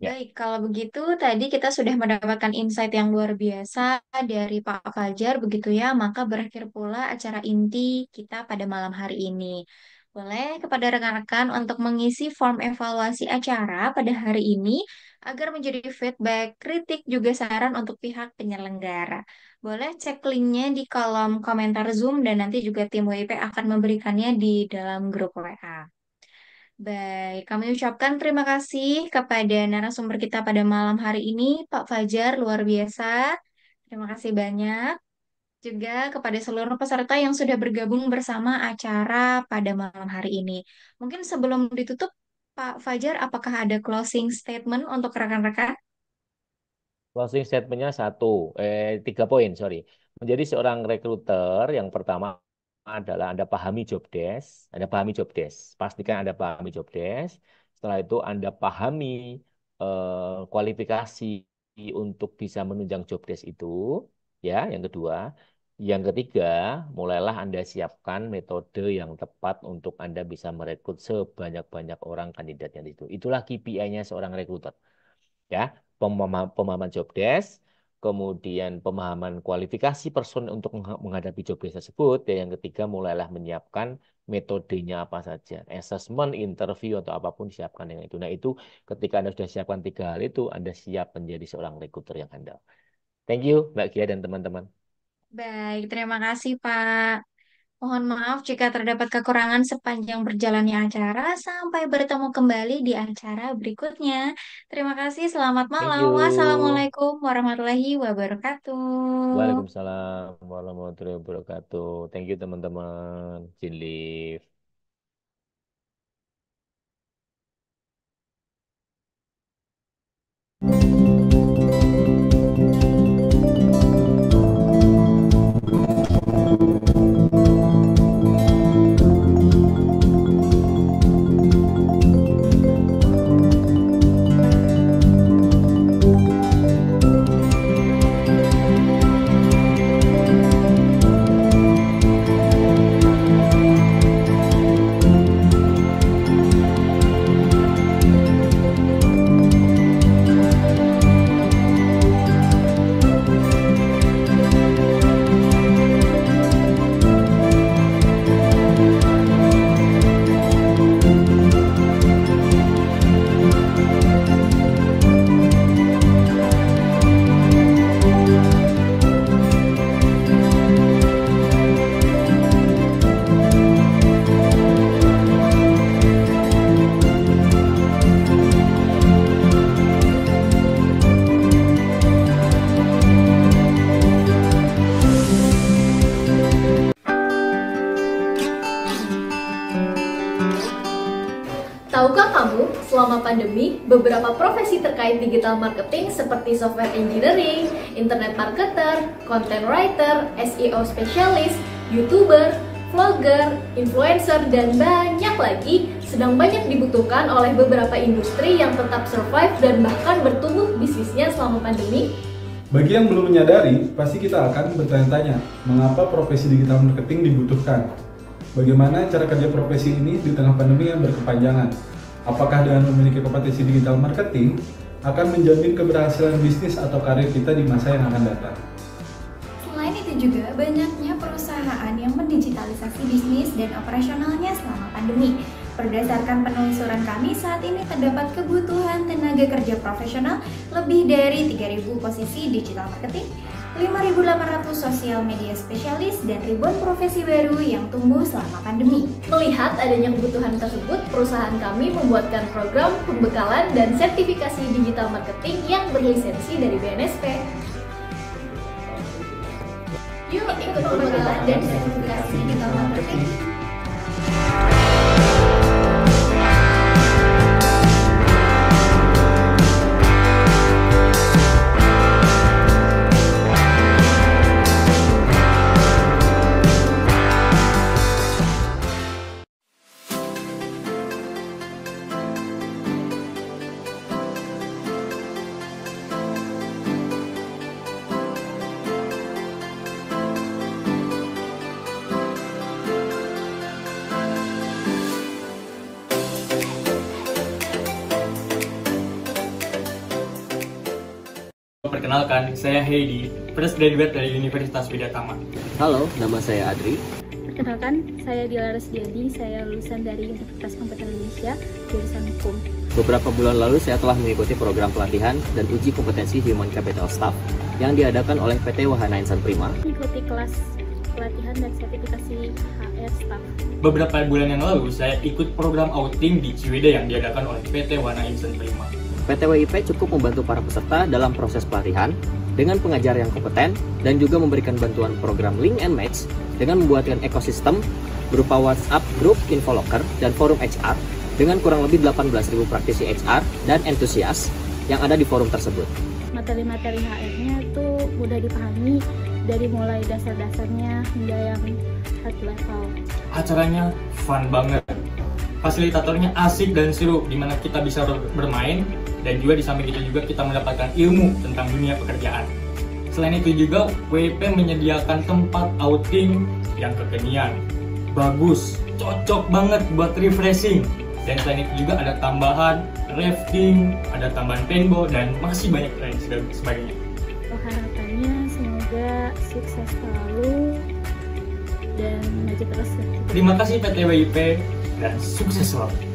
Ya. Baik, kalau begitu tadi kita sudah mendapatkan insight yang luar biasa dari Pak Fajar, begitu ya, maka berakhir pula acara inti kita pada malam hari ini. Boleh kepada rekan-rekan untuk mengisi form evaluasi acara pada hari ini agar menjadi feedback, kritik, juga saran untuk pihak penyelenggara. Boleh cek linknya di kolom komentar Zoom dan nanti juga tim WIP akan memberikannya di dalam grup WA. Baik, kami ucapkan terima kasih kepada narasumber kita pada malam hari ini, Pak Fajar, luar biasa. Terima kasih banyak. Juga kepada seluruh peserta yang sudah bergabung bersama acara pada malam hari ini. Mungkin sebelum ditutup, Pak Fajar, apakah ada closing statement untuk rekan-rekan? Closing statementnya satu, eh, tiga poin, sorry. Menjadi seorang rekruter yang pertama adalah Anda pahami job desk, Anda pahami job desk. Pastikan Anda pahami job desk. Setelah itu Anda pahami eh, kualifikasi untuk bisa menunjang job desk itu, ya, yang kedua. Yang ketiga, mulailah Anda siapkan metode yang tepat untuk Anda bisa merekrut sebanyak-banyak orang kandidat yang itu. Itulah KPI-nya seorang rekruter. Ya, pemahaman job desk, kemudian pemahaman kualifikasi person untuk menghadapi job desk tersebut, dan ya, yang ketiga mulailah menyiapkan metodenya apa saja, assessment, interview atau apapun disiapkan dengan itu. Nah itu ketika anda sudah siapkan tiga hal itu, anda siap menjadi seorang recruiter yang handal. Thank you Mbak Kia dan teman-teman. Baik, terima kasih Pak. Mohon maaf jika terdapat kekurangan sepanjang berjalannya acara. Sampai bertemu kembali di acara berikutnya. Terima kasih, selamat malam. Wassalamualaikum warahmatullahi wabarakatuh. Waalaikumsalam warahmatullahi wabarakatuh. Thank you teman-teman. Jinlif. pandemi, beberapa profesi terkait digital marketing seperti software engineering, internet marketer, content writer, SEO specialist, youtuber, vlogger, influencer, dan banyak lagi sedang banyak dibutuhkan oleh beberapa industri yang tetap survive dan bahkan bertumbuh bisnisnya selama pandemi? Bagi yang belum menyadari, pasti kita akan bertanya-tanya, mengapa profesi digital marketing dibutuhkan? Bagaimana cara kerja profesi ini di tengah pandemi yang berkepanjangan? Apakah dengan memiliki kompetensi digital marketing akan menjamin keberhasilan bisnis atau karir kita di masa yang akan datang? Selain itu juga banyaknya perusahaan yang mendigitalisasi bisnis dan operasionalnya selama pandemi. Berdasarkan penelusuran kami, saat ini terdapat kebutuhan tenaga kerja profesional lebih dari 3.000 posisi digital marketing 5.800 sosial media spesialis dan ribuan profesi baru yang tumbuh selama pandemi. Melihat adanya kebutuhan tersebut, perusahaan kami membuatkan program pembekalan dan sertifikasi digital marketing yang berlisensi dari BNSP. Yuk ikut pembekalan dan sertifikasi digital marketing. Saya Heidi, fresh graduate dari Universitas Widatama. Halo, nama saya Adri. Perkenalkan, saya Dila Resdiadi, saya lulusan dari Universitas Komputer Indonesia, jurusan Hukum. Beberapa bulan lalu saya telah mengikuti program pelatihan dan uji kompetensi Human Capital Staff yang diadakan oleh PT Wahana Insan Prima. Mengikuti kelas pelatihan dan sertifikasi HR staff. Beberapa bulan yang lalu, saya ikut program outing di Ciwida yang diadakan oleh PT Wahana Insan Prima. PT WIP cukup membantu para peserta dalam proses pelatihan dengan pengajar yang kompeten dan juga memberikan bantuan program link and match dengan membuatkan ekosistem berupa WhatsApp Group, info locker dan forum HR dengan kurang lebih 18.000 praktisi HR dan entusias yang ada di forum tersebut. Materi-materi HR-nya tuh mudah dipahami dari mulai dasar-dasarnya hingga yang hard level. Acaranya fun banget. Fasilitatornya asik dan seru, dimana kita bisa bermain, dan juga di samping itu juga kita mendapatkan ilmu tentang dunia pekerjaan. Selain itu juga WP menyediakan tempat outing yang kekinian, bagus, cocok banget buat refreshing. Dan selain itu juga ada tambahan rafting, ada tambahan paintball dan masih banyak lain sebagainya. Oh, harapannya semoga sukses selalu dan maju terus. Terima kasih PT WIP dan sukses selalu.